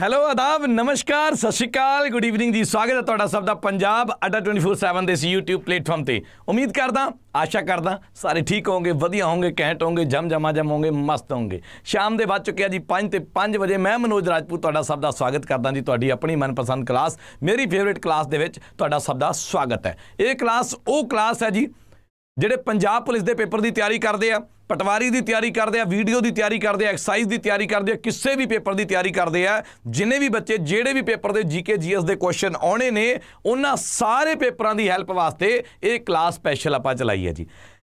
hello ਆਦਾਬ ਨਮਸਕਾਰ ਸਤਿ ਸ਼੍ਰੀ ਅਕਾਲ good evening ਜੀ ਸਵਾਗਤ ਹੈ ਤੁਹਾਡਾ ਸਭ ਦਾ ਪੰਜਾਬ ਅੱਡਾ 24/7 ਦੇ ਇਸ YouTube ਪਲੇਟਫਾਰਮ ਤੇ ਉਮੀਦ ਕਰਦਾ ਆਸ਼ਾ ਕਰਦਾ ਸਾਰੇ ਠੀਕ ਹੋਵੋਗੇ ਵਧੀਆ ਹੋਵੋਗੇ ਕੈਂਟ ਹੋਵੋਗੇ ਜਮ ਜਮਾ ਜਮ ਹੋਵੋਗੇ ਮਸਤ ਹੋਵੋਗੇ ਸ਼ਾਮ ਦੇ ਵੱਜ ਚੁੱਕਿਆ ਜੀ 5 ਤੇ 5 ਵਜੇ ਮੈਂ ਮਨੋਜ ਰਾਜਪੂਤ ਤੁਹਾਡਾ ਸਭ ਦਾ ਸਵਾਗਤ ਕਰਦਾ ਜੀ ਤੁਹਾਡੀ ਆਪਣੀ ਮਨਪਸੰਦ ਕਲਾਸ ਮੇਰੀ ਫੇਵਰਿਟ ਕਲਾਸ ਦੇ ਵਿੱਚ ਤੁਹਾਡਾ ਸਭ ਦਾ ਸਵਾਗਤ ਹੈ ਇਹ ਕਲਾਸ ਉਹ ਕਲਾਸ ਹੈ ਜੀ ਜਿਹੜੇ ਪੰਜਾਬ ਪੁਲਿਸ ਦੇ ਪੇਪਰ ਦੀ ਤਿਆਰੀ ਕਰਦੇ ਆ ਪਟਵਾਰੀ ਦੀ ਤਿਆਰੀ ਕਰਦੇ ਆ ਵੀਡੀਓ ਦੀ ਤਿਆਰੀ ਕਰਦੇ ਆ ਐਕਸਰਸਾਈਜ਼ ਦੀ ਤਿਆਰੀ ਕਰਦੇ ਆ ਕਿਸੇ ਵੀ ਪੇਪਰ ਦੀ ਤਿਆਰੀ ਕਰਦੇ ਆ ਜਿੰਨੇ ਵੀ ਬੱਚੇ ਜਿਹੜੇ ਵੀ ਪੇਪਰ ਦੇ ਜੀਕੇ ਜੀਐਸ ਦੇ ਕੁਐਸਚਨ ਆਉਣੇ ਨੇ ਉਹਨਾਂ ਸਾਰੇ ਪੇਪਰਾਂ ਦੀ ਹੈਲਪ ਵਾਸਤੇ ਇਹ ਕਲਾਸ ਸਪੈਸ਼ਲ ਆਪਾਂ ਚਲਾਈ ਹੈ ਜੀ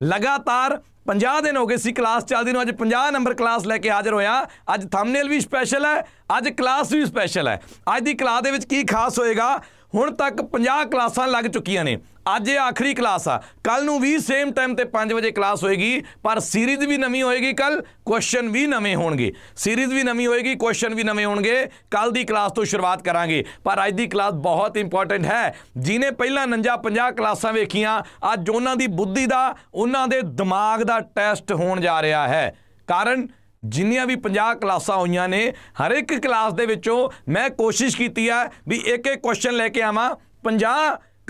ਲਗਾਤਾਰ 50 ਦਿਨ ਹੋ ਗਏ ਸੀ ਕਲਾਸ ਚੱਲਦੀ ਨੂੰ ਅੱਜ 50 ਨੰਬਰ ਕਲਾਸ ਲੈ ਕੇ ਹਾਜ਼ਰ ਹੋਇਆ ਅੱਜ ਥੰਬਨੇਲ ਵੀ ਸਪੈਸ਼ਲ ਹੈ ਅੱਜ ਕਲਾਸ ਵੀ ਸਪੈਸ਼ਲ ਹੈ ਅੱਜ ਦੀ ਕਲਾਸ ਦੇ ਵਿੱਚ ਕੀ ਖਾਸ ਹੋਏਗਾ ਹੁਣ ਤੱਕ 50 ਕਲਾਸਾਂ ਲੱਗ ਚੁੱਕੀਆਂ ਨੇ ਅੱਜ ਇਹ ਆਖਰੀ ਕਲਾਸ ਆ ਕੱਲ ਨੂੰ ਵੀ ਸੇਮ ਟਾਈਮ ਤੇ 5 ਵਜੇ ਕਲਾਸ ਹੋਏਗੀ ਪਰ ਸੀਰੀਜ਼ ਵੀ ਨਵੀਂ ਹੋਏਗੀ ਕੱਲ ਕੁਐਸਚਨ ਵੀ ਨਵੇਂ ਹੋਣਗੇ ਸੀਰੀਜ਼ ਵੀ ਨਵੀਂ ਹੋਏਗੀ ਕੁਐਸਚਨ ਵੀ ਨਵੇਂ ਹੋਣਗੇ ਕੱਲ ਦੀ ਕਲਾਸ ਤੋਂ ਸ਼ੁਰੂਆਤ ਕਰਾਂਗੇ ਪਰ ਅੱਜ ਦੀ ਕਲਾਸ ਬਹੁਤ ਇੰਪੋਰਟੈਂਟ ਹੈ ਜਿਨੇ ਪਹਿਲਾਂ 49 50 ਕਲਾਸਾਂ ਵੇਖੀਆਂ ਅੱਜ ਉਹਨਾਂ ਦੀ ਬੁੱਧੀ ਦਾ ਉਹਨਾਂ ਦੇ ਦਿਮਾਗ ਦਾ ਟੈਸਟ ਹੋਣ ਜਾ ਰਿਹਾ ਹੈ ਕਾਰਨ ਜਿੰਨੀਆਂ ਵੀ 50 ਕਲਾਸਾਂ ਹੋਈਆਂ ਨੇ ਹਰ ਇੱਕ ਕਲਾਸ ਦੇ ਵਿੱਚੋਂ ਮੈਂ ਕੋਸ਼ਿਸ਼ ਕੀਤੀ ਆ ਵੀ ਇੱਕ ਇੱਕ ਕੁਐਸਚਨ ਲੈ ਕੇ ਆਵਾਂ 50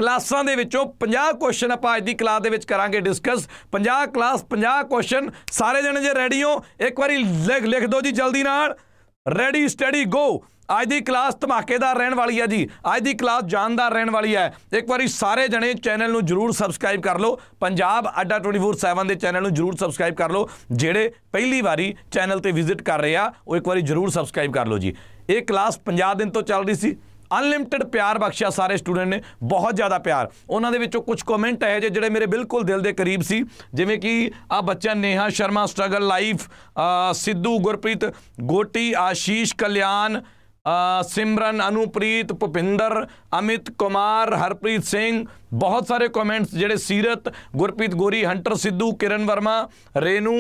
ਕਲਾਸਾਂ ਦੇ ਵਿੱਚੋਂ 50 ਕੁਐਸਚਨ ਆਪਾਂ ਅੱਜ ਦੀ ਕਲਾਸ ਦੇ ਵਿੱਚ ਕਰਾਂਗੇ ਡਿਸਕਸ 50 ਕਲਾਸ 50 ਕੁਐਸਚਨ ਸਾਰੇ ਜਣੇ ਜੇ ਰੈਡੀ ਹੋ ਇੱਕ ਵਾਰੀ ਲਿਖ ਲਿਖ ਦਿਓ ਜੀ ਜਲਦੀ ਨਾਲ ਰੈਡੀ ਸਟੱਡੀ ਗੋ ਅੱਜ ਦੀ ਕਲਾਸ ਧਮਾਕੇਦਾਰ ਰਹਿਣ ਵਾਲੀ ਹੈ ਜੀ ਅੱਜ ਦੀ ਕਲਾਸ ਜਾਨਦਾਰ ਰਹਿਣ ਵਾਲੀ ਹੈ ਇੱਕ ਵਾਰੀ ਸਾਰੇ ਜਣੇ ਚੈਨਲ ਨੂੰ ਜਰੂਰ ਸਬਸਕ੍ਰਾਈਬ ਕਰ ਲਓ ਪੰਜਾਬ ਅੱਡਾ 24/7 ਦੇ ਚੈਨਲ ਨੂੰ ਜਰੂਰ ਸਬਸਕ੍ਰਾਈਬ ਕਰ ਲਓ ਜਿਹੜੇ ਪਹਿਲੀ ਵਾਰੀ ਚੈਨਲ ਤੇ ਵਿਜ਼ਿਟ ਕਰ ਰਹੇ ਆ ਉਹ ਇੱਕ ਵਾਰੀ ਜਰੂਰ ਸਬਸਕ੍ਰਾਈਬ ਕਰ ਲਓ ਜੀ ਇਹ ਕਲਾਸ 50 ਦਿਨ ਤੋਂ ਚੱਲ ਰਹੀ ਸੀ ਅਨਲਿਮਟਿਡ ਪਿਆਰ ਬਖਸ਼ਿਆ ਸਾਰੇ ਸਟੂਡੈਂਟ ਨੇ ਬਹੁਤ ਜ਼ਿਆਦਾ ਪਿਆਰ ਉਹਨਾਂ ਦੇ ਵਿੱਚੋਂ ਕੁਝ ਕਮੈਂਟ ਜੇ ਜਿਹੜੇ ਮੇਰੇ ਬਿਲਕੁਲ ਦਿਲ ਦੇ ਕਰੀਬ ਸੀ ਜਿਵੇਂ ਕਿ ਆ ਬੱਚਾ ਨੇਹਾ ਸ਼ਰਮਾ ਸਟਰਗਲ ਲਾਈਫ ਸਿੱਧੂ ਗੁਰਪ੍ਰੀਤ ਗੋਟੀ ਆਸ਼ੀਸ਼ ਕਲਿਆਣ ਸਿਮਰਨ ਅਨੂਪ੍ਰੀਤ ਭੁਪਿੰਦਰ ਅਮਿਤ ਕੁਮਾਰ ਹਰਪ੍ਰੀਤ ਸਿੰਘ ਬਹੁਤ ਸਾਰੇ ਕਮੈਂਟਸ ਜਿਹੜੇ ਸੀਰਤ ਗੁਰਪ੍ਰੀਤ ਗੋਰੀ ਹੰਟਰ ਸਿੱਧੂ ਕਿਰਨ ਵਰਮਾ ਰੇਨੂ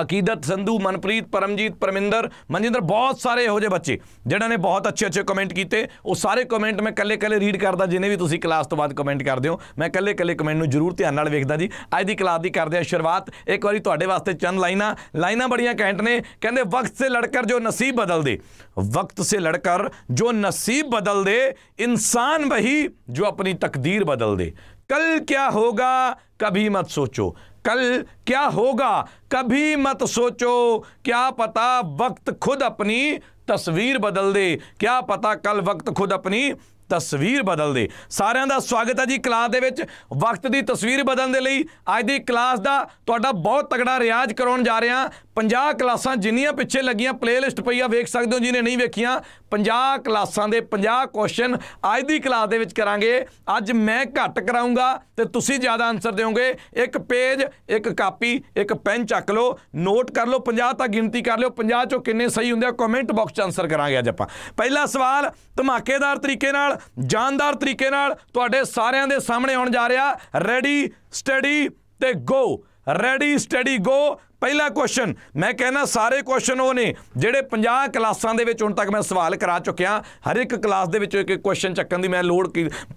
ਅਕੀਦਤ ਸੰਧੂ ਮਨਪ੍ਰੀਤ ਪਰਮਜੀਤ ਪਰਮਿੰਦਰ ਮਨਜਿੰਦਰ ਬਹੁਤ ਸਾਰੇ ਇਹੋ ਜਿਹੇ ਬੱਚੇ ਜਿਹੜਾ ਨੇ ਬਹੁਤ ਅੱਛੇ ਅੱਛੇ ਕਮੈਂਟ ਕੀਤੇ ਉਹ ਸਾਰੇ ਕਮੈਂਟ ਮੈਂ ਕੱਲੇ ਕੱਲੇ ਰੀਡ ਕਰਦਾ ਜਿਨੇ ਵੀ ਤੁਸੀਂ ਕਲਾਸ ਤੋਂ ਬਾਅਦ ਕਮੈਂਟ ਕਰਦੇ ਹੋ ਮੈਂ ਕੱਲੇ ਕੱਲੇ ਕਮੈਂਟ ਨੂੰ ਜ਼ਰੂਰ ਧਿਆਨ ਨਾਲ ਵੇਖਦਾ ਜੀ ਅੱਜ ਦੀ ਕਲਾਸ ਦੀ ਕਰਦੇ ਆ ਸ਼ੁਰੂਆਤ ਇੱਕ ਵਾਰੀ ਤੁਹਾਡੇ ਵਾਸਤੇ ਚੰਨ ਲਾਈਨਾਂ ਲਾਈਨਾਂ ਬੜੀਆਂ ਕੈਂਟ ਨੇ ਕਹਿੰਦੇ ਵਕਤ ਸੇ ਲੜਕਰ ਜੋ ਨਸੀਬ ਬਦਲ ਦੇ ਵਕਤ ਸੇ ਲੜਕਰ ਜੋ ਨਸੀਬ ਬਦਲ ਦੇ ਇਨਸਾਨ ਵਹੀ ਜੋ ਆਪਣੀ ਤਕਦੀਰ ਬਦਲ ਦੇ ਕੱਲ ਕੀ ਹੋਗਾ कभी ਮਤ ਸੋਚੋ ਕੱਲ ਕੀ ਹੋਗਾ कभी ਮਤ ਸੋਚੋ ਕੀ ਪਤਾ ਵਕਤ ਖੁਦ ਆਪਣੀ ਤਸਵੀਰ ਬਦਲ ਦੇ ਕੀ ਪਤਾ ਕੱਲ ਵਕਤ ਖੁਦ ਆਪਣੀ ਤਸਵੀਰ ਬਦਲ ਦੇ ਸਾਰਿਆਂ ਦਾ ਸਵਾਗਤ ਹੈ ਜੀ ਕਲਾਸ ਦੇ ਵਿੱਚ ਵਕਤ ਦੀ ਤਸਵੀਰ ਬਦਲਣ ਦੇ ਲਈ ਅੱਜ ਦੀ ਕਲਾਸ ਦਾ ਤੁਹਾਡਾ ਬਹੁਤ ਤਗੜਾ ਰਿਆਜ਼ ਕਰਾਉਣ ਜਾ ਰਹੇ ਹਾਂ 50 ਕਲਾਸਾਂ ਜਿੰਨੀਆਂ ਪਿੱਛੇ ਲੱਗੀਆਂ ਪਲੇਲਿਸਟ ਪਈਆ ਵੇਖ ਸਕਦੇ ਹੋ ਜਿਹਨੇ ਨਹੀਂ ਵੇਖੀਆਂ 50 ਕਲਾਸਾਂ ਦੇ 50 ਕੁਐਸਚਨ ਅੱਜ ਦੀ ਕਲਾਸ ਦੇ ਵਿੱਚ ਕਰਾਂਗੇ ਅੱਜ ਮੈਂ ਘੱਟ ਕਰਾਉਂਗਾ ਤੇ ਤੁਸੀਂ ਜ਼ਿਆਦਾ ਆਨਸਰ ਦਿਓਗੇ ਇੱਕ ਪੇਜ ਇੱਕ ਕਾਪੀ ਇੱਕ ਪੈਨ ਚੱਕ ਲਓ ਨੋਟ ਕਰ ਲਓ 50 ਤੱਕ ਗਿਣਤੀ ਕਰ ਲਿਓ 50 ਚੋਂ ਕਿੰਨੇ ਸਹੀ ਹੁੰਦੇ ਆ ਕਮੈਂਟ ਬਾਕਸ 'ਚ ਆਨਸਰ ਕਰਾਂਗੇ ਅੱਜ ਆਪਾਂ ਪਹਿਲਾ ਸਵਾਲ ਧਮਾਕੇਦਾਰ ਤਰੀਕੇ ਨਾਲ ਜਾਨਦਾਰ ਤਰੀਕੇ ਨਾਲ ਤੁਹਾਡੇ ਸਾਰਿਆਂ ਦੇ ਸਾਹਮਣੇ ਆਉਣ ਜਾ ਰਿਹਾ ਰੈਡੀ ਸਟੱਡੀ ਤੇ ਗੋ ਰੈਡੀ ਸਟੱਡੀ ਗੋ ਪਹਿਲਾ ਕੁਐਸਚਨ ਮੈਂ ਕਹਿੰਦਾ ਸਾਰੇ ਕੁਐਸਚਨ ਉਹ ਨੇ ਜਿਹੜੇ 50 ਕਲਾਸਾਂ ਦੇ ਵਿੱਚ ਹੁਣ ਤੱਕ ਮੈਂ ਸਵਾਲ ਕਰਾ ਚੁੱਕਿਆ ਹਰ ਇੱਕ ਕਲਾਸ ਦੇ ਵਿੱਚ ਇੱਕ ਇੱਕ ਕੁਐਸਚਨ ਚੱਕਣ ਦੀ ਮੈਂ ਲੋੜ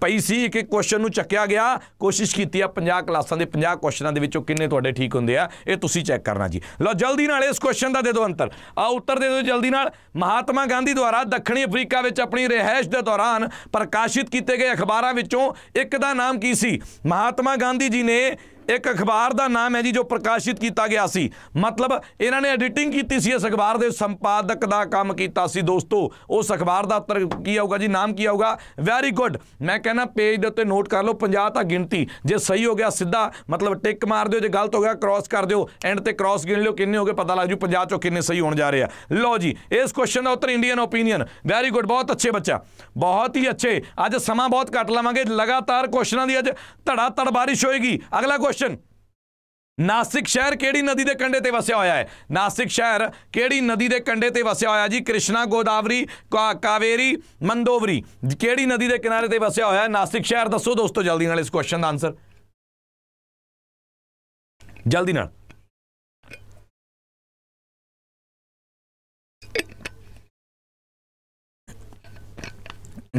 ਪਈ ਸੀ ਇੱਕ ਇੱਕ ਕੁਐਸਚਨ ਨੂੰ ਚੱਕਿਆ ਗਿਆ ਕੋਸ਼ਿਸ਼ ਕੀਤੀ ਆ 50 ਕਲਾਸਾਂ ਦੇ 50 ਕੁਐਸਚਨਾਂ ਦੇ ਵਿੱਚੋਂ ਕਿੰਨੇ ਤੁਹਾਡੇ ਠੀਕ ਹੁੰਦੇ ਆ ਇਹ ਤੁਸੀਂ ਚੈੱਕ ਕਰਨਾ ਜੀ ਲਓ ਜਲਦੀ ਨਾਲ ਇਸ ਕੁਐਸਚਨ ਦਾ ਦੇ ਦਿਓ ਅੰਤਰ ਆ ਉੱਤਰ ਦੇ ਦਿਓ ਜਲਦੀ ਨਾਲ ਮਹਾਤਮਾ ਗਾਂਧੀ ਦੁਆਰਾ ਦੱਖਣੀ ਅਫਰੀਕਾ ਵਿੱਚ ਆਪਣੀ ਰਹਿائش ਦੇ ਦੌਰਾਨ ਪ੍ਰਕਾਸ਼ਿਤ ਕੀਤੇ ਗਏ ਅਖਬਾਰਾਂ ਵਿੱਚੋਂ ਇੱਕ ਦਾ ਨਾਮ ਕੀ ਸੀ ਮਹਾਤਮਾ ਗਾਂਧੀ ਜੀ ਨੇ ਇੱਕ ਅਖਬਾਰ ਦਾ ਨਾਮ ਹੈ ਜੀ ਜੋ ਪ੍ਰਕਾਸ਼ਿਤ ਕੀਤਾ ਗਿਆ ਸੀ ਮਤਲਬ ਇਹਨਾਂ ਨੇ ਐਡੀਟਿੰਗ ਕੀਤੀ ਸੀ ਇਸ ਅਖਬਾਰ ਦੇ ਸੰਪਾਦਕ ਦਾ ਕੰਮ ਕੀਤਾ ਸੀ ਦੋਸਤੋ ਉਸ ਅਖਬਾਰ ਦਾ ਉੱਤਰ ਕੀ ਆਊਗਾ ਜੀ ਨਾਮ ਕੀ ਆਊਗਾ ਵੈਰੀ ਗੁੱਡ ਮੈਂ ਕਹਿੰਦਾ ਪੇਜ ਦੇ ਉੱਤੇ ਨੋਟ ਕਰ ਲਓ 50 ਤਾਂ ਗਿਣਤੀ ਜੇ ਸਹੀ ਹੋ ਗਿਆ ਸਿੱਧਾ ਮਤਲਬ ਟਿਕ ਮਾਰ ਦਿਓ ਜੇ ਗਲਤ ਹੋ ਗਿਆ ਕ੍ਰਾਸ ਕਰ ਦਿਓ ਐਂਡ ਤੇ ਕ੍ਰਾਸ ਗਿਣ ਲਿਓ ਕਿੰਨੇ ਹੋ ਗਏ ਪਤਾ ਲੱਗ ਜੂ 50 ਚੋਂ ਕਿੰਨੇ ਸਹੀ ਹੋਣ ਜਾ ਰਹੇ ਆ ਲਓ ਜੀ ਇਸ ਕੁਐਸਚਨ ਦਾ ਉੱਤਰ ਇੰਡੀਅਨ ਓਪੀਨੀਅਨ ਵੈਰੀ ਗੁੱਡ ਬਹੁਤ ਅੱਛੇ ਬੱਚਾ ਬਹੁਤ ਹੀ ਅੱਛੇ ਅੱਜ ਸਮਾਂ ਬਹੁਤ ਘੱਟ ਲਾਵਾਂਗੇ ਲਗਾਤਾਰ ਕੁਐਸਚਨਾਂ ਦੀ ਅੱਜ ਧੜਾ ਧੜ ਬਾਰਿਸ਼ ਹੋਏਗੀ ਅਗਲਾ ਕੁਐਸਚਨ ਕੁਐਸਚਨ ਨਾਸਿਕ ਸ਼ਹਿਰ ਕਿਹੜੀ ਨਦੀ ਦੇ ਕੰਢੇ ਤੇ ਵਸਿਆ ਹੋਇਆ ਹੈ ਨਾਸਿਕ ਸ਼ਹਿਰ ਕਿਹੜੀ ਨਦੀ ਦੇ ਕੰਢੇ ਤੇ ਵਸਿਆ ਹੋਇਆ ਜੀ ਕ੍ਰਿਸ਼ਨਾ ਗੋਦਾਵਰੀ ਕਾਵੇਰੀ ਮੰਦੋਵਰੀ ਕਿਹੜੀ ਨਦੀ ਦੇ ਕਿਨਾਰੇ ਤੇ ਵਸਿਆ ਹੋਇਆ ਹੈ ਨਾਸਿਕ ਸ਼ਹਿਰ ਦੱਸੋ ਦੋਸਤੋ ਜਲਦੀ ਨਾਲ ਇਸ ਕੁਐਸਚਨ ਦਾ ਆਨਸਰ ਜਲਦੀ ਨਾਲ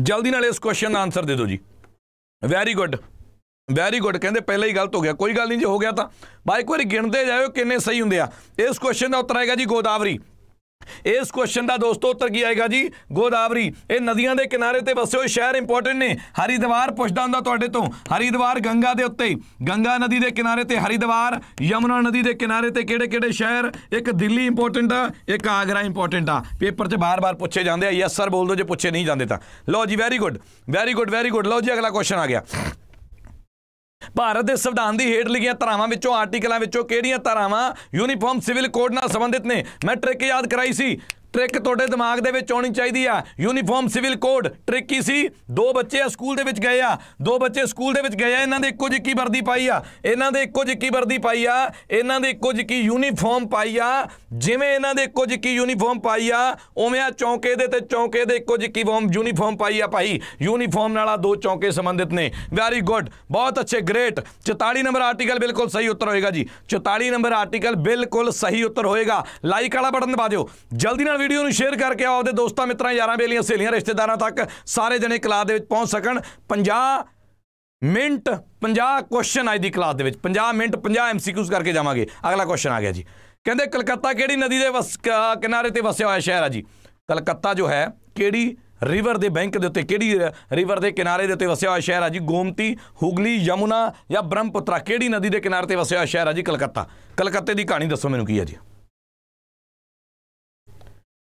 ਜਲਦੀ ਨਾਲ ਇਸ ਕੁਐਸਚਨ ਦਾ ਆਨਸਰ ਦੇ ਦਿਓ ਜੀ ਵੈਰੀ ਗੁੱਡ ਵੈਰੀ ਗੁੱਡ ਕਹਿੰਦੇ ਪਹਿਲਾਂ ਹੀ ਗਲਤ ਹੋ ਗਿਆ ਕੋਈ ਗੱਲ ਨਹੀਂ ਜੇ ਹੋ ਗਿਆ ਤਾਂ ਬਾਈ ਇੱਕ ਵਾਰੀ ਗਿਣਦੇ ਜਾਇਓ ਕਿੰਨੇ ਸਹੀ ਹੁੰਦੇ ਆ ਇਸ ਕੁਐਸਚਨ ਦਾ ਉੱਤਰ ਆਏਗਾ ਜੀ ਗੋਦਾਵਰੀ ਇਸ ਕੁਐਸਚਨ ਦਾ ਦੋਸਤੋ ਉੱਤਰ ਕੀ ਆਏਗਾ ਜੀ ਗੋਦਾਵਰੀ ਇਹ ਨਦੀਆਂ ਦੇ ਕਿਨਾਰੇ ਤੇ ਵਸੇ ਹੋਏ ਸ਼ਹਿਰ ਇੰਪੋਰਟੈਂਟ ਨੇ ਹਰੀਦਵਾਰ ਪੁੱਛਦਾ ਹੁੰਦਾ ਤੁਹਾਡੇ ਤੋਂ ਹਰੀਦਵਾਰ ਗੰਗਾ ਦੇ ਉੱਤੇ ਗੰਗਾ ਨਦੀ ਦੇ ਕਿਨਾਰੇ ਤੇ ਹਰੀਦਵਾਰ ਯਮੁਨਾ ਨਦੀ ਦੇ ਕਿਨਾਰੇ ਤੇ ਕਿਹੜੇ-ਕਿਹੜੇ ਸ਼ਹਿਰ ਇੱਕ ਦਿੱਲੀ ਇੰਪੋਰਟੈਂਟ ਆ ਇੱਕ ਆਗਰਾ ਇੰਪੋਰਟੈਂਟ ਆ ਪੇਪਰ 'ਚ ਬਾਰ-ਬਾਰ ਪੁੱਛੇ ਜਾਂਦੇ ਆ ਯੈਸ ਸਰ ਬੋਲ ਦਿਓ ਜੇ ਪੁੱਛੇ ਨਹੀਂ ਜਾਂਦੇ ਤਾਂ ਲਓ ਜੀ very good very good very good ਲਓ ਜੀ ਅਗਲਾ ਕੁਐਸਚਨ ਆ ਗਿਆ ਭਾਰਤ ਦੇ ਸੰਵਿਧਾਨ ਦੀ ਹੇਠ ਲਿਖੀਆਂ ਧਾਰਾਵਾਂ ਵਿੱਚੋਂ ਆਰਟੀਕਲਾਂ ਵਿੱਚੋਂ ਕਿਹੜੀਆਂ ਧਾਰਾਵਾਂ ਯੂਨੀਫਾਰਮ ਸਿਵਲ ਕੋਡ ਨਾਲ ਸੰਬੰਧਿਤ ਨੇ ਮੈਂ ਟ੍ਰਿਕ ਯਾਦ ਕਰਾਈ ਸੀ ਟ੍ਰਿਕ ਤੁਹਾਡੇ ਦਿਮਾਗ ਦੇ ਵਿੱਚ ਆਉਣੀ ਚਾਹੀਦੀ ਆ ਯੂਨੀਫਾਰਮ ਸਿਵਲ ਕੋਡ ਟ੍ਰਿਕ ਕੀ ਸੀ ਦੋ ਬੱਚੇ ਆ ਸਕੂਲ ਦੇ ਵਿੱਚ ਗਏ ਆ ਦੋ ਬੱਚੇ ਸਕੂਲ ਦੇ ਵਿੱਚ ਗਏ ਆ ਇਹਨਾਂ ਦੇ ਇੱਕੋ ਜਿੱਕੀ ਵਰਦੀ ਪਾਈ ਆ ਇਹਨਾਂ ਦੇ ਇੱਕੋ ਜਿੱਕੀ ਵਰਦੀ ਪਾਈ ਆ ਇਹਨਾਂ ਦੇ ਇੱਕੋ ਜਿੱਕੀ ਯੂਨੀਫਾਰਮ ਪਾਈ ਆ ਜਿਵੇਂ ਇਹਨਾਂ ਦੇ ਇੱਕੋ ਜਿੱਕੀ ਯੂਨੀਫਾਰਮ ਪਾਈ ਆ ਉਵੇਂ ਆ ਚੌਂਕੇ ਦੇ ਤੇ ਚੌਂਕੇ ਦੇ ਇੱਕੋ ਜਿੱਕੀ ਵਰਮ ਯੂਨੀਫਾਰਮ ਪਾਈ ਆ ਭਾਈ ਯੂਨੀਫਾਰਮ ਨਾਲ ਆ ਦੋ ਚੌਂਕੇ ਸੰਬੰਧਿਤ ਨੇ ਵੈਰੀ ਗੁੱਡ ਬਹੁਤ ਅੱਛੇ ਗ੍ਰੇਟ 44 ਨੰਬਰ ਆਰਟੀਕਲ ਬਿਲਕੁਲ ਸਹੀ ਉੱਤਰ ਹੋਏਗਾ ਜੀ 44 ਨੰਬਰ ਆਰਟੀਕਲ ਬਿਲਕੁਲ ਸਹੀ ਉੱਤਰ ਹੋਏਗਾ ਲਾਈਕ ਵਾਲਾ ਬਟਨ ਦਬਾ ਦਿਓ ਜਲਦੀ ਨਾਲ ਤਾਂ ਵੀਡੀਓ ਨੂੰ ਸ਼ੇਅਰ ਕਰਕੇ ਆਪਦੇ ਦੋਸਤਾਂ ਮਿੱਤਰਾਂ ਯਾਰਾਂ ਬੇਲੀਆਂ ਸਹੇਲੀਆਂ ਰਿਸ਼ਤੇਦਾਰਾਂ ਤੱਕ ਸਾਰੇ ਜਣੇ ਕਲਾਸ ਦੇ ਵਿੱਚ ਪਹੁੰਚ ਸਕਣ 50 ਮਿੰਟ 50 ਕੁਐਸਚਨ ਅੱਜ ਦੀ ਕਲਾਸ ਦੇ ਵਿੱਚ 50 ਮਿੰਟ 50 ਐਮਸੀਕਿਊਜ਼ ਕਰਕੇ ਜਾਵਾਂਗੇ ਅਗਲਾ ਕੁਐਸਚਨ ਆ ਗਿਆ ਜੀ ਕਹਿੰਦੇ ਕਲਕੱਤਾ ਕਿਹੜੀ ਨਦੀ ਦੇ ਕਿਨਾਰੇ ਤੇ ਵਸਿਆ ਹੋਇਆ ਸ਼ਹਿਰ ਆ ਜੀ ਕਲਕੱਤਾ ਜੋ ਹੈ ਕਿਹੜੀ ਰਿਵਰ ਦੇ ਬੈਂਕ ਦੇ ਉੱਤੇ ਕਿਹੜੀ ਰਿਵਰ ਦੇ ਕਿਨਾਰੇ ਦੇ ਉੱਤੇ ਵਸਿਆ ਹੋਇਆ ਸ਼ਹਿਰ ਆ ਜੀ ਗੋਮਤੀ ਹੁਗਲੀ ਯਮੁਨਾ ਜਾਂ ਬ੍ਰਹਮਪੁੱਤਰਾ ਕਿਹੜੀ ਨਦੀ ਦੇ ਕਿਨਾਰੇ ਤੇ ਵਸਿਆ ਹੋਇਆ ਸ਼ਹਿਰ ਆ ਜੀ ਕਲਕੱਤਾ ਕਲਕੱਤੇ ਦੀ ਕਹਾਣੀ ਦੱਸੋ ਮੈਨੂੰ ਕੀ ਆ ਜੀ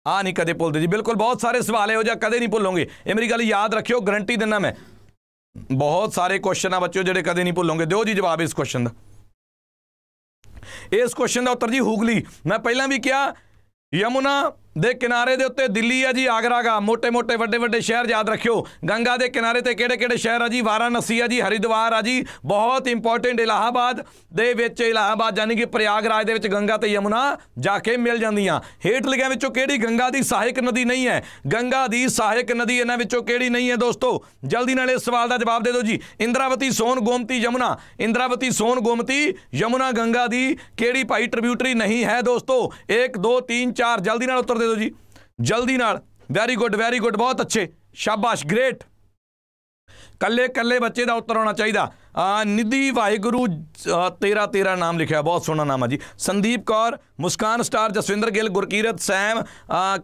ਆ ਨਹੀਂ ਕਦੇ ਭੁੱਲਦੇ ਜੀ ਬਿਲਕੁਲ ਬਹੁਤ ਸਾਰੇ ਸਵਾਲ ਇਹੋ ਜਿਹਾ ਕਦੇ ਨਹੀਂ ਭੁੱਲੋਗੇ ਇਹ ਮੇਰੀ ਗੱਲ ਯਾਦ ਰੱਖਿਓ ਗਰੰਟੀ ਦਿੰਨਾ ਮੈਂ ਬਹੁਤ ਸਾਰੇ ਕੁਐਸਚਨ ਆ ਬੱਚਿਓ ਜਿਹੜੇ ਕਦੇ ਨਹੀਂ ਭੁੱਲੋਗੇ ਦਿਓ ਜੀ ਜਵਾਬ ਇਸ ਕੁਐਸਚਨ ਦਾ ਇਸ ਕੁਐਸਚਨ ਦਾ ਉੱਤਰ ਜੀ ਹੂਗਲੀ ਮੈਂ ਪਹਿਲਾਂ ਵੀ ਕਿਹਾ ਯਮੁਨਾ ਦੇ ਕਿਨਾਰੇ ਦੇ ਉੱਤੇ ਦਿੱਲੀ ਆ ਜੀ ਆਗਰਾਗਾ ਮੋٹے-ਮੋٹے ਵੱਡੇ-ਵੱਡੇ ਸ਼ਹਿਰ ਯਾਦ ਰੱਖਿਓ ਗੰਗਾ ਦੇ ਕਿਨਾਰੇ ਤੇ ਕਿਹੜੇ-ਕਿਹੜੇ ਸ਼ਹਿਰ ਆ ਜੀ ਵਾਰਾਣਸੀ ਆ ਜੀ ਹਰਿਦਵਾਰ ਆ ਜੀ ਬਹੁਤ ਇੰਪੋਰਟੈਂਟ ਇਲਾਹਾਬਾਦ ਦੇ ਵਿੱਚ ਇਲਾਹਾਬਾਦ ਯਾਨੀ ਕਿ ਪ੍ਰਯਾਗਰਾਜ ਦੇ ਵਿੱਚ ਗੰਗਾ ਤੇ ਯਮੁਨਾ ਜਾ ਕੇ ਮਿਲ ਜਾਂਦੀਆਂ ਹੇਠ ਲਿਖਿਆਂ ਵਿੱਚੋਂ ਕਿਹੜੀ ਗੰਗਾ ਦੀ ਸਹਾਇਕ ਨਦੀ ਨਹੀਂ ਹੈ ਗੰਗਾ ਦੀ ਸਹਾਇਕ ਨਦੀ ਇਹਨਾਂ ਵਿੱਚੋਂ ਕਿਹੜੀ ਨਹੀਂ ਹੈ ਦੋਸਤੋ ਜਲਦੀ ਨਾਲ ਇਸ ਸਵਾਲ ਦਾ ਜਵਾਬ ਦੇ ਦਿਓ ਜੀ ਇੰਦਰਾਵਤੀ ਸੋਨ ਗੋਮਤੀ ਯਮੁਨਾ ਇੰਦਰਾਵਤੀ ਸੋਨ ਗੋਮਤੀ ਯਮੁਨਾ ਗੰਗਾ ਦੀ ਕਿਹੜੀ ਭਾਈ ਟ੍ਰਿਬਿਊਟਰੀ ਨਹੀਂ ਹੈ ਦੋਸਤੋ 1 2 3 4 ਜਲਦੀ ਨਾਲ ਉੱਤਰ ਦੇ ਦਿਓ ਜੀ ਜਲਦੀ ਨਾਲ ਵੈਰੀ ਗੁੱਡ ਵੈਰੀ ਗੁੱਡ ਬਹੁਤ ਅੱਛੇ ਸ਼ਾਬਾਸ਼ ਗ੍ਰੇਟ ਕੱਲੇ ਕੱਲੇ ਬੱਚੇ ਦਾ ਉੱਤਰ ਆਉਣਾ ਚਾਹੀਦਾ ਨਿਧੀ ਵਾਹਿਗੁਰੂ 13 13 ਨਾਮ ਲਿਖਿਆ ਬਹੁਤ ਸੋਹਣਾ ਨਾਮ ਆ ਜੀ ਸੰਦੀਪ ਕੌਰ ਮੁਸਕਾਨ ਸਟਾਰ ਜਸਵਿੰਦਰ ਗਿੱਲ ਗੁਰਕੀਰਤ ਸੈਮ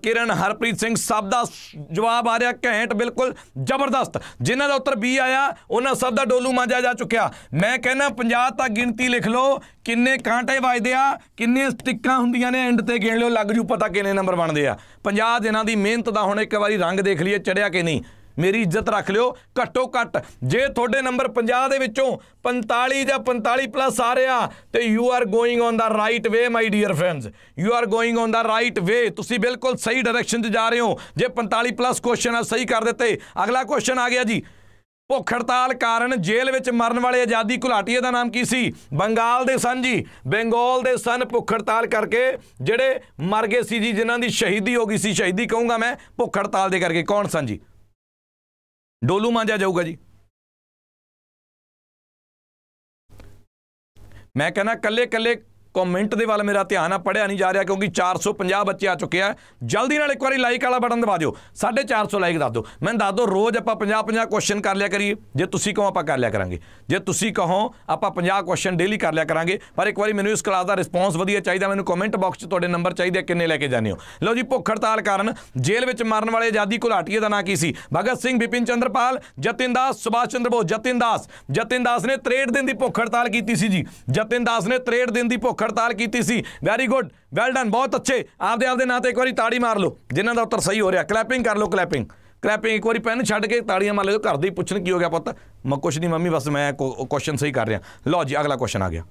ਕਿਰਨ ਹਰਪ੍ਰੀਤ ਸਿੰਘ ਸਭ ਦਾ ਜਵਾਬ ਆ ਰਿਹਾ ਘੈਂਟ ਬਿਲਕੁਲ ਜ਼ਬਰਦਸਤ ਜਿਨ੍ਹਾਂ ਦਾ ਉੱਤਰ ਬੀ ਆਇਆ ਉਹਨਾਂ ਸਭ ਦਾ ਡੋਲੂ ਮਾਂਜਾ ਜਾ ਚੁੱਕਿਆ ਮੈਂ ਕਹਿੰਦਾ 50 ਤੱਕ ਗਿਣਤੀ ਲਿਖ ਲਓ ਕਿੰਨੇ ਕਾਂਟੇ ਵੱਜਦੇ ਆ ਕਿੰਨੇ ਸਟਿੱਕਾਂ ਹੁੰਦੀਆਂ ਨੇ ਐਂਡ ਤੇ ਗਿਣ ਲਓ ਲੱਗ ਜੂ ਪਤਾ ਕਿੰਨੇ ਨੰਬਰ ਬਣਦੇ ਆ 50 ਦਿਨਾਂ ਦੀ ਮਿਹਨਤ ਦਾ ਹੁਣ ਇੱਕ ਵਾਰੀ ਰੰਗ ਦੇਖ ਲਈਏ ਚੜਿਆ ਕਿ ਨਹੀਂ ਮੇਰੀ ਇੱਜ਼ਤ ਰੱਖ ਲਿਓ ਘੱਟੋ ਘੱਟ ਜੇ ਤੁਹਾਡੇ ਨੰਬਰ 50 ਦੇ ਵਿੱਚੋਂ 45 ਜਾਂ 45 ਪਲੱਸ ਆ ਰਿਹਾ ਤੇ you are going on the right way my dear friends you are going on the right way ਤੁਸੀਂ ਬਿਲਕੁਲ ਸਹੀ ਡਾਇਰੈਕਸ਼ਨ 'ਚ ਜਾ ਰਹੇ ਹੋ ਜੇ 45 ਪਲੱਸ ਕੁਐਸਚਨ ਆ ਸਹੀ ਕਰ ਦਿੱਤੇ ਅਗਲਾ ਕੁਐਸਚਨ ਆ ਗਿਆ ਜੀ ਭੁੱਖ ਹੜਤਾਲ ਕਾਰਨ ਜੇਲ੍ਹ ਵਿੱਚ ਮਰਨ ਵਾਲੇ ਆਜ਼ਾਦੀ ਘੁਲਾਟੀਏ ਦਾ ਨਾਮ ਕੀ ਸੀ ਬੰਗਾਲ ਦੇ ਸਨ ਜੀ ਬੰਗਾਲ ਦੇ ਸਨ ਭੁੱਖ ਹੜਤਾਲ ਕਰਕੇ ਜਿਹੜੇ ਮਰ ਗਏ ਸੀ ਜੀ ਜਿਨ੍ਹਾਂ ਦੀ ਸ਼ਹੀਦੀ ਹੋ ਗਈ ਸੀ ਸ਼ਹੀਦੀ ਕਹੂੰਗਾ ਮੈਂ ਭੁੱਖ ਹੜਤਾਲ ਦੇ ਕਰਕੇ ਕੌਣ ਸਨ ਜੀ ਡੋਲੂ ਮਾਂਜਿਆ ਜਾਊਗਾ ਜੀ ਮੈਂ ਕਹਿੰਦਾ ਕੱਲੇ ਕੱਲੇ ਕਮੈਂਟ ਦੇ ਵੱਲ ਮੇਰਾ ਧਿਆਨ ਆ ਪੜਿਆ ਨਹੀਂ ਜਾ ਰਿਹਾ ਕਿਉਂਕਿ 450 ਬੱਚੇ ਆ ਚੁੱਕੇ ਆ ਜਲਦੀ ਨਾਲ ਇੱਕ ਵਾਰੀ ਲਾਈਕ ਵਾਲਾ ਬਟਨ ਦਬਾ ਦਿਓ 450 ਲਾਈਕ ਦੱਸ ਦਿਓ ਮੈਨੂੰ ਦੱਸ ਦਿਓ ਰੋਜ਼ ਆਪਾਂ 50 50 ਕੁਐਸਚਨ ਕਰ ਲਿਆ ਕਰੀਏ ਜੇ ਤੁਸੀਂ ਕਹੋ ਆਪਾਂ ਕਰ ਲਿਆ ਕਰਾਂਗੇ ਜੇ ਤੁਸੀਂ ਕਹੋ ਆਪਾਂ 50 ਕੁਐਸਚਨ ਡੇਲੀ ਕਰ ਲਿਆ ਕਰਾਂਗੇ ਪਰ ਇੱਕ ਵਾਰੀ ਮੈਨੂੰ ਇਸ ਕਲਾਸ ਦਾ ਰਿਸਪੌਂਸ ਵਧੀਆ ਚਾਹੀਦਾ ਮੈਨੂੰ ਕਮੈਂਟ ਬਾਕਸ 'ਚ ਤੁਹਾਡੇ ਨੰਬਰ ਚਾਹੀਦੇ ਕਿੰਨੇ ਲੈ ਕੇ ਜਾਂਦੇ ਹੋ ਲਓ ਜੀ ਭੁੱਖ ਹੜਤਾਲ ਕਾਰਨ ਜੇਲ੍ਹ ਵਿੱਚ ਮਰਨ ਵਾਲੇ ਆਜ਼ਾਦੀ ਘੁਲਾਟੀਏ ਦਾ ਨਾਂ ਕੀ ਸੀ ਭਗਤ ਸਿੰਘ ਬਿਪਿਨ ਚੰਦਰਪਾਲ ਜਤਿਨ ਦਾਸ ਸੁਭਾਸ਼ ਚੰਦਰ ਬੋਸ ਜਤਿਨ ਦਾਸ ਜਤਿਨ ਦਾਸ ਨੇ 63 ਦਿਨ ਦੀ ਭੁੱਖ ਹੜਤਾਲ ਕੀਤੀ ਸੀ ਜੀ ਜਤਿਨ ਦਾਸ ਨੇ 63 ਦਿਨ ਦੀ ਭੁੱਖ ਭੁੱਖ ਹੜਤਾਲ ਕੀਤੀ ਸੀ ਵੈਰੀ ਗੁੱਡ ਵੈਲ ਡਨ ਬਹੁਤ ਅੱਛੇ ਆਪਦੇ ਆਪਦੇ ਨਾਂ ਤੇ ਇੱਕ ਵਾਰੀ ਤਾੜੀ ਮਾਰ ਲਓ ਜਿਨ੍ਹਾਂ ਦਾ ਉੱਤਰ ਸਹੀ ਹੋ ਰਿਹਾ ਕਲੈਪਿੰਗ ਕਰ ਲਓ ਕਲੈਪਿੰਗ ਕਲੈਪਿੰਗ ਇੱਕ ਵਾਰੀ ਪੈਨ ਛੱਡ ਕੇ ਤਾੜੀਆਂ ਮਾਰ ਲਓ ਘਰ ਦੀ ਪੁੱਛਣ ਕੀ ਹੋ ਗਿਆ ਪੁੱਤ ਮੈਂ ਕੁਛ ਨਹੀਂ ਮੰਮੀ ਬਸ ਮੈਂ ਕੁਐਸਚਨ ਸਹੀ ਕਰ ਰਿਹਾ ਲਓ ਜੀ ਅਗਲਾ ਕੁਐਸਚਨ ਆ ਗਿਆ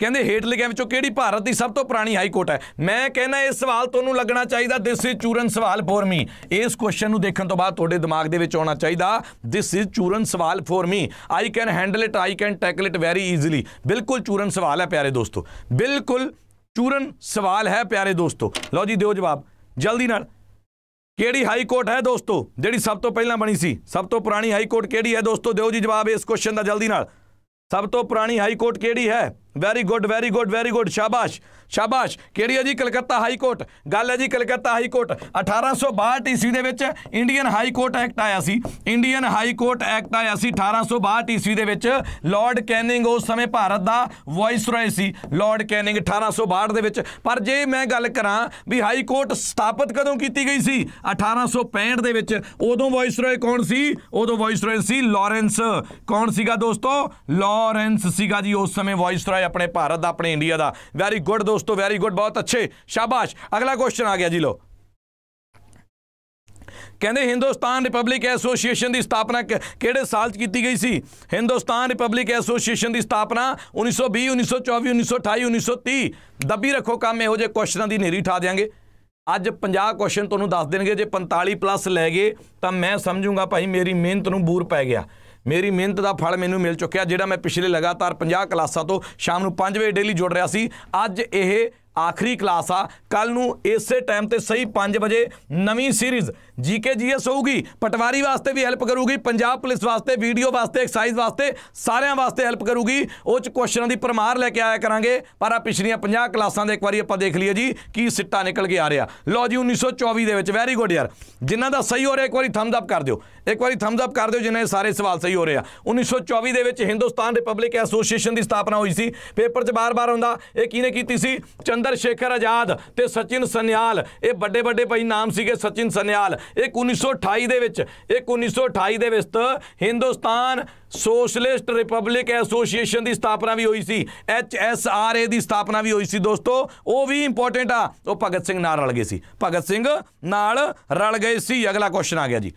ਕਹਿੰਦੇ ਹੇਠ ਲਿਖਿਆਂ ਵਿੱਚੋਂ ਕਿਹੜੀ ਭਾਰਤ ਦੀ ਸਭ ਤੋਂ ਪੁਰਾਣੀ ਹਾਈ ਕੋਰਟ ਹੈ ਮੈਂ ਕਹਿੰਦਾ ਇਹ ਸਵਾਲ ਤੁਹਾਨੂੰ ਲੱਗਣਾ ਚਾਹੀਦਾ ਦਿਸ ਇਜ਼ ਚੂਰਨ ਸਵਾਲ ਫੋਰ ਮੀ ਇਸ ਕੁਐਸਚਨ ਨੂੰ ਦੇਖਣ ਤੋਂ ਬਾਅਦ ਤੁਹਾਡੇ ਦਿਮਾਗ ਦੇ ਵਿੱਚ ਆਉਣਾ ਚਾਹੀਦਾ ਦਿਸ ਇਜ਼ ਚੂਰਨ ਸਵਾਲ for me I can handle it I can tackle it very easily ਬਿਲਕੁਲ ਚੂਰਨ ਸਵਾਲ ਹੈ ਪਿਆਰੇ ਦੋਸਤੋ ਬਿਲਕੁਲ ਚੂਰਨ ਸਵਾਲ ਹੈ ਪਿਆਰੇ ਦੋਸਤੋ ਲਓ ਜੀ ਦਿਓ ਜਵਾਬ ਜਲਦੀ ਨਾਲ ਕਿਹੜੀ ਹਾਈ ਕੋਰਟ ਹੈ ਦੋਸਤੋ ਜਿਹੜੀ ਸਭ ਤੋਂ ਪਹਿਲਾਂ ਬਣੀ ਸੀ ਸਭ ਤੋਂ ਪੁਰਾਣੀ ਹਾਈ ਕੋਰਟ ਕਿਹੜੀ ਹੈ ਦੋਸਤੋ ਦਿਓ ਜੀ ਜਵਾਬ ਇਸ ਕੁਐਸਚਨ ਦਾ ਜਲਦੀ ਨਾਲ ਸਭ ਤੋਂ ਪੁਰਾਣੀ ਹਾਈ ਕੋਰਟ ਕਿਹੜੀ ਹੈ very good very good very good ਸ਼ਾਬਾਸ਼ ਸ਼ਾਬਾਸ਼ ਕਿਹੜੀ ਹੈ ਜੀ ਕਲਕੱਤਾ ਹਾਈ ਕੋਰਟ ਗੱਲ ਹੈ ਜੀ ਕਲਕੱਤਾ ਹਾਈ ਕੋਰਟ 1862 ਈਸਵੀ ਦੇ ਵਿੱਚ ਇੰਡੀਅਨ ਹਾਈ ਕੋਰਟ ਐਕਟ ਆਇਆ ਸੀ ਇੰਡੀਅਨ ਹਾਈ ਕੋਰਟ ਐਕਟ ਆਇਆ ਸੀ 1862 ਈਸਵੀ ਦੇ ਵਿੱਚ ਲਾਰਡ ਕੈਨਿੰਗ ਉਸ ਸਮੇਂ ਭਾਰਤ ਦਾ ਵਾਇਸ ਰਾਏ ਸੀ ਲਾਰਡ ਕੈਨਿੰਗ 1862 ਦੇ ਵਿੱਚ ਪਰ ਜੇ ਮੈਂ ਗੱਲ ਕਰਾਂ ਵੀ ਹਾਈ ਕੋਰਟ ਸਥਾਪਿਤ ਕਦੋਂ ਕੀਤੀ ਗਈ ਸੀ 1865 ਦੇ ਵਿੱਚ ਉਦੋਂ ਵਾਇਸ ਰਾਏ ਕੌਣ ਸੀ ਉਦੋਂ ਵਾਇਸ ਰਾਏ ਸੀ ਲਾਰੈਂਸ ਕੌਣ ਸੀਗਾ ਦੋਸਤੋ ਲਾਰੈਂਸ ਸੀਗਾ ਜੀ ਉਸ ਸਮੇਂ ਵਾਇਸ ਰਾਏ ਆਪਣੇ ਭਾਰਤ ਦਾ ਆਪਣੇ ਇੰਡੀਆ ਦਾ ਵੈਰੀ ਗੁੱਡ ਦੋਸਤੋ ਵੈਰੀ ਗੁੱਡ ਬਹੁਤ ਅੱਛੇ ਸ਼ਾਬਾਸ਼ ਅਗਲਾ ਕੁਐਸਚਨ ਆ ਗਿਆ ਜੀ ਲੋ ਕਹਿੰਦੇ ਹਿੰਦੁਸਤਾਨ ਰਿਪਬਲਿਕ ਐਸੋਸੀਏਸ਼ਨ ਦੀ ਸਥਾਪਨਾ ਕਿਹੜੇ ਸਾਲ 'ਚ ਕੀਤੀ ਗਈ ਸੀ ਹਿੰਦੁਸਤਾਨ ਰਿਪਬਲਿਕ ਐਸੋਸੀਏਸ਼ਨ ਦੀ ਸਥਾਪਨਾ 1920 1924 1928 1930 ਦੱਬੀ ਰੱਖੋ ਕੰਮ ਇਹੋ ਜੇ ਕੁਐਸਚਨਾਂ ਦੀ ਨੇਰੀ ਠਾ ਦੇਾਂਗੇ ਅੱਜ 50 ਕੁਐਸਚਨ ਤੁਹਾਨੂੰ ਦੱਸ ਦੇਣਗੇ ਜੇ 45 ਪਲੱਸ ਲੈ ਗਏ ਤਾਂ ਮੈਂ ਸਮਝੂਗਾ ਭਾਈ ਮੇਰੀ ਮਿਹਨਤ ਨੂੰ ਬੂਰ ਪੈ ਗਿਆ ਮੇਰੀ ਮਿਹਨਤ ਦਾ ਫਲ ਮੈਨੂੰ ਮਿਲ ਚੁੱਕਿਆ ਜਿਹੜਾ ਮੈਂ ਪਿਛਲੇ ਲਗਾਤਾਰ 50 ਕਲਾਸਾਂ ਤੋਂ ਸ਼ਾਮ ਨੂੰ 5 ਵਜੇ ਡੇਲੀ ਜੁੜ ਰਿਹਾ ਸੀ ਅੱਜ ਇਹ ਆਖਰੀ ਕਲਾਸ ਆ ਕੱਲ ਨੂੰ ਇਸੇ ਟਾਈਮ ਤੇ ਸਹੀ 5 ਵਜੇ ਨਵੀਂ ਸੀਰੀਜ਼ ਜੀਕੇ ਜੀਐਸ ਹੋਊਗੀ ਪਟਵਾਰੀ ਵਾਸਤੇ ਵੀ ਹੈਲਪ ਕਰੂਗੀ ਪੰਜਾਬ ਪੁਲਿਸ ਵਾਸਤੇ ਵੀਡੀਓ ਵਾਸਤੇ ਐਕਸਰਸਾਈਜ਼ ਵਾਸਤੇ ਸਾਰਿਆਂ ਵਾਸਤੇ ਹੈਲਪ ਕਰੂਗੀ ਉਹ ਚ ਕੁਐਸਚਨਾਂ ਦੀ ਪਰਮਾਰ ਲੈ ਕੇ ਆਇਆ ਕਰਾਂਗੇ ਪਰ ਆ ਪਿਛਲੀਆਂ 50 ਕਲਾਸਾਂ ਦੇ ਇੱਕ ਵਾਰੀ ਆਪਾਂ ਦੇਖ ਲਈਏ ਜੀ ਕੀ ਸਿੱਟਾ ਨਿਕਲ ਕੇ ਆ ਰਿਹਾ ਲਓ ਜੀ 1924 ਦੇ ਵਿੱਚ ਵੈਰੀ ਗੁੱਡ ਯਾਰ ਜਿਨ੍ਹਾਂ ਦਾ ਸਹੀ ਹੋ ਰਿਹਾ ਇੱਕ ਵਾਰੀ ਥੰਬਸ ਅਪ ਕਰ ਦਿਓ ਇੱਕ ਵਾਰੀ ਥੰਬਸ ਅਪ ਕਰ ਦਿਓ ਜਿਨ੍ਹਾਂ ਦੇ ਸਾਰੇ ਸਵਾਲ ਸਹੀ ਹੋ ਰਹੇ ਆ 1924 ਦੇ ਵਿੱਚ ਹਿੰਦੁਸਤਾਨ ਰਿਪਬਲਿਕ ਐਸੋਸੀਏਸ਼ਨ ਦੀ ਸਥਾਪਨਾ ਹੋਈ ਸੀ ਪੇਪਰ 'ਚ ਬਾਰ-ਬਾਰ ਆਉਂਦਾ ਇਹ ਕਿਹਨੇ ਕੀਤੀ ਸੀ ਚੰਦ ਚੰਦਰ ਸ਼ੇਖਰ ਆਜ਼ਾਦ ਤੇ ਸਚਿਨ ਸਨਿਆਲ ਇਹ ਵੱਡੇ ਵੱਡੇ ਭਾਈ ਨਾਮ ਸੀਗੇ ਸਚਿਨ ਸਨਿਆਲ ਇਹ 1928 ਦੇ ਵਿੱਚ ਇਹ 1928 ਦੇ ਵਿੱਚ ਹਿੰਦੁਸਤਾਨ ਸੋਸ਼ਲਿਸਟ ਰਿਪਬਲਿਕ ਐਸੋਸੀਏਸ਼ਨ ਦੀ ਸਥਾਪਨਾ ਵੀ ਹੋਈ ਸੀ ਐਚ ਐਸ ਆਰ ਏ ਦੀ ਸਥਾਪਨਾ ਵੀ ਹੋਈ ਸੀ ਦੋਸਤੋ ਉਹ ਵੀ ਇੰਪੋਰਟੈਂਟ ਆ ਉਹ ਭਗਤ ਸਿੰਘ ਨਾਲ ਰਲ ਗਏ ਸੀ ਭਗਤ ਸਿੰਘ ਨਾਲ ਰਲ ਗਏ ਸੀ ਅਗਲਾ ਕੁਐਸਚਨ ਆ ਗਿਆ ਜੀ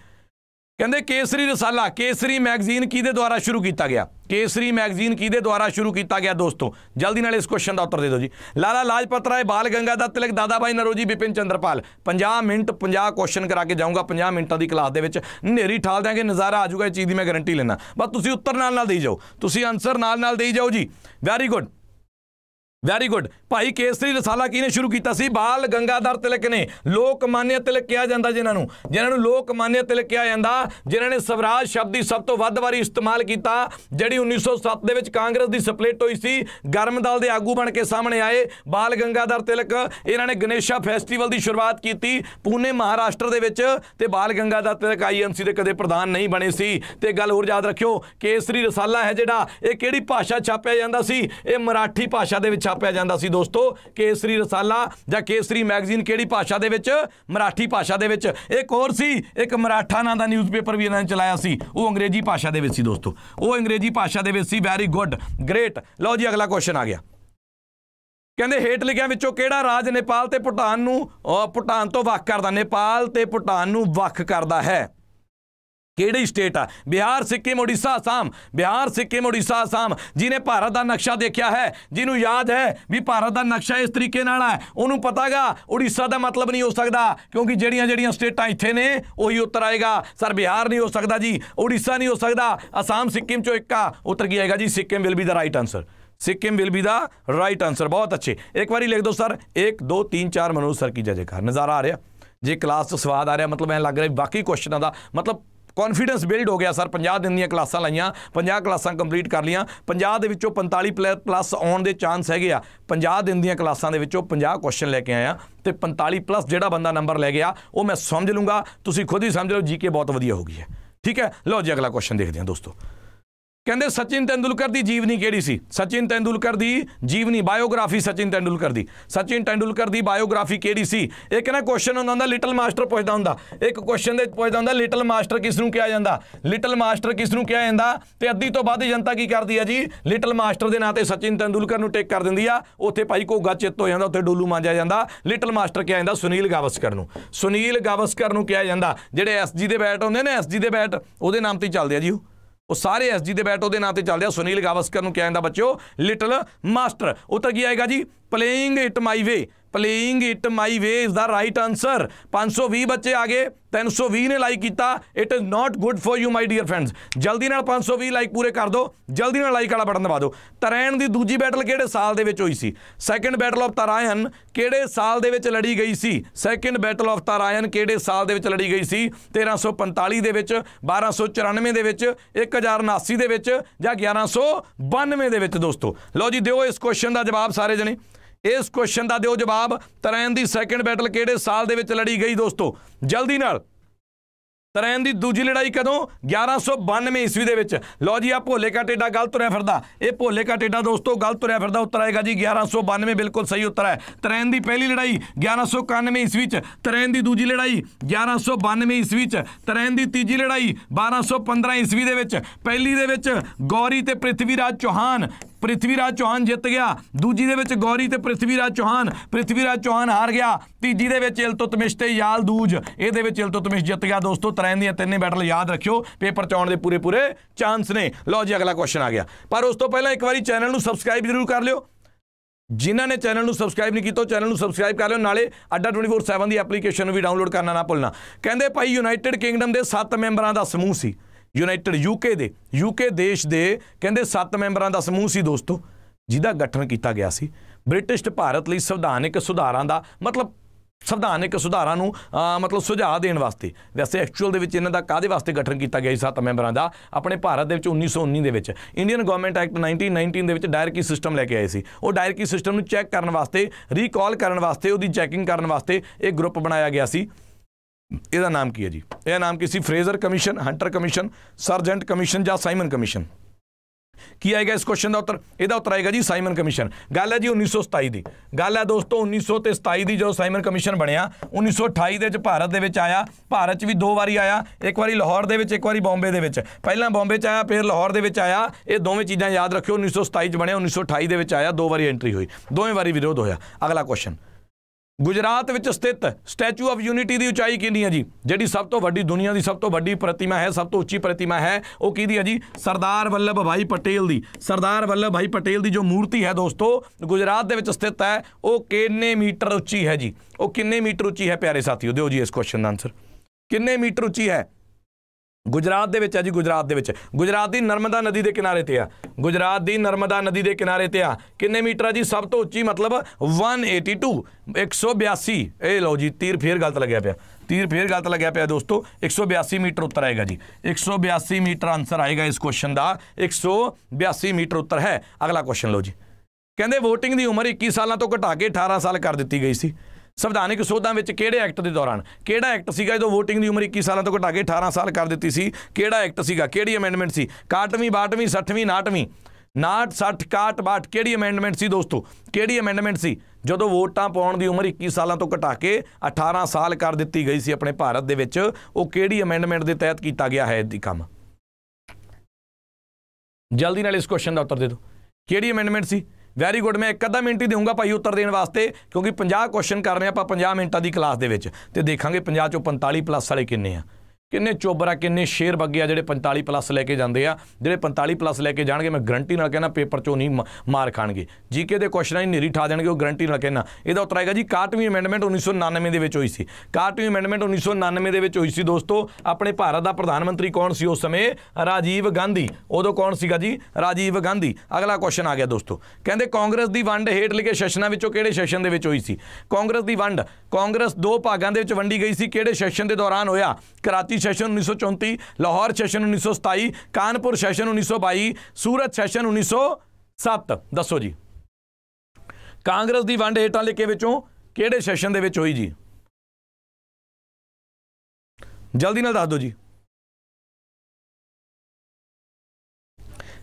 ਕਹਿੰਦੇ ਕੇਸਰੀ ਰਸਾਲਾ ਕੇਸਰੀ ਮੈਗਜ਼ੀਨ ਕਿਹਦੇ ਦੁਆਰਾ ਸ਼ੁਰੂ ਕੀਤਾ ਗਿਆ ਕੇਸਰੀ ਮੈਗਜ਼ੀਨ ਕਿਹਦੇ ਦੁਆਰਾ ਸ਼ੁਰੂ ਕੀਤਾ ਗਿਆ ਦੋਸਤੋ ਜਲਦੀ ਨਾਲ ਇਸ ਕੁਐਸਚਨ ਦਾ ਉੱਤਰ ਦੇ ਦਿਓ ਜੀ ਲਾਲਾ ਲਾਜਪਤ ਰਾਏ ਬਾਲ ਦਾ ਤਿਲਕ ਦਾਦਾਬਾਈ ਨਰੋਜੀ ਬਿਪਿਨ ਚੰਦਰਪਾਲ 50 ਮਿੰਟ 50 ਕੁਐਸਚਨ ਕਰਾ ਕੇ ਜਾਊਂਗਾ 50 ਮਿੰਟਾਂ ਦੀ ਕਲਾਸ ਦੇ ਵਿੱਚ ਨੇਰੀ ਠਾਲ ਦਾਂਗੇ ਨਜ਼ਾਰਾ ਆ ਜਾਊਗਾ ਇਹ ਚੀਜ਼ ਦੀ ਮੈਂ ਗਾਰੰਟੀ ਲੈਣਾ ਬਸ ਤੁਸੀਂ ਉੱਤਰ ਨਾਲ ਨਾਲ ਦੇਈ ਜਾਓ ਤੁਸੀਂ ਆਨਸਰ ਨਾਲ ਨਾਲ ਦੇਈ ਜਾਓ ਜੀ ਵੈਰੀ ਗੁੱਡ ਵੈਰੀ ਗੁੱਡ ਭਾਈ ਕੇਸਰੀ ਰਸਾਲਾ ਕਿਹਨੇ ਸ਼ੁਰੂ ਕੀਤਾ ਸੀ ਬਾਲ ਗੰਗਾਧਰ ਤਿਲਕ ਨੇ ਲੋਕ ਮਾਨਿਆ ਤਿਲਕ ਕਿਹਾ ਜਾਂਦਾ ਜਿਨ੍ਹਾਂ ਨੂੰ ਜਿਨ੍ਹਾਂ ਨੂੰ ਲੋਕ ਮਾਨਿਆ ਤਿਲਕ ਕਿਹਾ ਜਾਂਦਾ ਜਿਨ੍ਹਾਂ ਨੇ ਸਵਰਾਜ ਸ਼ਬਦ ਦੀ ਸਭ ਤੋਂ ਵੱਧ ਵਾਰੀ ਇਸਤੇਮਾਲ ਕੀਤਾ ਜਿਹੜੀ 1907 ਦੇ ਵਿੱਚ ਕਾਂਗਰਸ ਦੀ ਸਪਲਿਟ ਹੋਈ ਸੀ ਗਰਮ ਦਲ ਦੇ ਆਗੂ ਬਣ ਕੇ ਸਾਹਮਣੇ ਆਏ ਬਾਲ ਗੰਗਾਧਰ ਤਿਲਕ ਇਹਨਾਂ ਨੇ ਗਣੇਸ਼ਾ ਫੈਸਟੀਵਲ ਦੀ ਸ਼ੁਰੂਆਤ ਕੀਤੀ ਪੂਨੇ ਮਹਾਰਾਸ਼ਟਰ ਦੇ ਵਿੱਚ ਤੇ ਬਾਲ ਗੰਗਾਧਰ ਤਿਲਕ ਆਈਐਮਸੀ ਦੇ ਕਦੇ ਪ੍ਰਧਾਨ ਨਹੀਂ ਬਣੇ ਸੀ ਤੇ ਗੱਲ ਹੋਰ ਯਾਦ ਰੱਖਿਓ ਕੇਸਰੀ ਰਸਾਲਾ ਹੈ ਜਿਹੜਾ ਇਹ ਕਿਹੜੀ ਭਾਸ਼ਾ ਛਾਪਿਆ ਜਾਂਦਾ ਸੀ ਇਹ ਮਰਾਠੀ ਭਾਸ਼ਾ ਦੇ ਵਿੱਚ ਛਾਪਿਆ ਜਾਂਦਾ ਸੀ ਦੋਸਤੋ ਕੇਸਰੀ ਰਸਾਲਾ ਜਾਂ ਕੇਸਰੀ ਮੈਗਜ਼ੀਨ ਕਿਹੜੀ ਭਾਸ਼ਾ ਦੇ ਵਿੱਚ ਮਰਾਠੀ ਭਾਸ਼ਾ ਦੇ ਵਿੱਚ ਇੱਕ ਹੋਰ ਸੀ ਇੱਕ ਮਰਾਠਾ ਨਾਂ ਦਾ ਨਿਊਜ਼ਪੇਪਰ ਵੀ ਇਹਨਾਂ ਨੇ ਚਲਾਇਆ ਸੀ ਉਹ ਅੰਗਰੇਜ਼ੀ ਭਾਸ਼ਾ ਦੇ ਵਿੱਚ ਸੀ ਦੋਸਤੋ ਉਹ ਅੰਗਰੇਜ਼ੀ ਭਾਸ਼ਾ ਦੇ ਵਿੱਚ ਸੀ ਵੈਰੀ ਗੁੱਡ ਗ੍ਰੇਟ ਲਓ ਜੀ ਅਗਲਾ ਕੁਐਸਚਨ ਆ ਗਿਆ ਕਹਿੰਦੇ ਹੇਠ ਲਿਖਿਆਂ ਵਿੱਚੋਂ ਕਿਹੜਾ ਰਾਜ ਨੇਪਾਲ ਤੇ ਭੂਟਾਨ ਨੂੰ ਭੂਟਾਨ ਤੋਂ ਵੱਖ ਕਰਦਾ ਨੇਪਾਲ ਤੇ ਭੂਟਾਨ ਨੂੰ ਵੱਖ ਕਰਦਾ ਹੈ ਕਿਹੜੀ ਸਟੇਟ ਆ ਬਿਹਾਰ ਸਿੱਕਿਮ ਓਡੀਸ਼ਾ ਆਸਾਮ ਬਿਹਾਰ ਸਿੱਕਿਮ ਓਡੀਸ਼ਾ ਆਸਾਮ ਜਿਹਨੇ ਭਾਰਤ ਦਾ ਨਕਸ਼ਾ ਦੇਖਿਆ ਹੈ ਜਿਹਨੂੰ ਯਾਦ ਹੈ ਵੀ ਭਾਰਤ ਦਾ ਨਕਸ਼ਾ ਇਸ ਤਰੀਕੇ ਨਾਲ ਆ ਉਹਨੂੰ ਪਤਾਗਾ ਓਡੀਸ਼ਾ ਦਾ ਮਤਲਬ ਨਹੀਂ ਹੋ ਸਕਦਾ ਕਿਉਂਕਿ ਜਿਹੜੀਆਂ ਜਿਹੜੀਆਂ ਸਟੇਟਾਂ ਇੱਥੇ ਨੇ ਉਹੀ ਉੱਤਰ ਆਏਗਾ ਸਰ ਬਿਹਾਰ ਨਹੀਂ ਹੋ ਸਕਦਾ ਜੀ ਓਡੀਸ਼ਾ ਨਹੀਂ ਹੋ ਸਕਦਾ ਆਸਾਮ ਸਿੱਕਿਮ ਚੋਂ ਇੱਕ ਆ ਉੱਤਰ ਕੀ ਆਏਗਾ ਜੀ Sikkim will be the right answer Sikkim will be the right answer ਬਹੁਤ ਅੱਛੇ ਇੱਕ ਵਾਰੀ ਲਿਖ ਦਿਓ ਸਰ 1 2 3 4 ਮਨੋਜ ਸਰ ਕੀ ਜਜੇਗਾ ਨਜ਼ਾਰਾ ਆ ਰਿਹਾ ਜੇ ਕਲਾਸ ਤੋਂ ਸਵਾਦ ਆ ਰਿਹਾ ਮਤਲਬ ਐ ਲੱਗ ਰਿਹਾ ਬਾਕੀ ਕੁਐਸਚਨਾਂ ਦਾ ਮਤਲਬ ਕੌਨਫੀਡੈਂਸ ਬਿਲਡ ਹੋ ਗਿਆ ਸਰ 50 ਦਿਨ ਦੀਆਂ ਕਲਾਸਾਂ ਲਾਈਆਂ 50 ਕਲਾਸਾਂ ਕੰਪਲੀਟ ਕਰ ਲੀਆਂ 50 ਦੇ ਵਿੱਚੋਂ 45 ਪਲੱਸ ਆਉਣ ਦੇ ਚਾਂਸ ਹੈਗੇ ਆ 50 ਦਿਨ ਦੀਆਂ ਕਲਾਸਾਂ ਦੇ ਵਿੱਚੋਂ 50 ਕੁਐਸਚਨ ਲੈ ਕੇ ਆਇਆ ਤੇ 45 ਪਲੱਸ ਜਿਹੜਾ ਬੰਦਾ ਨੰਬਰ ਲੈ ਗਿਆ ਉਹ ਮੈਂ ਸਮਝ ਲੂੰਗਾ ਤੁਸੀਂ ਖੁਦ ਹੀ ਸਮਝ ਲਓ ਜੀਕੇ ਬਹੁਤ ਵਧੀਆ ਹੋ ਗਈ ਹੈ ਠੀਕ ਹੈ ਲਓ ਜੀ ਅਗਲਾ ਕੁਐਸਚਨ ਦੇਖਦੇ ਹਾਂ ਦੋਸਤੋ ਕਹਿੰਦੇ ਸਚਿਨ ਤੈਂਦੁਲਕਰ ਦੀ ਜੀਵਨੀ ਕਿਹੜੀ ਸੀ ਸਚਿਨ ਤੈਂਦੁਲਕਰ ਦੀ ਜੀਵਨੀ ਬਾਇਓਗ੍ਰਾਫੀ ਸਚਿਨ ਤੈਂਦੁਲਕਰ ਦੀ ਸਚਿਨ ਤੈਂਦੁਲਕਰ ਦੀ ਬਾਇਓਗ੍ਰਾਫੀ ਕਿਹੜੀ ਸੀ ਇੱਕ ਨਾ ਕੁਐਸਚਨ ਹੁੰਦਾ ਹੁੰਦਾ ਲਿਟਲ ਮਾਸਟਰ ਪੁੱਛਦਾ ਹੁੰਦਾ ਇੱਕ ਕੁਐਸਚਨ ਦੇ ਪੁੱਛਦਾ ਹੁੰਦਾ ਲਿਟਲ ਮਾਸਟਰ ਕਿਸ ਨੂੰ ਕਿਹਾ ਜਾਂਦਾ ਲਿਟਲ ਮਾਸਟਰ ਕਿਸ ਨੂੰ ਕਿਹਾ ਜਾਂਦਾ ਤੇ ਅੱਧੀ ਤੋਂ ਵੱਧ ਜਨਤਾ ਕੀ ਕਰਦੀ ਆ ਜੀ ਲਿਟਲ ਮਾਸਟਰ ਦੇ ਨਾਂ ਤੇ ਸਚਿਨ ਤੈਂਦੁਲਕਰ ਨੂੰ ਟੇਕ ਕਰ ਦਿੰਦੀ ਆ ਉੱਥੇ ਭਾਈ ਕੋਗਾ ਚਿੱਤ ਹੋ ਜਾਂਦਾ ਉੱਥੇ ਡੋਲੂ ਮਾਂਜਿਆ ਜਾਂਦਾ ਲਿਟਲ ਮਾਸਟਰ ਕਿਹਾ ਜਾਂਦਾ ਸੁਨੀਲ ਗਾਵਸਕਰ ਨੂੰ ਸੁਨੀਲ ਗਾਵਸਕਰ ਨੂੰ ਕਿਹਾ ਜਾਂਦਾ ਜਿਹੜੇ ਐਸਜੀ ਦੇ ਬੈਟ ਹੁੰਦੇ ਨੇ ਐਸਜੀ ਦੇ ਬੈਟ ਉਹਦੇ ਨਾਮ ਤੇ ਚੱਲਦੇ ਆ ਜੀ ਉਹ ਉਹ ਸਾਰੇ ਐਸਜੀ ਦੇ ਬੈਟ ਉਹਦੇ ਨਾਂ ਤੇ ਚੱਲਦੇ ਆ ਸੁਨੀਲ ਗਾਵਸਕਰ ਨੂੰ ਕਿਹਾ ਜਾਂਦਾ ਬੱਚਿਓ ਲਿਟਲ ਮਾਸਟਰ ਉੱਤਰ ਕੀ ਆਏਗਾ ਜੀ playing it my way playing it my way is the right answer 520 ਬੱਚੇ ਆ ਗਏ 320 ਨੇ ਲਾਈਕ ਕੀਤਾ it is not good for you my dear friends ਜਲਦੀ ਨਾਲ 520 ਲਾਈਕ ਪੂਰੇ ਕਰ ਦਿਓ ਜਲਦੀ ਨਾਲ ਲਾਈਕ ਵਾਲਾ ਬਟਨ ਦਬਾ ਦਿਓ ਤਰੈਣ ਦੀ ਦੂਜੀ ਬੈਟਲ ਕਿਹੜੇ ਸਾਲ ਦੇ ਵਿੱਚ ਹੋਈ ਸੀ ਸੈਕੰਡ ਬੈਟਲ ਆਫ ਤਰਾਇਨ ਕਿਹੜੇ ਸਾਲ ਦੇ ਵਿੱਚ ਲੜੀ ਗਈ ਸੀ ਸੈਕੰਡ ਬੈਟਲ ਆਫ ਤਰਾਇਨ ਕਿਹੜੇ ਸਾਲ ਦੇ ਵਿੱਚ ਲੜੀ ਗਈ ਸੀ 1345 ਦੇ ਵਿੱਚ 1294 ਦੇ ਵਿੱਚ 1079 ਦੇ ਵਿੱਚ ਜਾਂ 1192 ਦੇ ਵਿੱਚ ਦੋਸਤੋ ਲਓ ਜੀ ਦਿਓ ਇਸ ਕੁਐਸਚਨ ਦਾ ਜਵਾਬ ਸਾਰੇ ਜਣੇ ਇਸ ਕੁਐਸਚਨ ਦਾ ਦਿਓ ਜਵਾਬ ਤਰੈਨ ਦੀ ਸੈਕੰਡ ਬੈਟਲ ਕਿਹੜੇ ਸਾਲ ਦੇ ਵਿੱਚ ਲੜੀ ਗਈ ਦੋਸਤੋ ਜਲਦੀ ਨਾਲ ਤਰੈਨ ਦੀ ਦੂਜੀ ਲੜਾਈ ਕਦੋਂ 1192 ਈਸਵੀ ਦੇ ਵਿੱਚ ਲਓ ਜੀ ਆ ਭੋਲੇ ਕਾ ਟੇਡਾ ਗਲਤ ਰਿਹਾ ਫਿਰਦਾ ਇਹ ਭੋਲੇ ਕਾ ਟੇਡਾ ਦੋਸਤੋ ਗਲਤ ਰਿਹਾ ਫਿਰਦਾ ਉੱਤਰ ਆਏਗਾ ਜੀ 1192 ਬਿਲਕੁਲ ਸਹੀ ਉੱਤਰ ਹੈ ਤਰੈਨ ਦੀ ਪਹਿਲੀ ਲੜਾਈ 1191 ਈਸਵੀ ਚ ਤਰੈਨ ਦੀ ਦੂਜੀ ਲੜਾਈ 1192 ਈਸਵੀ ਚ ਤਰੈਨ ਦੀ ਤੀਜੀ ਲੜਾਈ 1215 ਈਸਵੀ ਦੇ ਵਿੱਚ ਪਹਿਲੀ ਦੇ ਵਿੱਚ ਗੌਰੀ ਤੇ ਪ੍ਰਿਥਵੀ ਰਾਜ ਚੌਹਾਨ ਪ੍ਰਿਥਵੀਰਾਜ ਚੌਹਾਨ ਜਿੱਤ ਗਿਆ ਦੂਜੀ ਦੇ ਵਿੱਚ ਗੌਰੀ ਤੇ ਪ੍ਰਿਥਵੀਰਾਜ ਚੌਹਾਨ ਪ੍ਰਿਥਵੀਰਾਜ ਚੌਹਾਨ ਹਾਰ ਗਿਆ ਤੀਜੀ ਦੇ ਵਿੱਚ ਇਲਤੁਤਮਿਸ਼ ਤੇ ਯਾਲਦੂਜ ਇਹਦੇ ਵਿੱਚ ਇਲਤੁਤਮਿਸ਼ ਜਿੱਤ ਗਿਆ ਦੋਸਤੋ ਤਰੈਨ ਦੀਆਂ ਤਿੰਨੇ ਬੈਟਲ ਯਾਦ ਰੱਖਿਓ ਪੇਪਰ ਚ ਆਉਣ ਦੇ ਪੂਰੇ ਪੂਰੇ ਚਾਂਸ ਨੇ ਲਓ ਜੀ ਅਗਲਾ ਕੁਐਸਚਨ ਆ ਗਿਆ ਪਰ ਉਸ ਤੋਂ ਪਹਿਲਾਂ ਇੱਕ ਵਾਰੀ ਚੈਨਲ ਨੂੰ ਸਬਸਕ੍ਰਾਈਬ ਜ਼ਰੂਰ ਕਰ ਲਿਓ ਜਿਨ੍ਹਾਂ ਨੇ ਚੈਨਲ ਨੂੰ ਸਬਸਕ੍ਰਾਈਬ ਨਹੀਂ ਕੀਤਾ ਚੈਨਲ ਨੂੰ ਸਬਸਕ੍ਰਾਈਬ ਕਰ ਲਿਓ ਨਾਲੇ ਅੱਡਾ 24/7 ਦੀ ਐਪਲੀਕੇਸ਼ਨ ਨੂੰ ਵੀ ਡਾਊਨਲੋਡ ਕਰਨਾ ਨਾ ਭੁੱਲਣਾ ਕਹਿੰਦੇ ਭਾਈ ਯੂਨਾਈਟਿਡ ਕਿੰਗਡਮ ਦੇ 7 ਮੈਂਬਰਾਂ ਦਾ ਸਮੂਹ ਸੀ ਯੂਨਾਈਟਿਡ ਯੂਕੇ ਦੇ ਯੂਕੇ ਦੇਸ਼ ਦੇ ਕਹਿੰਦੇ 7 ਮੈਂਬਰਾਂ ਦਾ ਸਮੂਹ ਸੀ ਦੋਸਤੋ ਜਿਹਦਾ ਗਠਨ ਕੀਤਾ ਗਿਆ ਸੀ ਬ੍ਰਿਟਿਸ਼ ਤੇ ਭਾਰਤ ਲਈ ਸੰਵਿਧਾਨਿਕ ਸੁਧਾਰਾਂ ਦਾ ਮਤਲਬ ਸੰਵਿਧਾਨਿਕ ਸੁਧਾਰਾਂ ਨੂੰ ਮਤਲਬ ਸੁਝਾਅ ਦੇਣ ਵਾਸਤੇ ਵੈਸੇ ਐਕਚੁਅਲ ਦੇ ਵਿੱਚ ਇਹਨਾਂ ਦਾ ਕਾਦੇ ਵਾਸਤੇ ਗਠਨ ਕੀਤਾ ਗਿਆ ਸੀ ਸੱਤ ਮੈਂਬਰਾਂ ਦਾ ਆਪਣੇ ਭਾਰਤ ਦੇ ਵਿੱਚ 1919 ਦੇ ਵਿੱਚ ਇੰਡੀਅਨ ਗਵਰਨਮੈਂਟ ਐਕਟ 1919 ਦੇ ਵਿੱਚ ਡਾਇਰਕੀ ਸਿਸਟਮ ਲੈ ਕੇ ਆਏ ਸੀ ਉਹ ਡਾਇਰਕੀ ਸਿਸਟਮ ਨੂੰ ਚੈੱਕ ਕਰਨ ਵਾਸਤੇ ਰੀਕਾਲ ਕਰਨ ਵਾਸਤੇ ਉਹਦੀ ਚੈਕਿੰਗ ਕਰਨ ਵਾਸਤੇ ਇਹ ਗਰੁੱਪ ਬਣਾਇਆ ਗਿਆ ਸੀ ਇਹਦਾ ਨਾਮ ਕੀ ਹੈ ਜੀ ਇਹ ਨਾਮ ਕੀ ਸੀ Fraser commission Hunter commission Sergeant commission ਜਾਂ ਸਾਈਮਨ ਕਮਿਸ਼ਨ ਕੀ ਆਏਗਾ ਇਸ ਕੁਐਸਚਨ ਦਾ ਉੱਤਰ ਇਹਦਾ ਉੱਤਰ ਆਏਗਾ ਜੀ ਸਾਈਮਨ ਕਮਿਸ਼ਨ ਗੱਲ ਹੈ ਜੀ 1927 ਦੀ ਗੱਲ ਹੈ ਦੋਸਤੋ 1927 ਦੀ ਜਦੋਂ ਸਾਈਮਨ ਕਮਿਸ਼ਨ ਬਣਿਆ 1928 ਦੇ ਵਿੱਚ ਭਾਰਤ ਦੇ ਵਿੱਚ ਆਇਆ ਭਾਰਤ 'ਚ ਵੀ ਦੋ ਵਾਰੀ ਆਇਆ ਇੱਕ ਵਾਰੀ ਲਾਹੌਰ ਦੇ ਵਿੱਚ ਇੱਕ ਵਾਰੀ ਬੰਬੇ ਦੇ ਵਿੱਚ ਪਹਿਲਾਂ ਬੰਬੇ 'ਚ ਆਇਆ ਫਿਰ ਲਾਹੌਰ ਦੇ ਵਿੱਚ ਆਇਆ ਇਹ ਦੋਵੇਂ ਚੀਜ਼ਾਂ ਯਾਦ ਰੱਖਿਓ 1927 'ਚ ਬਣਿਆ 1928 ਦੇ ਵਿੱਚ ਆਇਆ ਦੋ ਵਾਰੀ ਐਂਟਰੀ ਹੋਈ ਦੋਵੇਂ ਵਾਰੀ ਵਿਰੋਧ ਹੋਇਆ ਅਗਲਾ ਕੁਐਸਚਨ ਗੁਜਰਾਤ ਵਿੱਚ ਸਥਿਤ ਸਟੈਚੂ ਆਫ ਯੂਨਿਟੀ ਦੀ ਉਚਾਈ ਕਿੰਨੀ ਹੈ ਜੀ ਜਿਹੜੀ ਸਭ ਤੋਂ ਵੱਡੀ ਦੁਨੀਆ ਦੀ ਸਭ ਤੋਂ ਵੱਡੀ ਪ੍ਰਤਿਮਾ ਹੈ ਸਭ ਤੋਂ ਉੱਚੀ ਪ੍ਰਤਿਮਾ ਹੈ ਉਹ ਕਿਹਦੀ ਹੈ ਜੀ ਸਰਦਾਰ ਵੱਲਭ ਭਾਈ ਪਟੇਲ ਦੀ ਸਰਦਾਰ ਵੱਲਭ ਭਾਈ ਪਟੇਲ ਦੀ ਜੋ ਮੂਰਤੀ ਹੈ ਦੋਸਤੋ ਗੁਜਰਾਤ ਦੇ ਵਿੱਚ ਸਥਿਤ ਹੈ ਉਹ ਕਿੰਨੇ ਮੀਟਰ ਉੱਚੀ ਹੈ ਜੀ ਉਹ ਕਿੰਨੇ ਮੀਟਰ ਉੱਚੀ ਹੈ ਪਿਆਰੇ ਸਾਥੀਓ ਦਿਓ ਜੀ ਇਸ ਕੁਐਸਚਨ ਦਾ ਆਨਸਰ ਕਿੰਨੇ ਮੀਟਰ ਉੱਚੀ ਹੈ ਗੁਜਰਾਤ ਦੇ ਵਿੱਚ ਹੈ ਜੀ ਗੁਜਰਾਤ ਦੇ ਵਿੱਚ ਗੁਜਰਾਤ ਦੀ ਨਰਮਦਾ ਨਦੀ ਦੇ ਕਿਨਾਰੇ ਤੇ ਆ ਗੁਜਰਾਤ ਦੀ ਨਰਮਦਾ ਨਦੀ ਦੇ ਕਿਨਾਰੇ ਤੇ ਆ ਕਿੰਨੇ ਮੀਟਰ ਆ ਜੀ ਸਭ ਤੋਂ ਉੱਚੀ ਮਤਲਬ 182 182 ਇਹ ਲਓ ਜੀ ਤੀਰ ਫੇਰ ਗਲਤ ਲੱਗਿਆ ਪਿਆ ਤੀਰ ਫੇਰ ਗਲਤ ਲੱਗਿਆ ਪਿਆ ਦੋਸਤੋ 182 ਮੀਟਰ ਉੱਤਰ ਆਏਗਾ ਜੀ 182 ਮੀਟਰ ਆਨਸਰ ਆਏਗਾ ਇਸ ਕੁਐਸਚਨ ਦਾ 182 ਮੀਟਰ ਉੱਤਰ ਹੈ ਅਗਲਾ ਕੁਐਸਚਨ ਲਓ ਜੀ ਕਹਿੰਦੇ VOTING ਦੀ ਉਮਰ 21 ਸਾਲਾਂ ਤੋਂ ਘਟਾ ਕੇ 18 ਸਾਲ ਕਰ ਦਿੱਤੀ ਗਈ ਸੀ ਸੰਵਿਧਾਨਿਕ ਸੋਧਾਂ ਵਿੱਚ ਕਿਹੜੇ ਐਕਟ ਦੇ ਦੌਰਾਨ ਕਿਹੜਾ ਐਕਟ ਸੀਗਾ ਜਦੋਂ VOTING ਦੀ ਉਮਰ 21 ਸਾਲਾਂ ਤੋਂ ਘਟਾ ਕੇ 18 ਸਾਲ ਕਰ ਦਿੱਤੀ ਸੀ ਕਿਹੜਾ ਐਕਟ ਸੀਗਾ ਕਿਹੜੀ ਅਮੈਂਡਮੈਂਟ ਸੀ 61ਵੀਂ 62ਵੀਂ 60ਵੀਂ 69ਵੀਂ 59 60 61 62 ਕਿਹੜੀ ਅਮੈਂਡਮੈਂਟ ਸੀ ਦੋਸਤੋ ਕਿਹੜੀ ਅਮੈਂਡਮੈਂਟ ਸੀ ਜਦੋਂ ਵੋਟਾਂ ਪਾਉਣ ਦੀ ਉਮਰ 21 ਸਾਲਾਂ ਤੋਂ ਘਟਾ ਕੇ 18 ਸਾਲ ਕਰ ਦਿੱਤੀ ਗਈ ਸੀ ਆਪਣੇ ਭਾਰਤ ਦੇ ਵਿੱਚ ਉਹ ਕਿਹੜੀ ਅਮੈਂਡਮੈਂਟ ਦੇ ਤਹਿਤ ਕੀਤਾ ਗਿਆ ਹੈ ਇਹਦੀ ਕੰਮ ਜਲਦੀ ਨਾਲ ਇਸ ਕੁਐਸਚਨ ਦਾ ਉੱਤਰ ਦੇ ਦਿਓ ਕਿਹੜੀ ਅਮੈਂਡਮੈਂਟ ਸੀ ਵੈਰੀ ਗੁੱਡ ਮੈਂ ਇੱਕ ਅੱਧਾ ਮਿੰਟ ਹੀ ਦੇਵਾਂਗਾ ਭਾਈ ਉੱਤਰ ਦੇਣ ਵਾਸਤੇ ਕਿਉਂਕਿ 50 ਕੁਐਸਚਨ ਕਰਨੇ ਆਪਾਂ 50 ਮਿੰਟਾਂ ਦੀ ਕਲਾਸ ਦੇ ਵਿੱਚ ਤੇ ਦੇਖਾਂਗੇ 50 ਚੋਂ 45 ਪਲੱਸ ਵਾਲੇ ਕਿੰਨੇ ਆ ਕਿੰਨੇ ਚੋਬਰਾ ਕਿੰਨੇ ਸ਼ੇਰ ਬੱਗੇ ਆ ਜਿਹੜੇ 45 ਪਲੱਸ ਲੈ ਕੇ ਜਾਂਦੇ ਆ ਜਿਹੜੇ 45 ਪਲੱਸ ਲੈ ਕੇ ਜਾਣਗੇ ਮੈਂ ਗਰੰਟੀ ਨਾਲ ਕਹਿੰਦਾ ਪੇਪਰ ਚੋਂ ਨਹੀਂ ਮਾਰ ਖਾਣਗੇ ਜੀਕੇ ਦੇ ਕੁਐਸਚਨਾਂ ਹੀ ਨੇਰੀ ਠਾ ਦੇਣਗੇ ਉਹ ਗਰੰਟੀ ਨਾਲ ਕਹਿੰਦਾ ਇਹਦਾ ਉੱਤਰ ਆਏਗਾ ਜੀ 61ਵੀਂ ਅਮੈਂਡਮੈਂਟ 1999 ਦੇ ਵਿੱਚ ਹੋਈ ਸੀ 61ਵੀਂ ਅਮੈਂਡਮੈਂਟ 1999 ਦੇ ਵਿੱਚ ਹੋਈ ਸੀ ਦੋਸਤੋ ਆਪਣੇ ਭਾਰਤ ਦਾ ਪ੍ਰਧਾਨ ਮੰਤਰੀ ਕੌਣ ਸੀ ਉਸ ਸਮੇਂ ਰਾਜੀਵ ਗਾਂਧੀ ਉਦੋਂ ਕੌਣ ਸੀਗਾ ਜੀ ਰਾਜੀਵ ਗਾਂਧੀ ਅਗਲਾ ਕੁਐਸਚਨ ਆ ਗਿਆ ਦੋਸਤੋ ਕਹਿੰਦੇ ਕਾਂਗਰਸ ਦੀ ਵੰਡ ਹੇਠ ਲਿਖੇ ਸੈਸ਼ਨਾਂ ਵਿੱਚੋਂ ਕਿਹੜੇ ਸੈਸ਼ਨ ਦੇ ਵਿੱਚ ਹੋਈ ਸੀ ਕਾਂਗਰਸ ਦੀ ਵੰਡ ਕਾਂਗਰਸ ਦੋ ਭਾਗਾਂ ਦੇ ਵਿੱਚ ਵੰਡੀ ਗਈ ਸੀ ਕਿਹੜੇ ਸੈਸ਼ਨ ਦੇ ਦੌਰਾਨ ਹੋਇਆ Karachi session 1934 Lahore session 1927 Kanpur session 1922 Surat session 1907 ਦੱਸੋ ਜੀ ਕਾਂਗਰਸ ਦੀ ਵੰਡ ਹੇਟਾਂ ਲਿਖੇ ਵਿੱਚੋਂ ਕਿਹੜੇ ਸੈਸ਼ਨ ਦੇ ਵਿੱਚ ਹੋਈ ਜੀ ਜਲਦੀ ਨਾਲ ਦੱਸ ਦਿਓ ਜੀ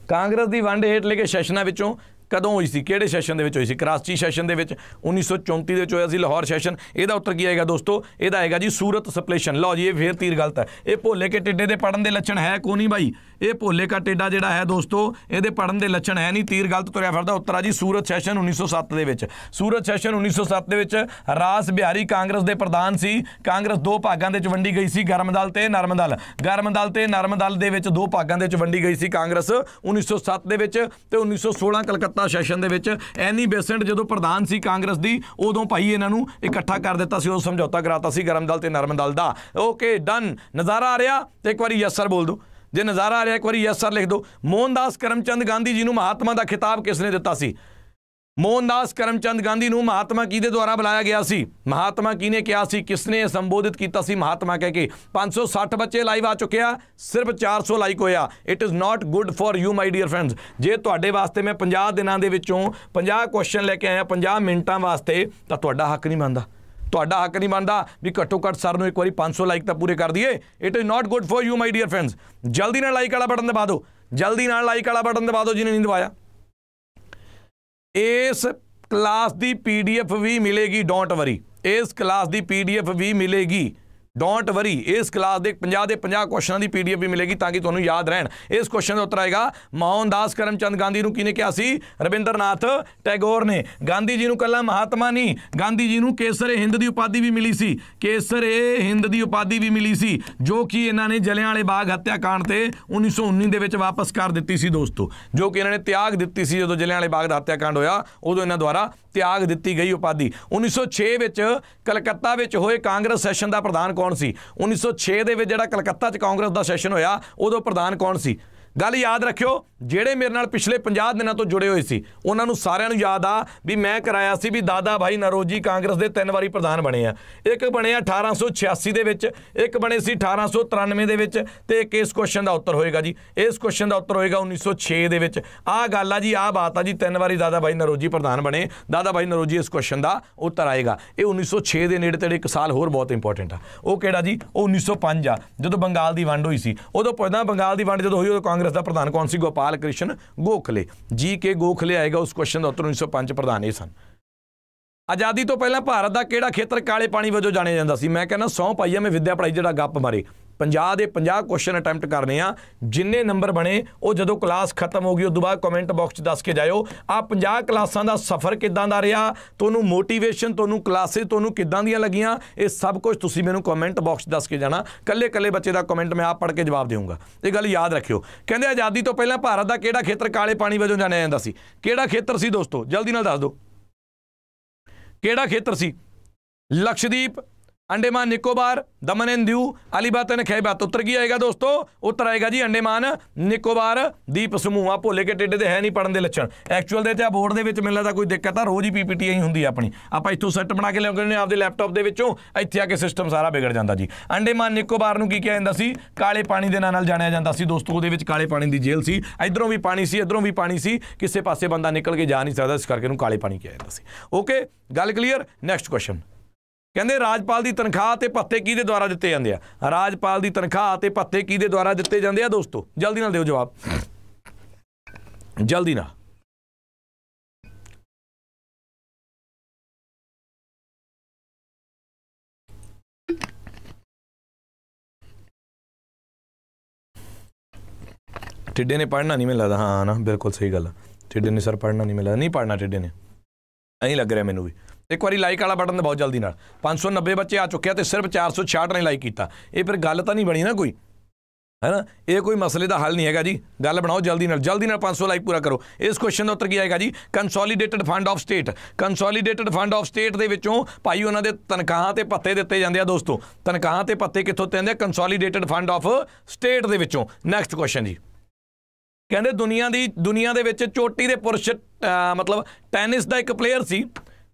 ਕਾਂਗਰਸ ਦੀ ਵੰਡ ਹੇਟ ਲਿਖੇ ਸੈਸ਼ਨਾਂ ਵਿੱਚੋਂ ਕਦੋਂ ਹੋਈ ਸੀ ਕਿਹੜੇ ਸੈਸ਼ਨ ਦੇ ਵਿੱਚ ਹੋਈ ਸੀ ਕਰਾਚੀ ਸੈਸ਼ਨ ਦੇ ਵਿੱਚ 1934 ਦੇ ਵਿੱਚ ਹੋਇਆ ਸੀ ਲਾਹੌਰ ਸੈਸ਼ਨ ਇਹਦਾ ਉੱਤਰ ਕੀ ਆਏਗਾ ਦੋਸਤੋ ਇਹਦਾ ਆਏਗਾ ਜੀ ਸੂਰਤ ਸਪਲੇਸ਼ਨ ਲਓ ਜੀ ਇਹ ਫੇਰ ਤੀਰ ਗਲਤ ਹੈ ਇਹ ਭੋਲੇ ਕੇ ਟਿੱਡੇ ਦੇ ਪੜਨ ਦੇ ਲੱਛਣ ਹੈ ਕੋ ਨਹੀਂ ਭਾਈ ਇਹ ਭੋਲੇ ਕਾ ਟਿੱਡਾ ਜਿਹੜਾ ਹੈ ਦੋਸਤੋ ਇਹਦੇ ਪੜਨ ਦੇ ਲੱਛਣ ਹੈ ਨਹੀਂ ਤੀਰ ਗਲਤ ਤੁਰਿਆ ਫਿਰਦਾ ਉੱਤਰ ਆ ਜੀ ਸੂਰਤ ਸੈਸ਼ਨ 1907 ਦੇ ਵਿੱਚ ਸੂਰਤ ਸੈਸ਼ਨ 1907 ਦੇ ਵਿੱਚ ਰਾਸ ਬਿਹਾਰੀ ਕਾਂਗਰਸ ਦੇ ਪ੍ਰਧਾਨ ਸੀ ਕਾਂਗਰਸ ਦੋ ਭਾਗਾਂ ਦੇ ਵਿੱਚ ਵੰਡੀ ਗਈ ਸੀ ਗਰਮ ਦਲ ਤੇ ਨਰਮ ਦਲ ਗਰਮ ਦਲ ਤੇ ਨਰਮ ਦਲ ਦੇ ਵਿੱਚ ਦੋ ਭਾਗਾਂ ਦੇ ਵਿੱਚ ਵੰਡੀ ਗਈ ਸੀ ਕਾਂਗਰਸ 1907 ਦੇ ਵਿੱਚ ਤੇ 1916 ਕਲਕੱਤਾ ਸੱਤਾ ਸੈਸ਼ਨ ਦੇ ਵਿੱਚ ਐਨੀ ਬੇਸੈਂਟ ਜਦੋਂ ਪ੍ਰਧਾਨ ਸੀ ਕਾਂਗਰਸ ਦੀ ਉਦੋਂ ਭਾਈ ਇਹਨਾਂ ਨੂੰ ਇਕੱਠਾ ਕਰ ਦਿੱਤਾ ਸੀ ਉਹ ਸਮਝੌਤਾ ਕਰਾਤਾ ਸੀ ਗਰਮ ਦਲ ਤੇ ਨਰਮ ਦਲ ਦਾ ਓਕੇ ਡਨ ਨਜ਼ਾਰਾ ਆ ਰਿਹਾ ਤੇ ਇੱਕ ਵਾਰੀ ਯਸਰ ਬੋਲ ਦੋ ਜੇ ਨਜ਼ਾਰਾ ਆ ਰਿਹਾ ਇੱਕ ਵਾਰੀ ਯਸਰ ਲਿਖ ਦੋ ਮੋਹਨਦਾਸ ਕਰਮਚੰਦ ਗਾਂਧੀ ਜੀ ਨੂੰ ਮਹਾਤਮਾ ਦਾ ਖਿਤਾਬ ਕਿਸ ਨੇ ਦਿੱਤਾ ਸੀ ਮੋਹਨਦਾਸ ਕਰਮਚੰਦ ਗਾਂਧੀ ਨੂੰ ਮਹਾਤਮਾ ਕੀ ਦੇ ਦੁਆਰਾ ਬੁਲਾਇਆ ਗਿਆ ਸੀ ਮਹਾਤਮਾ ਕੀ ਨੇ ਕਿਹਾ ਸੀ ਕਿਸ ਨੇ ਸੰਬੋਧਿਤ ਕੀਤਾ ਸੀ ਮਹਾਤਮਾ ਕਹਿ ਕੇ 560 ਬੱਚੇ ਲਾਈਵ ਆ ਚੁੱਕਿਆ ਸਿਰਫ 400 ਲਾਈਕ ਹੋਇਆ it is not good for you my dear friends ਜੇ ਤੁਹਾਡੇ ਵਾਸਤੇ ਮੈਂ 50 ਦਿਨਾਂ ਦੇ ਵਿੱਚੋਂ 50 ਕੁਐਸਚਨ ਲੈ ਕੇ ਆਇਆ 50 ਮਿੰਟਾਂ ਵਾਸਤੇ ਤਾਂ ਤੁਹਾਡਾ ਹੱਕ ਨਹੀਂ ਬਣਦਾ ਤੁਹਾਡਾ ਹੱਕ ਨਹੀਂ ਬਣਦਾ ਵੀ ਘੱਟੋ ਘੱਟ ਸਰ ਨੂੰ ਇੱਕ ਵਾਰੀ 500 ਲਾਈਕ ਤਾਂ ਪੂਰੇ ਕਰ ਦਈਏ it is not good for you my dear friends ਜਲਦੀ ਨਾਲ ਲਾਈਕ ਵਾਲਾ ਬਟਨ ਦਬਾ ਦਿਓ ਜਲਦੀ ਨਾਲ ਲਾਈਕ ਵਾਲਾ ਬਟਨ ਦਬਾ ਦਿਓ ਜਿਨੇ ਨਹੀਂ ਦਬਾਇਆ ਇਸ ਕਲਾਸ ਦੀ ਪੀਡੀਐਫ ਵੀ ਮਿਲੇਗੀ ਡੋਂਟ ਵਰੀ ਇਸ ਕਲਾਸ ਦੀ ਪੀਡੀਐਫ ਵੀ ਮਿਲੇਗੀ ਡੋਂਟ ਵਰੀ ਇਸ ਕਲਾਸ ਦੇ 50 ਦੇ 50 ਕੁਐਸਚਨਾਂ ਦੀ ਪੀਡੀਐਫ ਵੀ ਮਿਲੇਗੀ ਤਾਂ ਕਿ ਤੁਹਾਨੂੰ ਯਾਦ ਰਹਿਣ ਇਸ ਕੁਐਸਚਨ ਦਾ ਉੱਤਰ ਆਏਗਾ ਮੋਹਨਦਾਸ ਕਰਮਚੰਦ ਗਾਂਧੀ ਨੂੰ ਕਿਹਨੇ ਕਿਹਾ ਸੀ ਰਵਿੰਦਰਨਾਥ ਟੈਗੋਰ ਨੇ ਗਾਂਧੀ ਜੀ ਨੂੰ ਕੱਲਾ ਮਹਾਤਮਾ ਨਹੀਂ ਗਾਂਧੀ ਜੀ ਨੂੰ ਕੇਸਰ ਹਿੰਦ ਦੀ ਉਪਾਧੀ ਵੀ ਮਿਲੀ ਸੀ ਕੇਸਰ ਹਿੰਦ ਦੀ ਉਪਾਧੀ ਵੀ ਮਿਲੀ ਸੀ ਜੋ ਕਿ ਇਹਨਾਂ ਨੇ ਜਲਿਆਂ ਵਾਲੇ ਬਾਗ ਹੱਤਿਆ ਕਾਂਡ ਤੇ 1919 ਦੇ ਵਿੱਚ ਵਾਪਸ ਕਰ ਦਿੱਤੀ ਸੀ ਦੋਸਤੋ ਜੋ ਕਿ ਇਹਨਾਂ ਨੇ ਤਿਆਗ ਦਿੱਤੀ ਸੀ ਜਦੋਂ ਜਲਿਆਂ ਵਾਲੇ ਬਾਗ ਦਾ ਹੱਤਿਆ ਕਾਂਡ ਹੋਇਆ ਉਦੋਂ ਇਹਨਾਂ ਦੁਆਰਾ ਤਿਆਗ ਦਿੱਤੀ ਗਈ ਉਪਾਧੀ 1906 ਵਿੱਚ ਕਲਕੱਤਾ ਵਿੱਚ ਹੋਏ ਕਾਂਗਰਸ ਸੈਸ਼ਨ ਦਾ ਪ੍ਰਧਾਨ ਕੌਣ ਸੀ 1906 ਦੇ ਵਿੱਚ ਜਿਹੜਾ ਕਲਕੱਤਾ 'ਚ ਕਾਂਗਰਸ ਦਾ ਸੈਸ਼ਨ ਹੋਇਆ ਉਦੋਂ ਪ੍ਰਧਾਨ ਕੌਣ ਸੀ ਗੱਲ ਯਾਦ ਰੱਖਿਓ ਜਿਹੜੇ ਮੇਰੇ ਨਾਲ ਪਿਛਲੇ 50 ਦਿਨਾਂ ਤੋਂ ਜੁੜੇ ਹੋਏ ਸੀ ਉਹਨਾਂ ਨੂੰ ਸਾਰਿਆਂ ਨੂੰ ਯਾਦ ਆ ਵੀ ਮੈਂ ਕਰਾਇਆ ਸੀ ਵੀ ਦਾਦਾ ਭਾਈ ਨਰੋਜੀ ਕਾਂਗਰਸ ਦੇ ਤਿੰਨ ਵਾਰੀ ਪ੍ਰਧਾਨ ਬਣੇ ਆ ਇੱਕ ਬਣੇ ਆ 1886 ਦੇ ਵਿੱਚ ਇੱਕ ਬਣੇ ਸੀ 1893 ਦੇ ਵਿੱਚ ਤੇ ਇੱਕ ਇਸ ਕੁਐਸਚਨ ਦਾ ਉੱਤਰ ਹੋਏਗਾ ਜੀ ਇਸ ਕੁਐਸਚਨ ਦਾ ਉੱਤਰ ਹੋਏਗਾ 1906 ਦੇ ਵਿੱਚ ਆ ਗੱਲ ਆ ਜੀ ਆ ਬਾਤ ਆ ਜੀ ਤਿੰਨ ਵਾਰੀ ਦਾਦਾ ਭਾਈ ਨਰੋਜੀ ਪ੍ਰਧਾਨ ਬਣੇ ਦਾਦਾ ਭਾਈ ਨਰੋਜੀ ਇਸ ਕੁਐਸਚਨ ਦਾ ਉੱਤਰ ਆਏਗਾ ਇਹ 1906 ਦੇ ਨੇੜੇ ਤੇੜੇ ਇੱਕ ਸਾਲ ਹੋਰ ਬਹੁਤ ਇੰਪੋਰਟੈਂਟ ਆ ਉਹ ਕਿਹੜਾ ਜੀ ਉਹ 1905 ਆ ਜਦੋਂ ਬੰਗਾਲ ਦੀ ਵੰਡ ਹੋਈ ਸੀ ਉਦੋਂ ਪਹਿਲਾਂ ਬੰਗਾਲ ਦੀ ਵੰਡ ਜਦੋਂ ਹੋਈ ਉਦੋਂ ਕਾਂਗਰਸ ਕਾਂਗਰਸ ਦਾ ਪ੍ਰਧਾਨ ਕੌਣ ਸੀ ਗੋਪਾਲ ਕ੍ਰਿਸ਼ਨ ਗੋਖਲੇ ਜੀ ਕੇ ਗੋਖਲੇ ਆਏਗਾ ਉਸ ਕੁਐਸਚਨ ਦਾ ਉੱਤਰ 1905 ਪ੍ਰਧਾਨ ਇਹ ਸਨ ਆਜ਼ਾਦੀ ਤੋਂ ਪਹਿਲਾਂ ਭਾਰਤ ਦਾ ਕਿਹੜਾ ਖੇਤਰ ਕਾਲੇ ਪਾਣੀ ਵਜੋਂ ਜਾਣਿਆ ਜਾਂਦਾ ਸੀ ਮੈਂ ਕਹਿੰਦਾ ਸੌ ਪਾਈਆ ਮੈਂ ਵਿਦਿਆ ਪੜਾਈ ਜਿਹੜਾ ਗੱਪ ਮਾਰੇ 50 ਦੇ 50 ਕੁਐਸਚਨ ਅਟੈਂਪਟ ਕਰਨੇ ਆ ਜਿੰਨੇ ਨੰਬਰ ਬਣੇ ਉਹ ਜਦੋਂ ਕਲਾਸ ਖਤਮ ਹੋ ਗਈ ਉਹ ਦੁਬਾਰਾ ਕਮੈਂਟ ਬਾਕਸ 'ਚ ਦੱਸ ਕੇ ਜਾਇਓ ਆ 50 ਕਲਾਸਾਂ ਦਾ ਸਫ਼ਰ ਕਿੱਦਾਂ ਦਾ ਰਿਹਾ ਤੁਹਾਨੂੰ ਮੋਟੀਵੇਸ਼ਨ ਤੁਹਾਨੂੰ ਕਲਾਸੇ ਤੁਹਾਨੂੰ ਕਿੱਦਾਂ ਦੀਆਂ ਲੱਗੀਆਂ ਇਹ ਸਭ ਕੁਝ ਤੁਸੀਂ ਮੈਨੂੰ ਕਮੈਂਟ ਬਾਕਸ 'ਚ ਦੱਸ ਕੇ ਜਾਣਾ ਕੱਲੇ ਕੱਲੇ ਬੱਚੇ ਦਾ ਕਮੈਂਟ ਮੈਂ ਆਪ ਪੜ੍ਹ ਕੇ ਜਵਾਬ ਦੇਵਾਂਗਾ ਇਹ ਗੱਲ ਯਾਦ ਰੱਖਿਓ ਕਹਿੰਦੇ ਆਜ਼ਾਦੀ ਤੋਂ ਪਹਿਲਾਂ ਭਾਰਤ ਦਾ ਕਿਹੜਾ ਖੇਤਰ ਕਾਲੇ ਪਾਣੀ ਵਜੋਂ ਜਾਣਿਆ ਜਾਂਦਾ ਸੀ ਕਿਹੜਾ ਖੇਤਰ ਸੀ ਦੋਸਤੋ ਜਲਦੀ ਨਾਲ ਦੱਸ ਦਿਓ ਕਿਹੜਾ ਖੇਤਰ ਸੀ ਲਕਸ਼ਦੀਪ ਅੰਡੇਮਾਨ ਨਿਕੋਬਾਰ दमन एंड दीव अलीबात ने खैबात ਉੱਤਰ ਕੀ ਆਏਗਾ ਦੋਸਤੋ ਉੱਤਰ ਆਏਗਾ ਜੀ ਅੰਡੇਮਾਨ ਨਿਕੋਬਾਰ ਦੀਪ ਸਮੂਹ ਆ ਭੋਲੇ ਕੇ ਟੇਡੇ ਦੇ ਹੈ ਨਹੀਂ ਪੜਨ ਦੇ ਲੱਛਣ ਐਕਚੁਅਲ ਦੇ ਤੇ ਆ ਬੋਰਡ ਦੇ ਵਿੱਚ ਮੈਨੂੰ ਲੱਗਦਾ ਕੋਈ ਦਿੱਕਤ ਆ ਰੋਜ਼ ਹੀ ਪੀਪੀਟੀ ਹੀ ਹੁੰਦੀ ਆ ਆਪਣੀ ਆਪਾਂ ਇੱਥੋਂ ਸੈੱਟ ਬਣਾ ਕੇ ਲਿਆਉਂਦੇ ਨੇ ਆਪਦੇ ਲੈਪਟਾਪ ਦੇ ਵਿੱਚੋਂ ਇੱਥੇ ਆ ਕੇ ਸਿਸਟਮ ਸਾਰਾ ਵਿਗੜ ਜਾਂਦਾ ਜੀ ਅੰਡੇਮਾਨ ਨਿਕੋਬਾਰ ਨੂੰ ਕੀ ਕਿਹਾ ਜਾਂਦਾ ਸੀ ਕਾਲੇ ਪਾਣੀ ਦੇ ਨਾਂ ਨਾਲ ਜਾਣਿਆ ਜਾਂਦਾ ਸੀ ਦੋਸਤੋ ਉਹਦੇ ਵਿੱਚ ਕਾਲੇ ਪਾਣੀ ਦੀ ਜੇਲ੍ਹ ਸੀ ਇਧਰੋਂ ਵੀ ਪਾਣੀ ਸੀ ਇਧਰੋਂ ਵੀ ਪਾਣੀ ਸੀ ਕਿਸੇ ਪਾਸੇ ਬੰਦਾ ਨਿਕਲ ਕੇ ਜਾ ਨਹੀਂ ਸਕਦਾ ਇਸ ਕਰਕੇ ਇਹਨੂੰ ਕਾਲੇ ਪਾਣੀ ਕਿਹਾ ਜਾਂਦਾ ਸੀ ਓਕੇ ਗੱਲ ਕਲੀਅਰ ਨੈਕਸਟ ਕੁਐਸਚਨ ਕਹਿੰਦੇ ਰਾਜਪਾਲ ਦੀ ਤਨਖਾਹ ਤੇ ਭੱਤੇ ਕਿਹਦੇ ਦੁਆਰਾ ਦਿੱਤੇ ਜਾਂਦੇ ਆ ਰਾਜਪਾਲ ਦੀ ਤਨਖਾਹ ਤੇ ਭੱਤੇ ਕਿਹਦੇ ਦੁਆਰਾ ਦਿੱਤੇ ਜਾਂਦੇ ਆ ਦੋਸਤੋ ਜਲਦੀ ਨਾਲ ਦਿਓ ਜਵਾਬ ਜਲਦੀ ਨਾਲ ਟਿੱਡੇ ਨੇ ਪੜਨਾ ਨਹੀਂ ਮਿਲਦਾ ਹਾਂ ਨਾ ਬਿਲਕੁਲ ਸਹੀ ਗੱਲ ਟਿੱਡੇ ਨੇ ਸਰ ਪੜਨਾ ਨਹੀਂ ਮਿਲਦਾ ਨਹੀਂ ਪੜਨਾ ਟਿੱਡੇ ਨੇ ਐਂ ਲੱਗ ਰਿਹਾ ਮੈਨੂੰ ਵੀ ਇੱਕ ਵਾਰੀ ਲਾਈਕ ਵਾਲਾ ਬਟਨ ਦਬਾਓ ਜਲਦੀ ਨਾਲ 590 ਬੱਚੇ ਆ ਚੁੱਕੇ ਆ ਤੇ ਸਿਰਫ 466 ਨੇ ਲਾਈਕ ਕੀਤਾ ਇਹ ਫਿਰ ਗੱਲ ਤਾਂ ਨਹੀਂ ਬਣੀ ਨਾ ਕੋਈ ਹੈਨਾ ਇਹ ਕੋਈ ਮਸਲੇ ਦਾ ਹੱਲ ਨਹੀਂ ਹੈਗਾ ਜੀ ਗੱਲ ਬਣਾਓ ਜਲਦੀ ਨਾਲ ਜਲਦੀ ਨਾਲ 500 ਲਾਈਕ ਪੂਰਾ ਕਰੋ ਇਸ ਕੁਐਸਚਨ ਦਾ ਉੱਤਰ ਕੀ ਆਏਗਾ ਜੀ consolidated fund of state consolidated fund of state ਦੇ ਵਿੱਚੋਂ ਭਾਈ ਉਹਨਾਂ ਦੇ ਤਨਖਾਹਾਂ ਤੇ ਭੱਤੇ ਦਿੱਤੇ ਜਾਂਦੇ ਆ ਦੋਸਤੋ ਤਨਖਾਹਾਂ ਤੇ ਭੱਤੇ ਕਿੱਥੋਂ ਦਿੰਦੇ ਆ ਕੰਸੋਲੀਡੇਟਡ ਫੰਡ ਆਫ ਸਟੇਟ ਦੇ ਵਿੱਚੋਂ ਨੈਕਸਟ ਕੁਐਸਚਨ ਜੀ ਕਹਿੰਦੇ ਦੁਨੀਆ ਦੀ ਦੁਨੀਆ ਦੇ ਵਿੱਚ ਚੋਟੀ ਦੇ ਪੁਰਸ਼ ਮਤਲਬ ਟੈਨਿਸ ਦਾ ਇੱਕ ਪਲੇਅਰ ਸੀ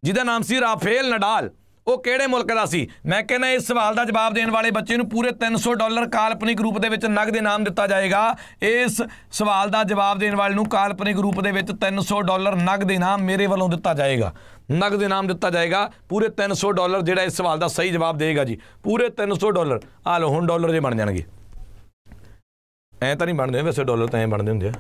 ਜਿਹਦਾ ਨਾਮ ਸੀ ਰਾਫੇਲ ਨਡਾਲ ਉਹ ਕਿਹੜੇ ਮੁਲਕ ਦਾ ਸੀ ਮੈਂ ਕਹਿੰਦਾ ਇਸ ਸਵਾਲ ਦਾ ਜਵਾਬ ਦੇਣ ਵਾਲੇ ਬੱਚੇ ਨੂੰ ਪੂਰੇ 300 ਡਾਲਰ ਕਾਲਪਨਿਕ ਰੂਪ ਦੇ ਵਿੱਚ ਨਗਦ ਇਨਾਮ ਦਿੱਤਾ ਜਾਏਗਾ ਇਸ ਸਵਾਲ ਦਾ ਜਵਾਬ ਦੇਣ ਵਾਲੇ ਨੂੰ ਕਾਲਪਨਿਕ ਰੂਪ ਦੇ ਵਿੱਚ 300 ਡਾਲਰ ਨਗਦ ਇਨਾਮ ਮੇਰੇ ਵੱਲੋਂ ਦਿੱਤਾ ਜਾਏਗਾ ਨਗਦ ਇਨਾਮ ਦਿੱਤਾ ਜਾਏਗਾ ਪੂਰੇ 300 ਡਾਲਰ ਜਿਹੜਾ ਇਸ ਸਵਾਲ ਦਾ ਸਹੀ ਜਵਾਬ ਦੇਗਾ ਜੀ ਪੂਰੇ 300 ਡਾਲਰ ਆ ਲਓ ਹੁਣ ਡਾਲਰ ਜੇ ਬਣ ਜਾਣਗੇ ਐ ਤਾਂ ਨਹੀਂ ਬਣਦੇ ਵੈਸੇ ਡਾਲਰ ਤਾਂ ਐ ਬਣਦੇ ਹੁੰਦੇ ਆ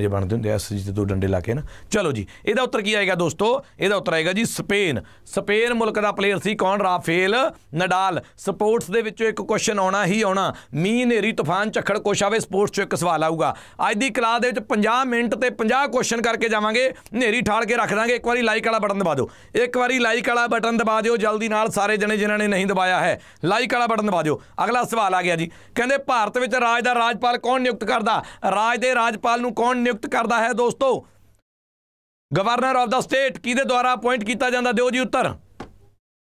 ਜੇ ਬਣਦੇ ਹੁੰਦੇ ਐਸ ਜੀ ਤੇ ਦੋ ਡੰਡੇ ਲਾ ਕੇ ਨਾ ਚਲੋ ਜੀ ਇਹਦਾ ਉੱਤਰ ਕੀ ਆਏਗਾ ਦੋਸਤੋ ਇਹਦਾ ਉੱਤਰ ਆਏਗਾ ਜੀ ਸਪੇਨ ਸਪੇਨ ਮੁਲਕ ਦਾ ਪਲੇਅਰ ਸੀ ਕੌਣ ਰਾਫੇਲ ਨਡਾਲ ਸਪੋਰਟਸ ਦੇ ਵਿੱਚੋਂ ਇੱਕ ਕੁਐਸਚਨ ਆਉਣਾ ਹੀ ਆਉਣਾ ਮੀਂਹ ਨੇਰੀ ਤੂਫਾਨ ਝੱਖੜ ਕੁਛ ਆਵੇ ਸਪੋਰਟਸ 'ਚੋਂ ਇੱਕ ਸਵਾਲ ਆਊਗਾ ਅੱਜ ਦੀ ਕਲਾਸ ਦੇ ਵਿੱਚ 50 ਮਿੰਟ ਤੇ 50 ਕੁਐਸਚਨ ਕਰਕੇ ਜਾਵਾਂਗੇ ਨੇਰੀ ਠਾਲ ਕੇ ਰੱਖ ਦਾਂਗੇ ਇੱਕ ਵਾਰੀ ਲਾਈਕ ਵਾਲਾ ਬਟਨ ਦਬਾ ਦਿਓ ਇੱਕ ਵਾਰੀ ਲਾਈਕ ਵਾਲਾ ਬਟਨ ਦਬਾ ਦਿਓ ਜਲਦੀ ਨਾਲ ਸਾਰੇ ਜਣੇ ਜਿਨ੍ਹਾਂ ਨੇ ਨਹੀਂ ਦਬਾਇਆ ਹੈ ਲਾਈਕ ਵਾਲਾ ਬਟਨ ਦਬਾ ਦਿਓ ਅਗਲਾ ਸਵਾਲ ਆ ਗਿਆ ਜੀ ਕਹਿੰਦੇ ਭਾਰਤ ਵਿੱਚ ਰਾਜ ਦਾ ਰਾਜਪਾਲ ਕੌਣ ਨਿਯੁਕਤ ਕਰਦਾ ਰਾਜ ਦੇ ਰਾਜਪਾਲ ਨੂੰ ਕੌਣ ਕੌਣ ਨਿਯੁਕਤ ਕਰਦਾ ਹੈ ਦੋਸਤੋ ਗਵਰਨਰ ਆਫ ਦਾ ਸਟੇਟ ਕਿਹਦੇ ਦੁਆਰਾ ਅਪਾਇੰਟ ਕੀਤਾ ਜਾਂਦਾ ਦਿਓ ਜੀ ਉੱਤਰ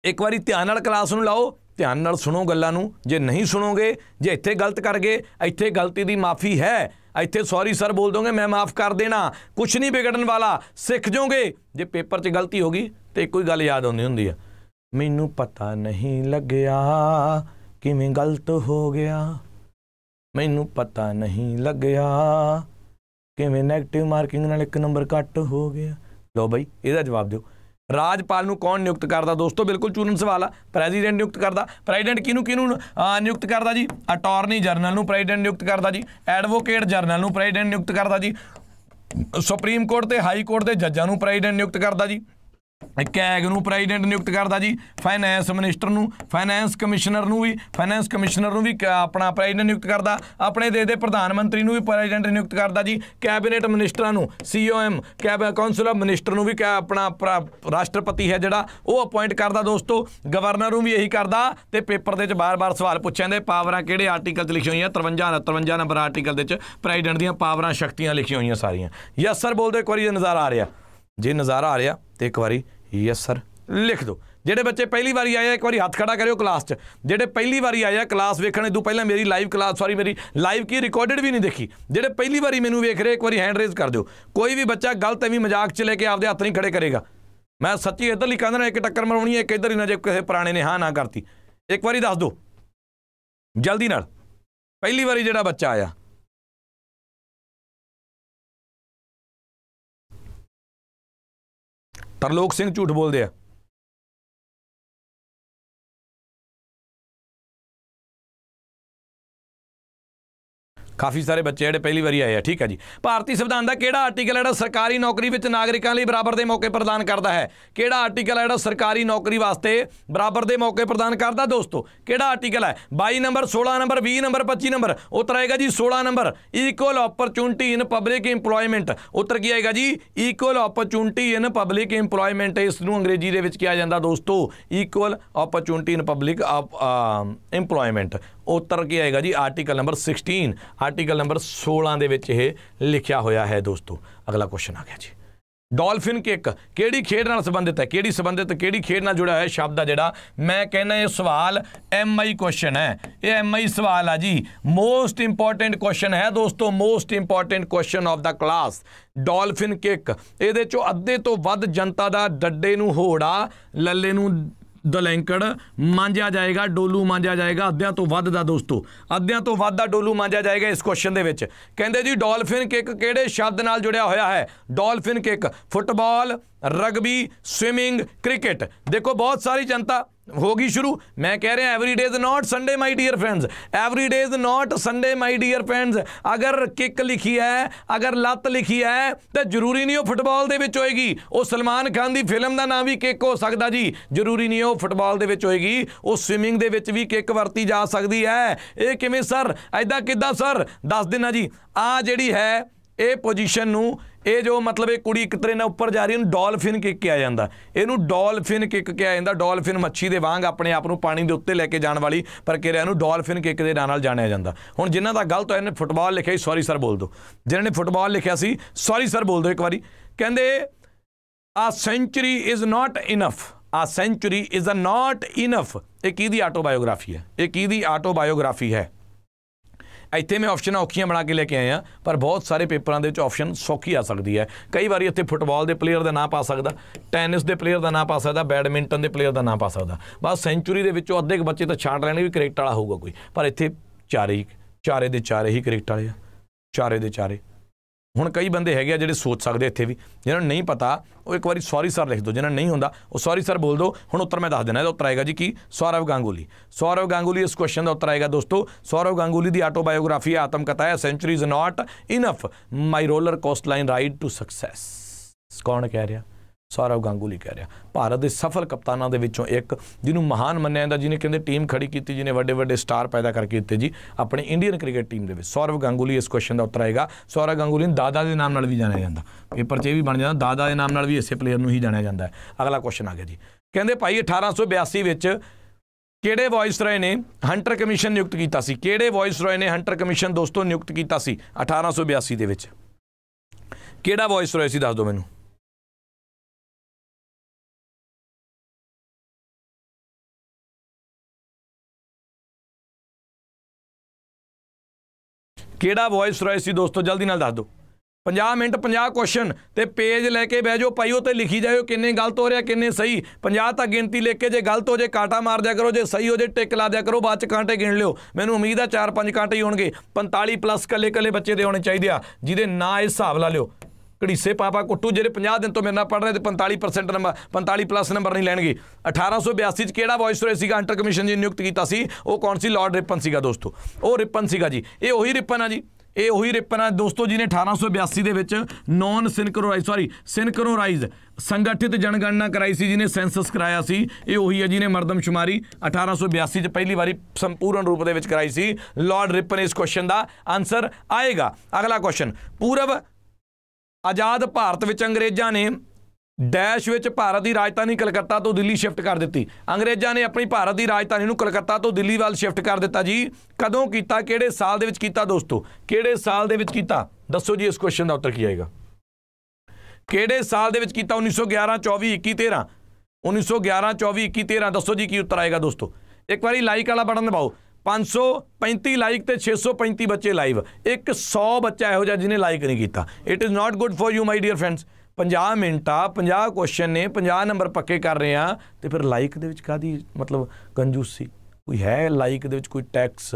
ਇੱਕ ਵਾਰੀ ਧਿਆਨ ਨਾਲ ਕਲਾਸ ਨੂੰ ਲਾਓ ਧਿਆਨ ਨਾਲ ਸੁਣੋ ਗੱਲਾਂ ਨੂੰ ਜੇ ਨਹੀਂ ਸੁਣੋਗੇ ਜੇ ਇੱਥੇ ਗਲਤ ਕਰ ਗਏ ਇੱਥੇ ਗਲਤੀ ਦੀ ਮਾਫੀ ਹੈ ਇੱਥੇ ਸੌਰੀ ਸਰ ਬੋਲ ਦੋਗੇ ਮੈਂ ਮਾਫ ਕਰ ਦੇਣਾ ਕੁਝ ਨਹੀਂ ਵਿਗੜਨ ਵਾਲਾ ਸਿੱਖ ਜਾਓਗੇ ਜੇ ਪੇਪਰ 'ਚ ਗਲਤੀ ਹੋ ਗਈ ਤੇ ਕੋਈ ਗੱਲ ਯਾਦ ਆਉਂਦੀ ਹੁੰਦੀ ਆ ਮੈਨੂੰ ਪਤਾ ਨਹੀਂ ਲੱਗਿਆ ਕਿਵੇਂ ਗਲਤ ਹੋ ਗਿਆ ਮੈਨੂੰ ਪਤਾ ਨਹੀਂ ਲੱਗਿਆ ਕਿਵੇਂ 네ਗੇਟਿਵ ਮਾਰਕਿੰਗ ਨਾਲ ਇੱਕ ਨੰਬਰ ਘੱਟ ਹੋ ਗਿਆ ਲਓ ਬਾਈ ਇਹਦਾ ਜਵਾਬ ਦਿਓ ਰਾਜਪਾਲ ਨੂੰ ਕੌਣ ਨਿਯੁਕਤ ਕਰਦਾ ਦੋਸਤੋ ਬਿਲਕੁਲ ਚੂਰਨ ਸਵਾਲ ਆ ਪ੍ਰੈਜ਼ੀਡੈਂਟ ਨਿਯੁਕਤ ਕਰਦਾ ਪ੍ਰੈਜ਼ੀਡੈਂਟ ਕਿਹਨੂੰ ਕਿਹਨੂੰ ਨਿਯੁਕਤ ਕਰਦਾ ਜੀ ਅਟਾਰਨੀ ਜਨਰਲ ਨੂੰ ਪ੍ਰੈਜ਼ੀਡੈਂਟ ਨਿਯੁਕਤ ਕਰਦਾ ਜੀ ਐਡਵੋਕੇਟ ਜਨਰਲ ਨੂੰ ਪ੍ਰੈਜ਼ੀਡੈਂਟ ਨਿਯੁਕਤ ਕਰਦਾ ਜੀ ਸੁਪਰੀਮ ਕੋਰਟ ਤੇ ਹਾਈ ਕੋਰਟ ਦੇ ਜੱਜਾਂ ਨੂੰ ਪ੍ਰੈਜ਼ੀਡੈਂਟ ਨਿਯੁਕਤ ਕਰਦਾ ਜੀ ਕੈਗ ਨੂੰ ਪ੍ਰੈਜ਼ੀਡੈਂਟ ਨਿਯੁਕਤ ਕਰਦਾ ਜੀ ਫਾਈਨੈਂਸ ਮਿਨਿਸਟਰ ਨੂੰ ਫਾਈਨੈਂਸ ਕਮਿਸ਼ਨਰ ਨੂੰ ਵੀ ਫਾਈਨੈਂਸ ਕਮਿਸ਼ਨਰ ਨੂੰ ਵੀ ਆਪਣਾ ਪ੍ਰੈਜ਼ੀਡੈਂਟ ਨਿਯੁਕਤ ਕਰਦਾ ਆਪਣੇ ਦੇ ਦੇ ਪ੍ਰਧਾਨ ਮੰਤਰੀ ਨੂੰ ਵੀ ਪ੍ਰੈਜ਼ੀਡੈਂਟ ਨਿਯੁਕਤ ਕਰਦਾ ਜੀ ਕੈਬਨਿਟ ਮਿਨਿਸਟਰਾਂ ਨੂੰ COM cab council of minister ਨੂੰ ਵੀ ਆਪਣਾ ਰਾਸ਼ਟਰਪਤੀ ਹੈ ਜਿਹੜਾ ਉਹ ਅਪਾਇੰਟ ਕਰਦਾ ਦੋਸਤੋ ਗਵਰਨਰ ਨੂੰ ਵੀ ਇਹੀ ਕਰਦਾ ਤੇ ਪੇਪਰ ਦੇ ਵਿੱਚ ਬਾਰ-ਬਾਰ ਸਵਾਲ ਪੁੱਛੇ ਜਾਂਦੇ ਪਾਵਰਾਂ ਕਿਹੜੇ ਆਰਟੀਕਲ 'ਚ ਲਿਖੀਆਂ ਹੋਈਆਂ 53 53 ਨੰਬਰ ਆਰਟੀਕਲ ਦੇ ਵਿੱਚ ਪ੍ਰੈਜ਼ੀਡੈਂਟ ਦੀਆਂ ਪਾਵਰਾਂ ਸ਼ਕਤੀਆਂ ਲਿਖੀਆਂ ਹੋਈਆਂ ਸਾਰੀਆਂ ਯਸ ਸਰ ਬੋਲਦੇ ਇੱਕ ਨਜ਼ਾਰਾ ਆ ਰਿਹਾ ਜੇ ਨਜ਼ਾਰਾ ਆ ਰਿਹਾ ਤੇ ਇੱਕ ਵਾਰੀ ਯੈਸ ਸਰ ਲਿਖ ਦਿਓ ਜਿਹੜੇ ਬੱਚੇ ਪਹਿਲੀ ਵਾਰੀ ਆਏ ਆ ਇੱਕ ਵਾਰੀ ਹੱਥ ਖੜਾ ਕਰਿਓ ਕਲਾਸ 'ਚ ਜਿਹੜੇ ਪਹਿਲੀ ਵਾਰੀ ਆਏ ਆ ਕਲਾਸ ਵੇਖਣ ਤੋਂ ਪਹਿਲਾਂ ਮੇਰੀ ਲਾਈਵ ਕਲਾਸ ਸੌਰੀ ਮੇਰੀ ਲਾਈਵ ਕੀ ਰਿਕਾਰਡਡ ਵੀ ਨਹੀਂ ਦੇਖੀ ਜਿਹੜੇ ਪਹਿਲੀ ਵਾਰੀ ਮੈਨੂੰ ਵੇਖ ਰਹੇ ਇੱਕ ਵਾਰੀ ਹੈਂਡ ਰੇਜ਼ ਕਰ ਦਿਓ ਕੋਈ ਵੀ ਬੱਚਾ ਗਲਤ ਐਵੇਂ ਮਜ਼ਾਕ 'ਚ ਲੈ ਕੇ ਆਪਦੇ ਹੱਥ ਨਹੀਂ ਖੜੇ ਕਰੇਗਾ ਮੈਂ ਸੱਚੀ ਇਧਰ ਕੰਧ ਕਹਿੰਦਾ ਇੱਕ ਟੱਕਰ ਮਰਾਉਣੀ ਹੈ ਇੱਕ ਇਧਰ ਹੀ ਨਾ ਜੇ ਕਿਸੇ ਪੁਰਾਣੇ ਨੇ ਹਾਂ ਨਾ ਕਰਤੀ ਇੱਕ ਵਾਰੀ ਦੱਸ ਦਿਓ ਜਲਦੀ ਨਾਲ ਪਹਿਲੀ ਵਾਰੀ ਜਿਹੜਾ ਬੱਚਾ ਆਇਆ ਤਰਲੋਕ ਸਿੰਘ ਝੂਠ ਬੋਲਦੇ ਆ ਕਾਫੀ ਸਾਰੇ ਬੱਚੇ ਜਿਹੜੇ ਪਹਿਲੀ ਵਾਰੀ ਆਏ ਆ ਠੀਕ ਹੈ ਜੀ ਭਾਰਤੀ ਸੰਵਿਧਾਨ ਦਾ ਕਿਹੜਾ ਆਰਟੀਕਲ ਜਿਹੜਾ ਸਰਕਾਰੀ ਨੌਕਰੀ ਵਿੱਚ ਨਾਗਰਿਕਾਂ ਲਈ ਬਰਾਬਰ ਦੇ ਮੌਕੇ ਪ੍ਰਦਾਨ ਕਰਦਾ ਹੈ ਕਿਹੜਾ ਆਰਟੀਕਲ ਹੈ ਜਿਹੜਾ ਸਰਕਾਰੀ ਨੌਕਰੀ ਵਾਸਤੇ ਬਰਾਬਰ ਦੇ ਮੌਕੇ ਪ੍ਰਦਾਨ ਕਰਦਾ ਦੋਸਤੋ ਕਿਹੜਾ ਆਰਟੀਕਲ ਹੈ 22 ਨੰਬਰ 16 ਨੰਬਰ 20 ਨੰਬਰ 25 ਨੰਬਰ ਉੱਤਰ ਆਏਗਾ ਜੀ 16 number equal opportunity in public employment ਉੱਤਰ ਕੀ ਆਏਗਾ ਜੀ equal opportunity in public employment ਇਸ ਨੂੰ ਅੰਗਰੇਜ਼ੀ ਦੇ ਵਿੱਚ ਕਿਹਾ ਜਾਂਦਾ ਦੋਸਤੋ equal opportunity in public employment ਉੱਤਰ ਕੀ ਆਏਗਾ ਜੀ ਆਰਟੀਕਲ ਨੰਬਰ 16 ਆਰਟੀਕਲ ਨੰਬਰ 16 ਦੇ ਵਿੱਚ ਇਹ ਲਿਖਿਆ ਹੋਇਆ ਹੈ ਦੋਸਤੋ ਅਗਲਾ ਕੁਐਸਚਨ ਆ ਗਿਆ ਜੀ ਡਾਲਫਿਨ ਕਿੱਕ ਕਿਹੜੀ ਖੇਡ ਨਾਲ ਸੰਬੰਧਿਤ ਹੈ ਕਿਹੜੀ ਸੰਬੰਧਿਤ ਕਿਹੜੀ ਖੇਡ ਨਾਲ ਜੁੜਿਆ ਹੋਇਆ ਸ਼ਬਦ ਆ ਜਿਹੜਾ ਮੈਂ ਕਹਿੰਦਾ ਇਹ ਸਵਾਲ ਐਮਆਈ ਕੁਐਸਚਨ ਹੈ ਇਹ ਐਮਆਈ ਸਵਾਲ ਆ ਜੀ ਮੋਸਟ ਇੰਪੋਰਟੈਂਟ ਕੁਐਸਚਨ ਹੈ ਦੋਸਤੋ most important question of the class dolphin kick ਇਹਦੇ ਚੋਂ ਅੱਧੇ ਤੋਂ ਵੱਧ ਜਨਤਾ ਦਾ ਡੱਡੇ ਨੂੰ ਹੋੜਾ ਲੱਲੇ ਨੂੰ ਦਲੈਂਕੜ ਮਾਂਜਿਆ ਜਾਏਗਾ ਡੋਲੂ ਮਾਂਜਿਆ ਜਾਏਗਾ ਅੱਧਿਆਂ ਤੋਂ ਵੱਧ ਦਾ ਦੋਸਤੋ ਅੱਧਿਆਂ ਤੋਂ ਵੱਧ ਦਾ ਡੋਲੂ ਮਾਂਜਿਆ ਜਾਏਗਾ ਇਸ ਕੁਐਸਚਨ ਦੇ ਵਿੱਚ ਕਹਿੰਦੇ ਜੀ ਡਾਲਫਿਨ ਕਿੱਕ ਕਿਹੜੇ ਸ਼ਬਦ ਨਾਲ ਜੁੜਿਆ ਹੋਇਆ ਹੈ dolphin kick football rugby swimming cricket ਦੇਖੋ ਬਹੁਤ ਸਾਰੀ ਜਨਤਾ ਹੋਗੀ ਸ਼ੁਰੂ ਮੈਂ ਕਹਿ ਰਿਹਾ every day is not Sunday my dear friends every day is not Sunday my dear friends ਅਗਰ ਕਿੱਕ ਲਿਖੀ ਹੈ ਅਗਰ ਲੱਤ ਲਿਖੀ ਹੈ ਤੇ ਜ਼ਰੂਰੀ ਨਹੀਂ ਉਹ ਫੁੱਟਬਾਲ ਦੇ ਵਿੱਚ ਹੋਏਗੀ ਉਹ ਸਲਮਾਨ ਖਾਨ ਦੀ ਫਿਲਮ ਦਾ ਨਾਮ ਵੀ ਕਿੱਕ ਹੋ ਸਕਦਾ ਜੀ ਜ਼ਰੂਰੀ ਨਹੀਂ ਉਹ ਫੁੱਟਬਾਲ ਦੇ ਵਿੱਚ ਹੋਏਗੀ ਉਹ ਸਵਿਮਿੰਗ ਦੇ ਵਿੱਚ ਵੀ ਕਿੱਕ ਵਰਤੀ ਜਾ ਸਕਦੀ ਹੈ ਇਹ ਕਿਵੇਂ ਸਰ ਐਦਾਂ ਕਿਦਾਂ ਸਰ ਦੱਸ ਦੇਣਾ ਜੀ ਆ ਜਿਹੜੀ ਹੈ ਇਹ ਪੋਜੀਸ਼ਨ ਨੂੰ ਇਹ ਜੋ ਮਤਲਬ ਇਹ ਕੁੜੀ ਇੱਕ ਤਰ੍ਹਾਂ ਨਾਲ ਉੱਪਰ ਜਾ ਰਹੀ ਉਹਨੂੰ ਡਾਲਫਿਨ ਕਿੱਕ ਕਿਹਾ ਜਾਂਦਾ ਇਹਨੂੰ ਡਾਲਫਿਨ ਕਿੱਕ ਕਿਹਾ ਜਾਂਦਾ ਡਾਲਫਿਨ ਮੱਛੀ ਦੇ ਵਾਂਗ ਆਪਣੇ ਆਪ ਨੂੰ ਪਾਣੀ ਦੇ ਉੱਤੇ ਲੈ ਕੇ ਜਾਣ ਵਾਲੀ ਪ੍ਰਕਿਰਿਆ ਨੂੰ ਡਾਲਫਿਨ ਕਿੱਕ ਦੇ ਨਾਂ ਨਾਲ ਜਾਣਿਆ ਜਾਂਦਾ ਹੁਣ ਜਿਨ੍ਹਾਂ ਦਾ ਗਲਤ ਹੈ ਇਹਨੇ ਫੁੱਟਬਾਲ ਲਿਖਿਆ ਸੀ ਸੌਰੀ ਸਰ ਬੋਲ ਦਿਓ ਜਿਨ੍ਹਾਂ ਨੇ ਫੁੱਟਬਾਲ ਲਿਖਿਆ ਸੀ ਸੌਰੀ ਸਰ ਬੋਲ ਦਿਓ ਇੱਕ ਵਾਰੀ ਕਹਿੰਦੇ ਆ ਸੈਂਚਰੀ ਇਜ਼ ਨਾਟ ਇਨਫ ਆ century is uh not enough ਇਹ ਕੀ ਦੀ ਆਟੋਬਾਇਓਗ੍ਰਾਫੀ ਹੈ ਇਹ ਕੀ ਦੀ ਆਟੋਬਾਇਓਗ੍ਰਾਫੀ ਹੈ ਇੱਥੇ ਮੈਂ ਆਪਸ਼ਨਾਂ ਔਖੀਆਂ ਬਣਾ ਕੇ ਲੈ ਕੇ ਆਇਆ ਪਰ ਬਹੁਤ ਸਾਰੇ ਪੇਪਰਾਂ ਦੇ ਵਿੱਚ ਆਪਸ਼ਨ ਸੌਖੀ ਆ ਸਕਦੀ ਹੈ ਕਈ ਵਾਰੀ ਇੱਥੇ ਫੁੱਟਬਾਲ ਦੇ ਪਲੇਅਰ ਦਾ ਨਾਂ ਪਾ ਸਕਦਾ ਟੈਨਿਸ ਦੇ ਪਲੇਅਰ ਦਾ ਨਾਂ ਪਾ ਸਕਦਾ ਬੈਡਮਿੰਟਨ ਦੇ ਪਲੇਅਰ ਦਾ ਨਾਂ ਪਾ ਸਕਦਾ ਬਸ ਸੈਂਚੁਰੀ ਦੇ ਵਿੱਚੋਂ ਅੱਧੇ ਕੁ ਬੱਚੇ ਤਾਂ ਛਾਂਟ ਲੈਣੇ ਵੀ ਕ੍ਰਿਕਟ ਵਾਲਾ ਹੋਊਗਾ ਕੋਈ ਪਰ ਇੱਥੇ ਚਾਰੇ ਚਾਰੇ ਦੇ ਚਾਰੇ ਹੀ ਕ੍ਰਿਕਟ ਵਾਲੇ ਆ ਚਾਰੇ ਦੇ ਚਾਰੇ ਹੁਣ ਕਈ ਬੰਦੇ ਹੈਗੇ ਆ ਜਿਹੜੇ ਸੋਚ ਸਕਦੇ ਇੱਥੇ ਵੀ ਜਿਹਨਾਂ ਨੂੰ ਨਹੀਂ ਪਤਾ ਉਹ ਇੱਕ ਵਾਰੀ ਸੌਰੀ ਸਰ ਲਿਖ ਦਿਓ ਜਿਹਨਾਂ ਨਹੀਂ ਹੁੰਦਾ ਉਹ ਸੌਰੀ ਸਰ ਬੋਲ ਦਿਓ ਹੁਣ ਉੱਤਰ ਮੈਂ ਦੱਸ ਦੇਣਾ ਇਹਦਾ ਉੱਤਰ ਆਏਗਾ ਜੀ ਕੀ ਸੌਰਵ ਗਾਂਗੂਲੀ ਸੌਰਵ ਗਾਂਗੂਲੀ ਇਸ ਕੁਐਸਚਨ ਦਾ ਉੱਤਰ ਆਏਗਾ ਦੋਸਤੋ ਸੌਰਵ ਗਾਂਗੂਲੀ ਦੀ ਆਟੋਬਾਇਓਗ੍ਰਾਫੀ ਆਤਮ ਕਥਾ ਹੈ century is not enough my roller coaster line ride to success ਕੌਣ ਕਹਿ ਰਿਹਾ ਸੌਰਵ ਗਾਂਗੂਲੀ ਕਹਿ ਰਿਹਾ ਭਾਰਤ ਦੇ ਸਫਲ ਕਪਤਾਨਾਂ ਦੇ ਵਿੱਚੋਂ ਇੱਕ ਜਿਹਨੂੰ ਮਹਾਨ ਮੰਨਿਆ ਜਾਂਦਾ ਜਿਹਨੇ ਕਹਿੰਦੇ ਟੀਮ ਖੜੀ ਕੀਤੀ ਜਿਹਨੇ ਵੱਡੇ ਵੱਡੇ ਸਟਾਰ ਪੈਦਾ ਕਰਕੇ ਦਿੱਤੇ ਜੀ ਆਪਣੇ ਇੰਡੀਅਨ ਕ੍ਰਿਕਟ ਟੀਮ ਦੇ ਵਿੱਚ ਸੌਰਵ ਗਾਂਗੂਲੀ ਇਸ ਕੁਐਸਚਨ ਦਾ ਉੱਤਰ ਆਏਗਾ ਸੌਰਵ ਗਾਂਗੂਲੀ ਨੂੰ ਦਾਦਾ ਦੇ ਨਾਮ ਨਾਲ ਵੀ ਜਾਣਿਆ ਜਾਂਦਾ ਪੇਪਰ 'ਚ ਇਹ ਵੀ ਬਣ ਜਾਂਦਾ ਦਾਦਾ ਦੇ ਨਾਮ ਨਾਲ ਵੀ ਇਸੇ ਪਲੇਅਰ ਨੂੰ ਹੀ ਜਾਣਿਆ ਜਾਂਦਾ ਹੈ ਅਗਲਾ ਕੁਐਸਚਨ ਆ ਗਿਆ ਜੀ ਕਹਿੰਦੇ ਭਾਈ 1882 ਵਿੱਚ ਕਿਹੜੇ ਵਾਇਸ ਰਾਏ ਨੇ ਹੰਟਰ ਕਮਿਸ਼ਨ ਨਿਯੁਕਤ ਕੀਤਾ ਸੀ ਕਿਹੜੇ ਵਾਇਸ ਰਾਏ ਨੇ ਹੰਟਰ ਕਮਿਸ਼ਨ ਦੋਸਤੋ ਨਿਯੁਕਤ ਕੀਤਾ ਸੀ 1882 ਦੇ ਵਿੱਚ ਕਿਹੜਾ ਵਾਇਸ ਰਾਏ ਸੀ ਦੱਸ ਦਿਓ ਮੈਨੂੰ ਕਿਹੜਾ ਵੌਇਸ ਰਾਇ ਸੀ ਦੋਸਤੋ ਜਲਦੀ ਨਾਲ ਦੱਸ ਦਿਓ 50 ਮਿੰਟ 50 ਕੁਐਸਚਨ ਤੇ ਪੇਜ ਲੈ ਕੇ ਬਹਿ ਜਾਓ ਭਾਈ ਉਹ ਤੇ ਲਿਖੀ ਜਾਇਓ ਕਿੰਨੇ ਗਲਤ ਹੋ ਰਿਹਾ ਕਿੰਨੇ ਸਹੀ 50 ਤਾਂ ਗਿਣਤੀ ਲਿਖ ਕੇ ਜੇ ਗਲਤ ਹੋ ਜੇ ਕਾਟਾ ਮਾਰ ਦਿਆ ਕਰੋ ਜੇ ਸਹੀ ਹੋ ਜੇ ਟਿਕ ਲਾ ਦਿਆ ਕਰੋ ਬਾਅਦ ਚ ਕਾਂਟੇ ਗਿਣ ਲਿਓ ਮੈਨੂੰ ਉਮੀਦ ਆ 4-5 ਕਾਂਟੇ ਹੀ ਹੋਣਗੇ 45 ਪਲੱਸ ਕੱਲੇ ਕੱਲੇ ਬੱਚੇ ਦੇ ਹੋਣੇ ਚਾਹੀਦੇ ਆ ਜਿਹਦੇ ਨਾਂ ਇਸ ਹਿਸਾਬ ਲਾ ਲਿਓ ਘੜੀਸੇ ਪਾਪਾ ਕੁੱਟੂ ਜਿਹੜੇ 50 ਦਿਨ ਤੋਂ ਮੇਰੇ ਨਾਲ ਪੜ ਰਹੇ ਤੇ 45% ਨੰਬਰ 45 ਪਲੱਸ ਨੰਬਰ ਨਹੀਂ ਲੈਣਗੇ 1882 ਚ ਕਿਹੜਾ ਵੌਇਸ ਰੋਏ ਸੀਗਾ ਅੰਟਰ ਕਮਿਸ਼ਨ ਜੀ ਨਿਯੁਕਤ ਕੀਤਾ ਸੀ ਉਹ ਕੌਣ ਸੀ ਲਾਰਡ ਰਿਪਨ ਸੀਗਾ ਦੋਸਤੋ ਉਹ ਰਿਪਨ ਸੀਗਾ ਜੀ ਇਹ ਉਹੀ ਰਿਪਨ ਆ ਜੀ ਇਹ ਉਹੀ ਰਿਪਨ ਆ ਦੋਸਤੋ ਨੇ 1882 ਦੇ ਵਿੱਚ ਨੌਨ ਸਿਨਕਰੋਰਾਈਜ਼ ਸੌਰੀ ਸਿਨਕਰੋਰਾਈਜ਼ ਸੰਗਠਿਤ ਜਨਗਣਨਾ ਕਰਾਈ ਸੀ ਜਿਹਨੇ ਸੈਂਸਸ ਕਰਾਇਆ ਸੀ ਇਹ ਉਹੀ ਹੈ ਜਿਹਨੇ ਸ਼ੁਮਾਰੀ 1882 ਚ ਪਹਿਲੀ ਵਾਰੀ ਸੰਪੂਰਨ ਰੂਪ ਦੇ ਵਿੱਚ ਕਰਾਈ ਸੀ ਲਾਰਡ ਰਿਪਨ ਇਸ ਕੁਐਸਚਨ ਦਾ ਆਨਸਰ ਆਏਗਾ ਅਗਲਾ ਕੁਐਸਚਨ ਪੂਰਵ ਆਜ਼ਾਦ ਭਾਰਤ ਵਿੱਚ ਅੰਗਰੇਜ਼ਾਂ ਨੇ ਡੈਸ਼ ਵਿੱਚ ਭਾਰਤ ਦੀ ਰਾਜਧਾਨੀ ਕਲਕੱਤਾ ਤੋਂ ਦਿੱਲੀ ਸ਼ਿਫਟ ਕਰ ਦਿੱਤੀ ਅੰਗਰੇਜ਼ਾਂ ਨੇ ਆਪਣੀ ਭਾਰਤ ਦੀ ਰਾਜਧਾਨੀ ਨੂੰ ਕਲਕੱਤਾ ਤੋਂ ਦਿੱਲੀ ਵੱਲ ਸ਼ਿਫਟ ਕਰ ਦਿੱਤਾ ਜੀ ਕਦੋਂ ਕੀਤਾ ਕਿਹੜੇ ਸਾਲ ਦੇ ਵਿੱਚ ਕੀਤਾ ਦੋਸਤੋ ਕਿਹੜੇ ਸਾਲ ਦੇ ਵਿੱਚ ਕੀਤਾ ਦੱਸੋ ਜੀ ਇਸ ਕੁਐਸਚਨ ਦਾ ਉੱਤਰ ਕੀ ਆਏਗਾ ਕਿਹੜੇ ਸਾਲ ਦੇ ਵਿੱਚ ਕੀਤਾ 1911 24 21 13 1911 24 21 13 ਦੱਸੋ ਜੀ ਕੀ ਉੱਤਰ ਆਏਗਾ ਦੋਸਤੋ ਇੱਕ ਵਾਰੀ ਲਾਈਕ ਵਾਲਾ ਬਟਨ ਦਬਾਓ 535 ਲਾਈਕ ਤੇ 635 ਬੱਚੇ ਲਾਈਵ ਇੱਕ 100 ਬੱਚਾ ਇਹੋ ਜਿਹਾ ਜਿਹਨੇ ਲਾਈਕ ਨਹੀਂ ਕੀਤਾ it is not good for you my dear friends 50 minute ਆ 50 ਕੁਐਸਚਨ ਨੇ 50 ਨੰਬਰ ਪੱਕੇ ਕਰ ਰਹੇ ਆ ਤੇ ਫਿਰ ਲਾਈਕ ਦੇ ਵਿੱਚ ਕਾਦੀ ਮਤਲਬ ਕੰਜੂਸੀ ਕੋਈ ਹੈ ਲਾਈਕ ਦੇ ਵਿੱਚ ਕੋਈ ਟੈਕਸ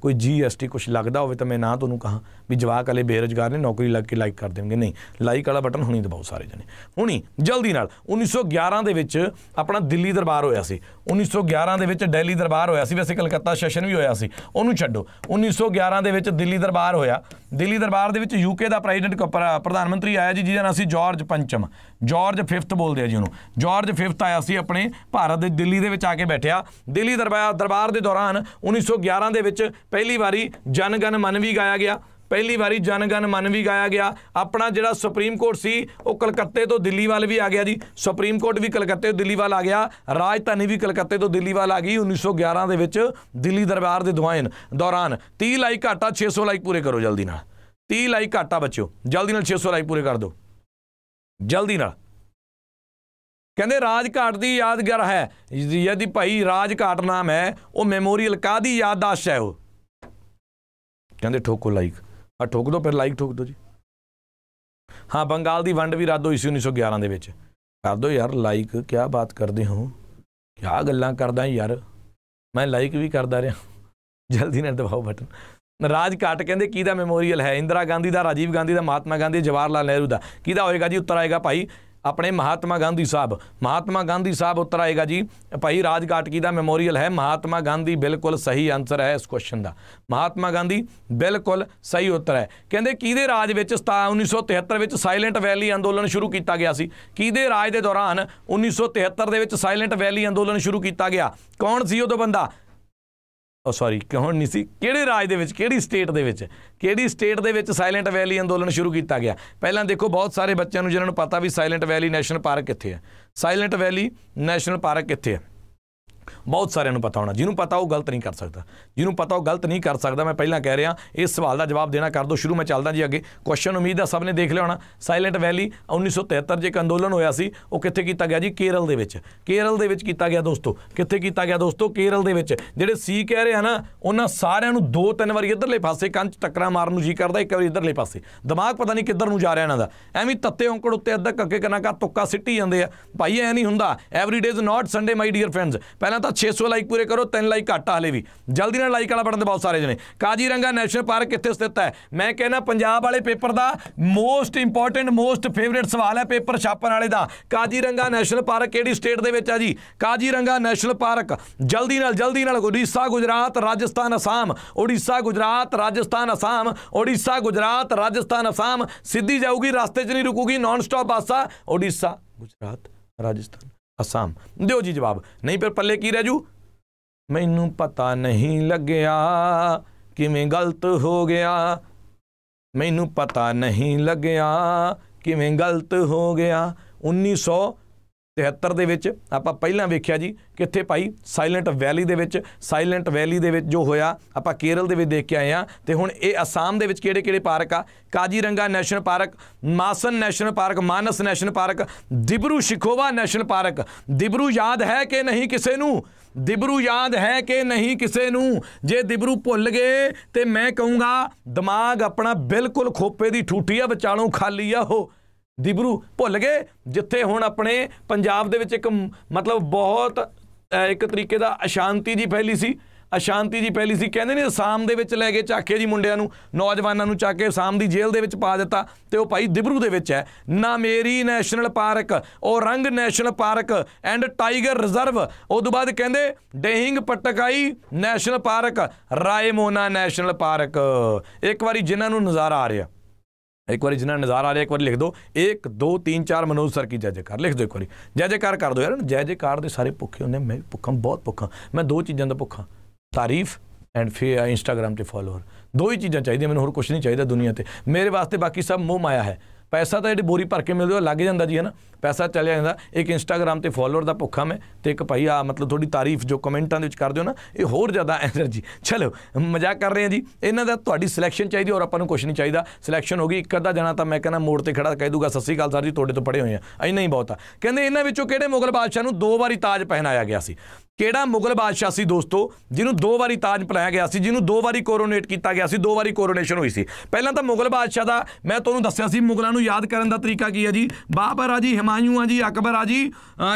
ਕੋਈ ਜੀਐਸਟੀ ਕੁਝ ਲੱਗਦਾ ਹੋਵੇ ਤਾਂ ਮੈਂ ਨਾ ਤੁਹਾਨੂੰ ਕਹਾ ਵੀ ਜਵਾਕ ਵਾਲੇ ਬੇਰੋਜ਼ਗਾਰ ਨੇ ਨੌਕਰੀ ਲੱਗ ਕੇ ਲਾਈਕ ਕਰ ਦੇਣਗੇ ਨਹੀਂ ਲਾਈਕ ਵਾਲਾ ਬਟਨ ਹੁਣੀ ਦਬਾਓ ਸਾਰੇ ਜਣੇ ਹੁਣੀ ਜਲਦੀ ਨਾਲ 1911 ਦੇ ਵਿੱਚ ਆਪਣਾ ਦਿੱਲੀ ਦਰਬਾਰ ਹੋਇਆ ਸੀ 1911 ਦੇ ਵਿੱਚ ਦਿੱਲੀ ਦਰਬਾਰ ਹੋਇਆ ਸੀ ਵੈਸੇ ਕਲਕੱਤਾ ਸੈਸ਼ਨ ਵੀ ਹੋਇਆ ਸੀ ਉਹਨੂੰ ਛੱਡੋ 1911 ਦੇ ਵਿੱਚ ਦਿੱਲੀ ਦਰਬਾਰ ਹੋਇਆ ਦਿੱਲੀ ਦਰਬਾਰ ਦੇ ਵਿੱਚ ਯੂਕੇ ਦਾ ਪ੍ਰੈਜ਼ੀਡੈਂਟ ਪ੍ਰਧਾਨ ਮੰਤਰੀ ਆਇਆ ਜੀ ਜਿਹਦਾ ਨਾਮ ਸੀ ਜਾਰਜ ਪੰਚਮ ਜਾਰਜ 5th ਬੋਲਦੇ ਆ ਜੀ ਉਹਨੂੰ ਜਾਰਜ 5th ਆਇਆ ਸੀ ਆਪਣੇ ਭਾਰਤ ਦੇ ਦਿੱਲੀ ਦੇ ਵਿੱਚ ਆ ਕੇ ਬੈਠਿਆ ਦਿੱਲੀ ਦਰਬਾਰ ਦੇ ਦੌਰਾਨ 1911 ਦੇ ਵਿੱਚ ਪਹਿਲੀ ਵਾਰੀ ਜਨ ਗਨ ਮਨ ਵੀ ਗਾਇਆ ਗਿਆ ਪਹਿਲੀ ਵਾਰੀ ਜਨਗਨ ਮਨ ਵੀ ਗਾਇਆ ਗਿਆ ਆਪਣਾ ਜਿਹੜਾ ਸੁਪਰੀਮ ਕੋਰਟ ਸੀ ਉਹ ਕਲਕੱਤੇ ਤੋਂ ਦਿੱਲੀ ਵੱਲ ਵੀ ਆ ਗਿਆ ਜੀ ਸੁਪਰੀਮ ਕੋਰਟ ਵੀ ਕਲਕੱਤੇ ਤੋਂ ਦਿੱਲੀ ਵੱਲ ਆ ਗਿਆ ਰਾਜਧਾਨੀ ਵੀ ਕਲਕੱਤੇ ਤੋਂ ਦਿੱਲੀ ਵੱਲ ਆ ਗਈ 1911 ਦੇ ਵਿੱਚ ਦਿੱਲੀ ਦਰਬਾਰ ਦੇ ਦੁਆਇਨ ਦੌਰਾਨ 30 ਲਾਈਕ ਘਾਟਾ 600 ਲਾਈਕ ਪੂਰੇ ਕਰੋ ਜਲਦੀ ਨਾਲ 30 ਲਾਈਕ ਘਾਟਾ ਬੱਚਿਓ ਜਲਦੀ ਨਾਲ 600 ਲਾਈਕ ਪੂਰੇ ਕਰ ਦਿਓ ਜਲਦੀ ਨਾਲ ਕਹਿੰਦੇ ਰਾਜਘਾਟ ਦੀ ਯਾਦਗਾਰ ਹੈ ਜਿਹਦੀ ਭਾਈ ਰਾਜਘਾਟ ਨਾਮ ਹੈ ਉਹ ਮੈਮੋਰੀਅਲ ਕਾਦੀ ਯਾਦਦਾਸ਼ ਹੈ ਉਹ ਕਹਿੰਦੇ ਠੋਕੋ ਲਾਈਕ ਆ ਠੋਕ ਦਿਓ ਫਿਰ ਲਾਈਕ ਠੋਕ ਦਿਓ ਜੀ ਹਾਂ ਬੰਗਾਲ ਦੀ ਵੰਡ ਵੀ ਰੱਦ ਹੋਈ ਸੀ 1911 ਦੇ ਵਿੱਚ ਕਰ ਦਿਓ ਯਾਰ ਲਾਈਕ ਕੀ ਬਾਤ ਕਰਦੇ ਹੋ ਕੀ ਗੱਲਾਂ ਕਰਦਾ ਯਾਰ ਮੈਂ ਲਾਈਕ ਵੀ ਕਰਦਾ ਰਿਹਾ ਜਲਦੀ ਨਾਲ ਦਬਾਓ ਬਟਨ ਰਾਜ ਘਾਟ ਕਹਿੰਦੇ ਕਿਹਦਾ ਮੈਮੋਰੀਅਲ ਹੈ ਇੰਦਰਾ ਗਾਂਧੀ ਦਾ ਰਾਜੀਵ ਗਾਂਧੀ ਦਾ ਮਹਾਤਮਾ ਗਾਂਧੀ ਜਵਾਹਰ ਲਾਲ ਨਹਿਰੂ ਦਾ ਕਿਹਦਾ ਹੋਏਗਾ ਜੀ ਉੱਤਰ ਆਏਗਾ ਭਾਈ ਆਪਣੇ ਮਹਾਤਮਾ ਗਾਂਧੀ ਸਾਹਿਬ ਮਹਾਤਮਾ ਗਾਂਧੀ ਸਾਹਿਬ ਉੱਤਰ ਆਏਗਾ ਜੀ ਭਾਈ ਰਾਜ ਕਾਟਕੀ ਦਾ ਮੈਮੋਰੀਅਲ ਹੈ ਮਹਾਤਮਾ ਗਾਂਧੀ ਬਿਲਕੁਲ ਸਹੀ ਆਨਸਰ ਹੈ ਇਸ ਕੁਐਸਚਨ ਦਾ ਮਹਾਤਮਾ ਗਾਂਧੀ ਬਿਲਕੁਲ ਸਹੀ ਉੱਤਰ ਹੈ ਕਹਿੰਦੇ ਕਿਹਦੇ ਰਾਜ ਵਿੱਚ 1973 ਵਿੱਚ ਸਾਇਲੈਂਟ ਵੈਲੀ ਅੰਦੋਲਨ ਸ਼ੁਰੂ ਕੀਤਾ ਗਿਆ ਸੀ ਕਿਹਦੇ ਰਾਜ ਦੇ ਦੌਰਾਨ 1973 ਦੇ ਵਿੱਚ ਸਾਇਲੈਂਟ ਵੈਲੀ ਅੰਦੋਲਨ ਸ਼ੁਰੂ ਕੀਤਾ ਗਿਆ ਕੌਣ ਸੀ ਉਹ ਬੰਦਾ ਉਹ ਸੌਰੀ ਕੌਣ ਨਹੀਂ ਸੀ ਕਿਹੜੇ ਰਾਜ ਦੇ ਵਿੱਚ ਕਿਹੜੀ ਸਟੇਟ ਦੇ ਵਿੱਚ ਕਿਹੜੀ ਸਟੇਟ ਦੇ ਵਿੱਚ ਸਾਇਲੈਂਟ ਵੈਲੀ ਅੰਦੋਲਨ ਸ਼ੁਰੂ ਕੀਤਾ ਗਿਆ ਪਹਿਲਾਂ ਦੇਖੋ ਬਹੁਤ ਸਾਰੇ ਬੱਚਿਆਂ ਨੂੰ ਜਿਹਨਾਂ ਨੂੰ ਪਤਾ ਵੀ ਸਾਇਲੈਂਟ ਵੈਲੀ ਨੈਸ਼ਨਲ ਪਾਰਕ ਕਿੱਥੇ ਹੈ ਸਾਇਲੈਂਟ ਵੈਲੀ ਨੈਸ਼ਨਲ ਪਾਰਕ ਕਿੱਥੇ ਹੈ ਬਹੁਤ ਸਾਰਿਆਂ ਨੂੰ ਪਤਾ ਹੋਣਾ ਜਿਹਨੂੰ ਪਤਾ ਉਹ ਗਲਤ ਨਹੀਂ ਕਰ ਸਕਦਾ ਜਿਹਨੂੰ ਪਤਾ ਉਹ ਗਲਤ ਨਹੀਂ ਕਰ ਸਕਦਾ ਮੈਂ ਪਹਿਲਾਂ ਕਹਿ ਰਿਹਾ ਇਸ ਸਵਾਲ ਦਾ ਜਵਾਬ ਦੇਣਾ ਕਰ ਦੋ ਸ਼ੁਰੂ ਮੈਂ ਚੱਲਦਾ ਜੀ ਅੱਗੇ ਕੁਐਸਚਨ ਉਮੀਦ ਆ ਸਭ ਨੇ ਦੇਖ ਲਿਆ ਹੋਣਾ ਸਾਇਲੈਂਟ ਵੈਲੀ 1973 ਜੇ ਇੱਕ ਅੰਦੋਲਨ ਹੋਇਆ ਸੀ ਉਹ ਕਿੱਥੇ ਕੀਤਾ ਗਿਆ ਜੀ ਕੇਰਲ ਦੇ ਵਿੱਚ ਕੇਰਲ ਦੇ ਵਿੱਚ ਕੀਤਾ ਗਿਆ ਦੋਸਤੋ ਕਿੱਥੇ ਕੀਤਾ ਗਿਆ ਦੋਸਤੋ ਕੇਰਲ ਦੇ ਵਿੱਚ ਜਿਹੜੇ ਸੀ ਕਹਿ ਰਹੇ ਹਨ ਉਹਨਾਂ ਸਾਰਿਆਂ ਨੂੰ ਦੋ ਤਿੰਨ ਵਾਰੀ ਇਧਰਲੇ ਪਾਸੇ ਕੰਚ ਟੱਕਰਾਂ ਮਾਰਨ ਨੂੰ ਜੀ ਕਰਦਾ ਇੱਕ ਵਾਰੀ ਇਧਰਲੇ ਪਾਸੇ ਦਿਮਾਗ ਪਤਾ ਨਹੀਂ ਕਿੱਧਰ ਨੂੰ ਜਾ ਰਿਹਾ ਇਹਨਾਂ ਦਾ ਐਵੇਂ ਤੱਤੇ ਔਂਕੜ ਉੱਤੇ ਅੱਧਾ ਕੱਕੇ ਕਨਾਕਾ ਤੁੱਕਾ ਸਿੱਟੀ ਜਾਂਦੇ ਆ ਭਾਈ ਐ ਨਹੀਂ ਹੁੰਦਾ every is not Sunday my dear friends ਪਹਿਲਾਂ ਤਾਂ 600 ਲਾਈਕ ਪੂਰੇ ਕਰੋ 3 ਲਾਈਕ ਘੱਟ ਆ ਹਲੇ ਵੀ ਜਲਦੀ ਨਾਲ ਲਾਈਕ ਵਾਲਾ ਬਟਨ ਦਬਾਓ ਸਾਰੇ ਜਣੇ ਕਾਜੀਰੰਗਾ ਨੈਸ਼ਨਲ ਪਾਰਕ ਕਿੱਥੇ ਸਥਿਤ ਹੈ ਮੈਂ ਕਹਿੰਦਾ ਪੰਜਾਬ ਵਾਲੇ ਪੇਪਰ ਦਾ ਮੋਸਟ ਇੰਪੋਰਟੈਂਟ ਮੋਸਟ ਫੇਵਰਿਟ ਸਵਾਲ ਹੈ ਪੇਪਰ ਛਾਪਣ ਵਾਲੇ ਦਾ ਕਾਜੀਰੰਗਾ ਨੈਸ਼ਨਲ ਪਾਰਕ ਕਿਹੜੀ ਸਟੇਟ ਦੇ ਵਿੱਚ ਆ ਜੀ ਕਾਜੀਰੰਗਾ ਨੈਸ਼ਨਲ ਪਾਰਕ ਜਲਦੀ ਨਾਲ ਜਲਦੀ ਨਾਲ ਉੜੀਸਾ ਗੁਜਰਾਤ ਰਾਜਸਥਾਨ ਅਸਾਮ ਉੜੀਸਾ ਗੁਜਰਾਤ ਰਾਜਸਥਾਨ ਅਸਾਮ ਉੜੀਸਾ ਗੁਜਰਾਤ ਰਾਜਸਥਾਨ ਅਸਾਮ ਸਿੱਧੀ ਜਾਊਗੀ ਰਸਤੇ 'ਚ ਨਹੀਂ ਰੁਕੂਗੀ ਨਾਨ ਸਟਾਪ ਆਸਾ ਉੜੀਸਾ ਗੁਜਰਾਤ ਰਾਜਸਥਾਨ ਅਸਾਮ ਦਿਓ ਜੀ ਜਵਾਬ ਨਹੀਂ ਫਿਰ ਪੱਲੇ ਕੀ ਰਹਿ ਜੂ ਮੈਨੂੰ ਪਤਾ ਨਹੀਂ ਲੱਗਿਆ ਕਿਵੇਂ ਗਲਤ ਹੋ ਗਿਆ ਮੈਨੂੰ ਪਤਾ ਨਹੀਂ ਲੱਗਿਆ ਕਿਵੇਂ ਗਲਤ ਹੋ ਗਿਆ 1900 73 ਦੇ ਵਿੱਚ ਆਪਾਂ ਪਹਿਲਾਂ ਵੇਖਿਆ ਜੀ ਕਿੱਥੇ ਭਾਈ ਸਾਇਲੈਂਟ ਵੈਲੀ ਦੇ ਵਿੱਚ ਸਾਇਲੈਂਟ ਵੈਲੀ ਦੇ ਵਿੱਚ ਜੋ ਹੋਇਆ ਆਪਾਂ ਕੇਰਲ ਦੇ ਵਿੱਚ ਦੇਖ ਕੇ ਆਏ ਆ ਤੇ ਹੁਣ ਇਹ ਅਸਾਮ ਦੇ ਵਿੱਚ ਕਿਹੜੇ-ਕਿਹੜੇ ਪਾਰਕ ਆ Kaziranga national park Manas national park Manas national park Dibru Saikhowa national park Dibru ਯਾਦ ਹੈ ਕਿ ਨਹੀਂ ਕਿਸੇ ਨੂੰ ਦਿਬਰੂ ਯਾਦ ਹੈ ਕਿ ਨਹੀਂ ਕਿਸੇ ਨੂੰ ਜੇ ਦਿਬਰੂ ਭੁੱਲ ਗਏ ਤੇ ਮੈਂ ਕਹੂੰਗਾ ਦਿਮਾਗ ਆਪਣਾ ਬਿਲਕੁਲ ਖੋਪੇ ਦੀ ਠੂਠੀ ਆ ਵਿਚਾਲੋਂ ਖਾਲੀ ਆ ਉਹ ਦਿਬਰੂ ਭੁੱਲ ਗਏ ਜਿੱਥੇ ਹੁਣ ਆਪਣੇ ਪੰਜਾਬ ਦੇ ਵਿੱਚ ਇੱਕ ਮਤਲਬ ਬਹੁਤ ਇੱਕ ਤਰੀਕੇ ਦਾ ਅਸ਼ਾਂਤੀ ਜੀ ਫੈਲੀ ਸੀ ਅਸ਼ਾਂਤੀ ਜੀ ਪਹਿਲੀ ਸੀ ਕਹਿੰਦੇ ਨੇ ਸਾਮ ਦੇ ਵਿੱਚ ਲੈ ਕੇ ਚਾਕੇ ਜੀ ਮੁੰਡਿਆਂ ਨੂੰ ਨੌਜਵਾਨਾਂ ਨੂੰ ਚਾਕੇ ਸਾਮ ਦੀ ਜੇਲ੍ਹ ਦੇ ਵਿੱਚ ਪਾ ਦਿੱਤਾ ਤੇ ਉਹ ਭਾਈ ਦਿਬਰੂ ਦੇ ਵਿੱਚ ਹੈ ਨਾ ਮੇਰੀ national park Orang national park and tiger reserve ਉਦੋਂ ਬਾਅਦ ਕਹਿੰਦੇ Dehing Patkai national park Raimona national park ਇੱਕ ਵਾਰੀ ਜਿਨ੍ਹਾਂ ਨੂੰ ਨਜ਼ਾਰਾ ਆ ਰਿਹਾ ਇੱਕ ਵਾਰੀ ਜਿਨ੍ਹਾਂ ਨਜ਼ਾਰਾ ਆ ਰਿਹਾ ਇੱਕ ਵਾਰੀ ਲਿਖ ਦਿਓ 1 2 3 4 ਮਨੋਜ ਸਰ ਕੀ ਜੈ ਕਰ ਲਿਖ ਦਿਓ ਇੱਕ ਵਾਰੀ ਜੈ ਜੈਕਾਰ ਕਰ ਦਿਓ ਯਾਰ ਜੈ ਜੈਕਾਰ ਦੇ ਸਾਰੇ ਭੁੱਖੇ ਹੁੰਦੇ ਮੈਂ ਭੁੱਖਾਂ ਬਹੁਤ ਭੁੱਖਾਂ ਮੈਂ ਦੋ ਚੀਜ਼ਾਂ ਦਾ ਭੁੱਖਾਂ ਤਾਰੀਫ ਐਂਡ ਫਿਰ ਇੰਸਟਾਗ੍ਰam ਤੇ ਫਾਲੋਅਰ ਦੋ ਹੀ ਚੀਜ਼ਾਂ ਚਾਹੀਦੀਆਂ ਮੈਨੂੰ ਹੋਰ ਕੁਝ ਨਹੀਂ ਚਾਹੀਦਾ ਦੁਨੀਆ ਤੇ ਮੇਰੇ ਵਾਸਤੇ ਬਾਕੀ ਸਭ ਮੋਹ ਮਾਇਆ ਹੈ ਪੈਸਾ ਤਾਂ ਜਿਹੜੀ ਬੋਰੀ ਭਰ ਕੇ ਮਿਲਦੇ ਉਹ ਲੱਗ ਜਾਂਦਾ ਜੀ ਹਨਾ ਪੈਸਾ ਚੱਲਿਆ ਜਾਂਦਾ ਇੱਕ ਇੰਸਟਾਗ੍ਰam ਤੇ ਫਾਲੋਅਰ ਦਾ ਭੁੱਖਾ ਮੈਂ ਤੇ ਇੱਕ ਭਾਈ ਆ ਮਤਲਬ ਥੋੜੀ ਤਾਰੀਫ ਜੋ ਕਮੈਂਟਾਂ ਦੇ ਵਿੱਚ ਕਰਦੇ ਹੋ ਨਾ ਇਹ ਹੋਰ ਜ਼ਿਆਦਾ એનર્ਜੀ ਚਲੋ ਮਜ਼ਾਕ ਕਰ ਰਹੇ ਆ ਜੀ ਇਹਨਾਂ ਦਾ ਤੁਹਾਡੀ ਸਿਲੈਕਸ਼ਨ ਚਾਹੀਦੀ ਔਰ ਆਪਾਂ ਨੂੰ ਕੁਝ ਨਹੀਂ ਚਾਹੀਦਾ ਸਿਲੈਕਸ਼ਨ ਹੋ ਗਈ ਇੱਕ ਅੱਧਾ ਜਣਾ ਤਾਂ ਮੈਂ ਕਹਿੰਦਾ ਮੋੜ ਤੇ ਖੜਾ ਕਹਿ ਦੂਗਾ ਸੱਸੀ ਗੱਲ ਸਰ ਜੀ ਤੁਹਾਡੇ ਤੋਂ ਪੜੇ ਹੋਏ ਆ ਇੰਨਾ ਹੀ ਬਹੁਤ ਆ ਕਹਿੰਦੇ ਇਹਨਾਂ ਵਿੱਚੋਂ ਕਿਹੜੇ ਮੁਗਲ ਬਾਦਸ਼ਾਹ ਨੂੰ ਦੋ ਵਾਰੀ ਤਾਜ ਪਹਿਨਾਇਆ ਗਿਆ ਸੀ ਕਿਹੜਾ ਮੁਗਲ ਬਾਦਸ਼ਾਹ ਸੀ ਦੋਸਤੋ ਜਿਹਨੂੰ ਦੋ ਵਾਰੀ ਤਾਜ ਪਹਿਨਾਇਆ ਗਿਆ ਸੀ ਜਿਹਨੂੰ ਦੋ ਵਾਰੀ ਕੋਰੋਨੇਟ ਕੀਤਾ ਗਿਆ ਸੀ ਦੋ ਵਾਰੀ ਕੋਰੋਨੇਸ਼ਨ ਹੋਈ ਸੀ ਪਹਿਲਾਂ ਤਾਂ ਮੁਗਲ ਬਾਦਸ਼ਾਹ ਦਾ ਮੈਂ ਤੁਹਾਨੂੰ ਦੱਸਿਆ ਸੀ ਮੁਗਲਾਂ ਨੂੰ ਯਾਦ ਕਰਨ ਦਾ ਤਰੀਕਾ ਕੀ ਹੈ ਜੀ ਬਾਬਰ ਆ ਜੀ ਹਮਾਯੂ ਆ ਜੀ ਅਕਬਰ ਆ ਜੀ